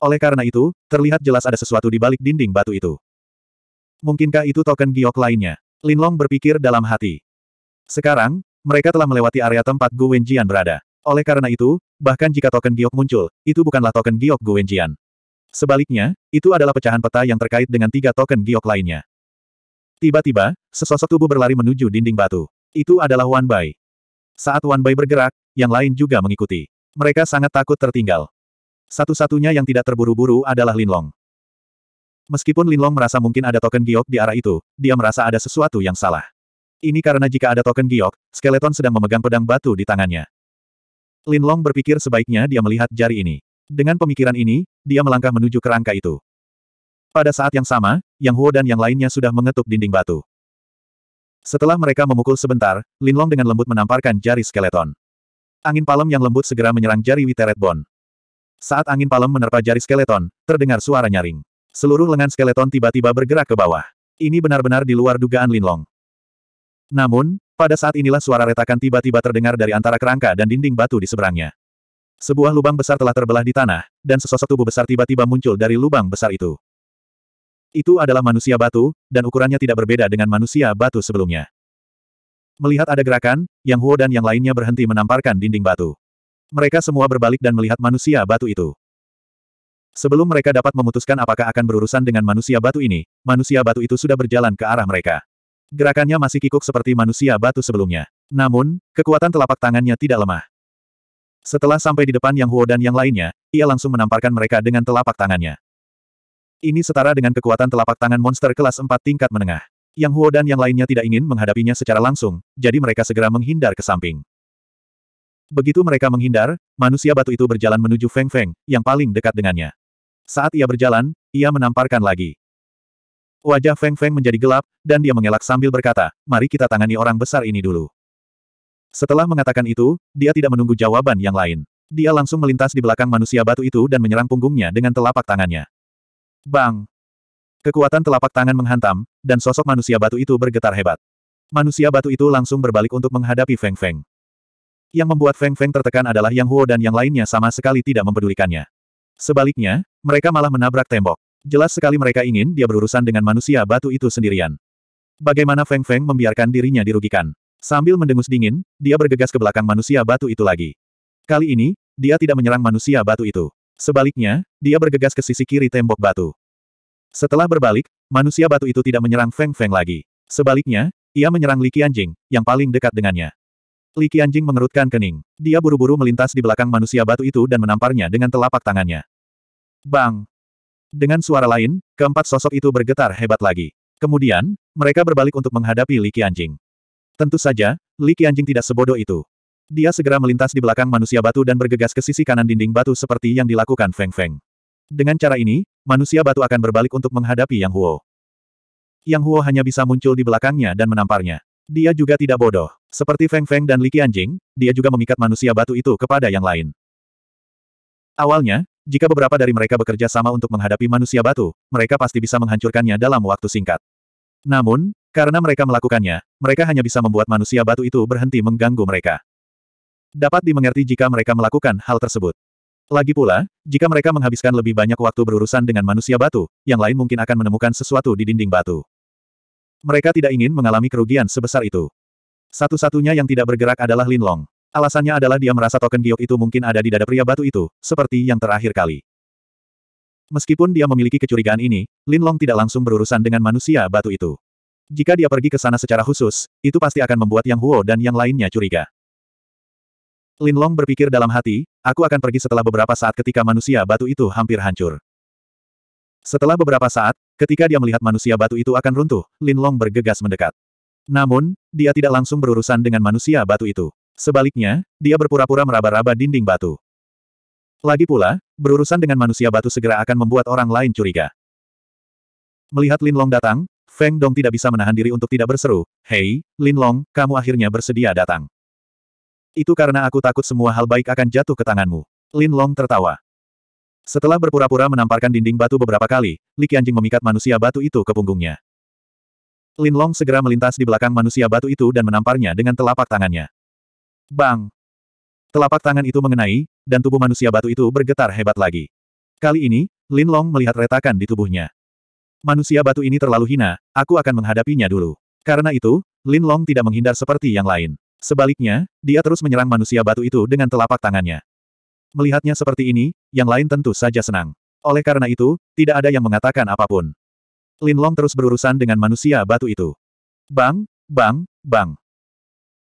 Oleh karena itu, terlihat jelas ada sesuatu di balik dinding batu itu. Mungkinkah itu token giok lainnya? Linlong berpikir dalam hati. Sekarang, mereka telah melewati area tempat Gu Wenjian berada. Oleh karena itu, bahkan jika token giok muncul, itu bukanlah token giok Gu Wenjian. Sebaliknya, itu adalah pecahan peta yang terkait dengan tiga token giok lainnya. Tiba-tiba, sesosok tubuh berlari menuju dinding batu. Itu adalah Wan Bai. Saat Wan Bai bergerak, yang lain juga mengikuti. Mereka sangat takut tertinggal. Satu-satunya yang tidak terburu-buru adalah Lin Long. Meskipun Lin Long merasa mungkin ada token giok di arah itu, dia merasa ada sesuatu yang salah. Ini karena jika ada token giok, skeleton sedang memegang pedang batu di tangannya. Lin Long berpikir sebaiknya dia melihat jari ini. Dengan pemikiran ini, dia melangkah menuju kerangka itu. Pada saat yang sama, Yang Huo dan yang lainnya sudah mengetuk dinding batu. Setelah mereka memukul sebentar, Linlong dengan lembut menamparkan jari skeleton. Angin palem yang lembut segera menyerang jari Witeret Bon. Saat angin palem menerpa jari skeleton, terdengar suara nyaring. Seluruh lengan skeleton tiba-tiba bergerak ke bawah. Ini benar-benar di luar dugaan Linlong. Namun, pada saat inilah suara retakan tiba-tiba terdengar dari antara kerangka dan dinding batu di seberangnya. Sebuah lubang besar telah terbelah di tanah, dan sesosok tubuh besar tiba-tiba muncul dari lubang besar itu. Itu adalah manusia batu, dan ukurannya tidak berbeda dengan manusia batu sebelumnya. Melihat ada gerakan, Yang Huo dan yang lainnya berhenti menamparkan dinding batu. Mereka semua berbalik dan melihat manusia batu itu. Sebelum mereka dapat memutuskan apakah akan berurusan dengan manusia batu ini, manusia batu itu sudah berjalan ke arah mereka. Gerakannya masih kikuk seperti manusia batu sebelumnya. Namun, kekuatan telapak tangannya tidak lemah. Setelah sampai di depan Yang Huo dan yang lainnya, ia langsung menamparkan mereka dengan telapak tangannya. Ini setara dengan kekuatan telapak tangan monster kelas 4 tingkat menengah. Yang Huo dan yang lainnya tidak ingin menghadapinya secara langsung, jadi mereka segera menghindar ke samping. Begitu mereka menghindar, manusia batu itu berjalan menuju Feng Feng, yang paling dekat dengannya. Saat ia berjalan, ia menamparkan lagi. Wajah Feng Feng menjadi gelap, dan dia mengelak sambil berkata, mari kita tangani orang besar ini dulu. Setelah mengatakan itu, dia tidak menunggu jawaban yang lain. Dia langsung melintas di belakang manusia batu itu dan menyerang punggungnya dengan telapak tangannya. Bang! Kekuatan telapak tangan menghantam, dan sosok manusia batu itu bergetar hebat. Manusia batu itu langsung berbalik untuk menghadapi Feng Feng. Yang membuat Feng Feng tertekan adalah Yang Huo dan yang lainnya sama sekali tidak mempedulikannya. Sebaliknya, mereka malah menabrak tembok. Jelas sekali mereka ingin dia berurusan dengan manusia batu itu sendirian. Bagaimana Feng Feng membiarkan dirinya dirugikan? Sambil mendengus dingin, dia bergegas ke belakang manusia batu itu lagi. Kali ini, dia tidak menyerang manusia batu itu. Sebaliknya, dia bergegas ke sisi kiri tembok batu. Setelah berbalik, manusia batu itu tidak menyerang Feng Feng lagi. Sebaliknya, ia menyerang Li Qianjing, yang paling dekat dengannya. Li Qianjing mengerutkan kening. Dia buru-buru melintas di belakang manusia batu itu dan menamparnya dengan telapak tangannya. Bang! Dengan suara lain, keempat sosok itu bergetar hebat lagi. Kemudian, mereka berbalik untuk menghadapi Li Qianjing. Tentu saja, Li Qianjing tidak sebodoh itu. Dia segera melintas di belakang manusia batu dan bergegas ke sisi kanan dinding batu seperti yang dilakukan Feng Feng. Dengan cara ini, manusia batu akan berbalik untuk menghadapi Yang Huo. Yang Huo hanya bisa muncul di belakangnya dan menamparnya. Dia juga tidak bodoh. Seperti Feng Feng dan Li Qianjing, dia juga memikat manusia batu itu kepada yang lain. Awalnya, jika beberapa dari mereka bekerja sama untuk menghadapi manusia batu, mereka pasti bisa menghancurkannya dalam waktu singkat. Namun, karena mereka melakukannya, mereka hanya bisa membuat manusia batu itu berhenti mengganggu mereka. Dapat dimengerti jika mereka melakukan hal tersebut. Lagi pula, jika mereka menghabiskan lebih banyak waktu berurusan dengan manusia batu, yang lain mungkin akan menemukan sesuatu di dinding batu. Mereka tidak ingin mengalami kerugian sebesar itu. Satu-satunya yang tidak bergerak adalah Lin Long. Alasannya adalah dia merasa token giok itu mungkin ada di dada pria batu itu, seperti yang terakhir kali. Meskipun dia memiliki kecurigaan ini, Lin Long tidak langsung berurusan dengan manusia batu itu. Jika dia pergi ke sana secara khusus, itu pasti akan membuat Yang Huo dan yang lainnya curiga. Lin Long berpikir dalam hati, Aku akan pergi setelah beberapa saat ketika manusia batu itu hampir hancur. Setelah beberapa saat, ketika dia melihat manusia batu itu akan runtuh, Lin Long bergegas mendekat. Namun, dia tidak langsung berurusan dengan manusia batu itu. Sebaliknya, dia berpura-pura meraba-raba dinding batu. Lagi pula, berurusan dengan manusia batu segera akan membuat orang lain curiga. Melihat Lin Long datang, Feng Dong tidak bisa menahan diri untuk tidak berseru, Hei, Lin Long, kamu akhirnya bersedia datang. Itu karena aku takut semua hal baik akan jatuh ke tanganmu. Lin Long tertawa. Setelah berpura-pura menamparkan dinding batu beberapa kali, Li Qianjing memikat manusia batu itu ke punggungnya. Lin Long segera melintas di belakang manusia batu itu dan menamparnya dengan telapak tangannya. Bang! Telapak tangan itu mengenai, dan tubuh manusia batu itu bergetar hebat lagi. Kali ini, Lin Long melihat retakan di tubuhnya. Manusia batu ini terlalu hina, aku akan menghadapinya dulu. Karena itu, Lin Long tidak menghindar seperti yang lain. Sebaliknya, dia terus menyerang manusia batu itu dengan telapak tangannya. Melihatnya seperti ini, yang lain tentu saja senang. Oleh karena itu, tidak ada yang mengatakan apapun. Lin Long terus berurusan dengan manusia batu itu. Bang, bang, bang.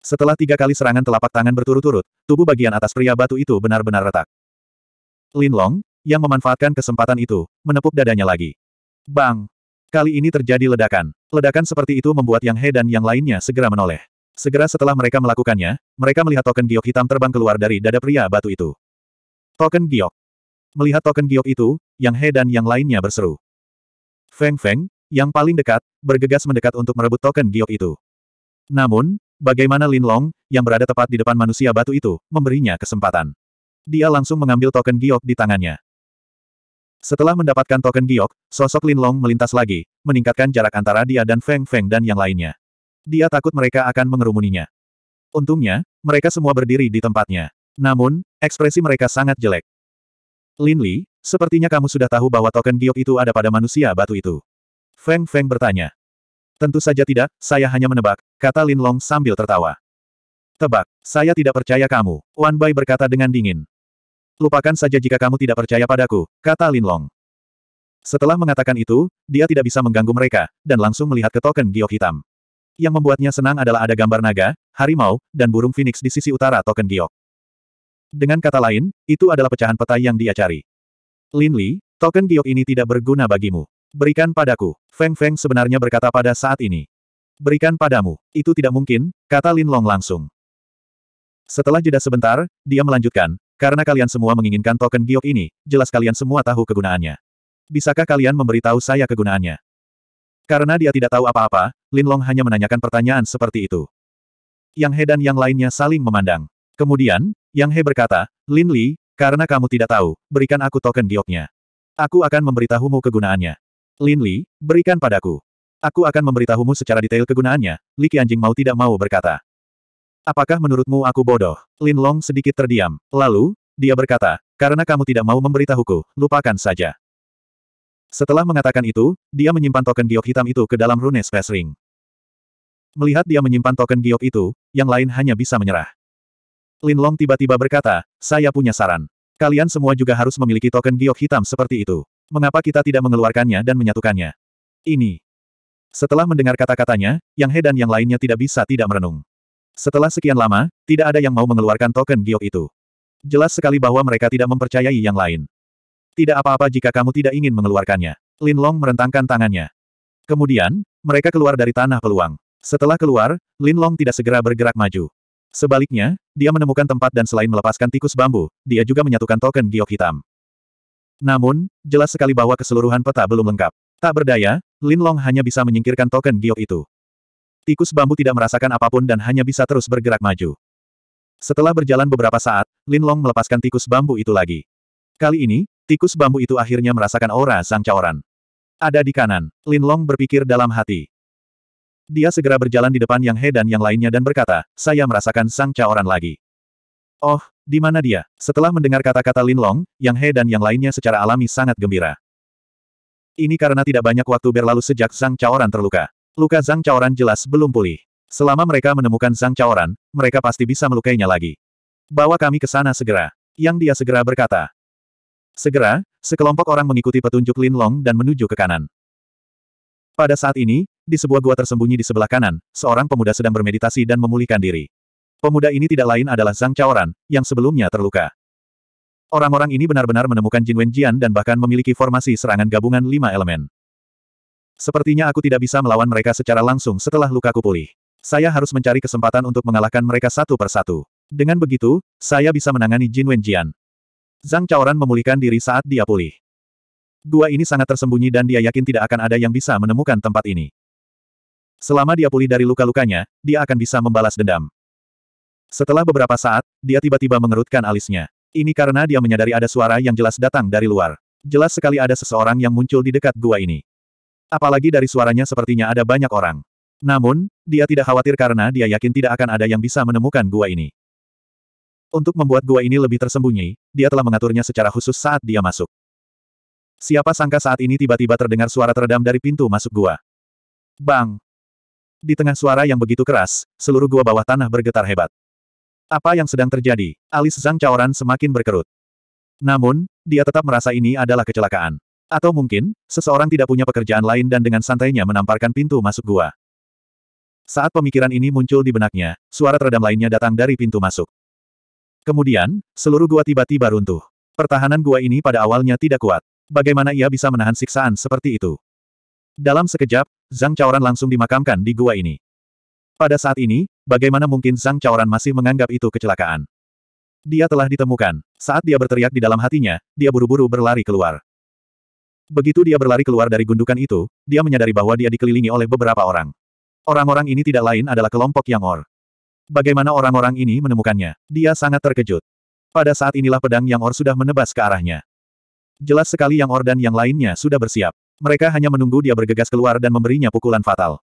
Setelah tiga kali serangan telapak tangan berturut-turut, tubuh bagian atas pria batu itu benar-benar retak. Lin Long, yang memanfaatkan kesempatan itu, menepuk dadanya lagi. Bang! Kali ini terjadi ledakan. Ledakan seperti itu membuat Yang He dan yang lainnya segera menoleh. Segera setelah mereka melakukannya, mereka melihat token giok hitam terbang keluar dari dada pria batu itu. Token giok. Melihat token giok itu, Yang He dan yang lainnya berseru. Feng Feng, yang paling dekat, bergegas mendekat untuk merebut token giok itu. Namun, bagaimana Lin Long, yang berada tepat di depan manusia batu itu, memberinya kesempatan. Dia langsung mengambil token giok di tangannya. Setelah mendapatkan token giok, sosok Lin Long melintas lagi, meningkatkan jarak antara dia dan Feng Feng dan yang lainnya. Dia takut mereka akan mengerumuninya. Untungnya, mereka semua berdiri di tempatnya. Namun, ekspresi mereka sangat jelek. Lin Li, sepertinya kamu sudah tahu bahwa token giok itu ada pada manusia batu itu. Feng Feng bertanya. Tentu saja tidak, saya hanya menebak, kata Lin Long sambil tertawa. Tebak, saya tidak percaya kamu, Wan Bai berkata dengan dingin. Lupakan saja jika kamu tidak percaya padaku, kata Lin Long. Setelah mengatakan itu, dia tidak bisa mengganggu mereka, dan langsung melihat ke token giok hitam. Yang membuatnya senang adalah ada gambar naga, harimau, dan burung phoenix di sisi utara token giok. Dengan kata lain, itu adalah pecahan peta yang dia cari. Lin Li, token giok ini tidak berguna bagimu. Berikan padaku. Feng Feng sebenarnya berkata pada saat ini. Berikan padamu. Itu tidak mungkin, kata Lin Long langsung. Setelah jeda sebentar, dia melanjutkan, karena kalian semua menginginkan token giok ini, jelas kalian semua tahu kegunaannya. Bisakah kalian memberitahu saya kegunaannya? Karena dia tidak tahu apa-apa, Lin Long hanya menanyakan pertanyaan seperti itu. Yang He dan yang lainnya saling memandang. Kemudian, Yang He berkata, Lin Li, karena kamu tidak tahu, berikan aku token gioknya. Aku akan memberitahumu kegunaannya. Lin Li, berikan padaku. Aku akan memberitahumu secara detail kegunaannya, Li Qianjing mau tidak mau berkata. Apakah menurutmu aku bodoh? Lin Long sedikit terdiam. Lalu, dia berkata, karena kamu tidak mau memberitahuku, lupakan saja. Setelah mengatakan itu, dia menyimpan token giok hitam itu ke dalam rune Space Ring. Melihat dia menyimpan token giok itu, yang lain hanya bisa menyerah. Lin Long tiba-tiba berkata, saya punya saran. Kalian semua juga harus memiliki token giok hitam seperti itu. Mengapa kita tidak mengeluarkannya dan menyatukannya? Ini. Setelah mendengar kata-katanya, Yang He dan yang lainnya tidak bisa tidak merenung. Setelah sekian lama, tidak ada yang mau mengeluarkan token giok itu. Jelas sekali bahwa mereka tidak mempercayai yang lain. Tidak apa-apa jika kamu tidak ingin mengeluarkannya. Lin Long merentangkan tangannya. Kemudian, mereka keluar dari tanah peluang. Setelah keluar, Lin Long tidak segera bergerak maju. Sebaliknya, dia menemukan tempat dan selain melepaskan tikus bambu, dia juga menyatukan token giok hitam. Namun, jelas sekali bahwa keseluruhan peta belum lengkap. Tak berdaya, Lin Long hanya bisa menyingkirkan token giok itu. Tikus bambu tidak merasakan apapun dan hanya bisa terus bergerak maju. Setelah berjalan beberapa saat, Lin Long melepaskan tikus bambu itu lagi. Kali ini, Tikus bambu itu akhirnya merasakan aura Sang Caoran. Ada di kanan, Lin Long berpikir dalam hati. Dia segera berjalan di depan Yang He dan yang lainnya dan berkata, saya merasakan Sang Caoran lagi. Oh, di mana dia? Setelah mendengar kata-kata Lin Long, Yang He dan yang lainnya secara alami sangat gembira. Ini karena tidak banyak waktu berlalu sejak Sang Caoran terluka. Luka Sang Caoran jelas belum pulih. Selama mereka menemukan Sang Caoran, mereka pasti bisa melukainya lagi. Bawa kami ke sana segera. Yang dia segera berkata. Segera, sekelompok orang mengikuti petunjuk Lin Long dan menuju ke kanan. Pada saat ini, di sebuah gua tersembunyi di sebelah kanan, seorang pemuda sedang bermeditasi dan memulihkan diri. Pemuda ini tidak lain adalah Zhang Chaoran, yang sebelumnya terluka. Orang-orang ini benar-benar menemukan Jin Wenjian dan bahkan memiliki formasi serangan gabungan lima elemen. Sepertinya aku tidak bisa melawan mereka secara langsung setelah lukaku pulih. Saya harus mencari kesempatan untuk mengalahkan mereka satu persatu. Dengan begitu, saya bisa menangani Jin Wenjian. Zhang Chaoran memulihkan diri saat dia pulih. Gua ini sangat tersembunyi dan dia yakin tidak akan ada yang bisa menemukan tempat ini. Selama dia pulih dari luka-lukanya, dia akan bisa membalas dendam. Setelah beberapa saat, dia tiba-tiba mengerutkan alisnya. Ini karena dia menyadari ada suara yang jelas datang dari luar. Jelas sekali ada seseorang yang muncul di dekat gua ini. Apalagi dari suaranya sepertinya ada banyak orang. Namun, dia tidak khawatir karena dia yakin tidak akan ada yang bisa menemukan gua ini. Untuk membuat gua ini lebih tersembunyi, dia telah mengaturnya secara khusus saat dia masuk. Siapa sangka saat ini tiba-tiba terdengar suara teredam dari pintu masuk gua. Bang! Di tengah suara yang begitu keras, seluruh gua bawah tanah bergetar hebat. Apa yang sedang terjadi? Alis Zhang Caoran semakin berkerut. Namun, dia tetap merasa ini adalah kecelakaan. Atau mungkin, seseorang tidak punya pekerjaan lain dan dengan santainya menamparkan pintu masuk gua. Saat pemikiran ini muncul di benaknya, suara teredam lainnya datang dari pintu masuk. Kemudian, seluruh gua tiba-tiba runtuh. Pertahanan gua ini pada awalnya tidak kuat. Bagaimana ia bisa menahan siksaan seperti itu? Dalam sekejap, Zhang Chaoran langsung dimakamkan di gua ini. Pada saat ini, bagaimana mungkin Zhang Chaoran masih menganggap itu kecelakaan? Dia telah ditemukan. Saat dia berteriak di dalam hatinya, dia buru-buru berlari keluar. Begitu dia berlari keluar dari gundukan itu, dia menyadari bahwa dia dikelilingi oleh beberapa orang. Orang-orang ini tidak lain adalah kelompok Yang Or. Bagaimana orang-orang ini menemukannya? Dia sangat terkejut. Pada saat inilah pedang Yang Or sudah menebas ke arahnya. Jelas sekali Yang Or dan yang lainnya sudah bersiap. Mereka hanya menunggu dia bergegas keluar dan memberinya pukulan fatal.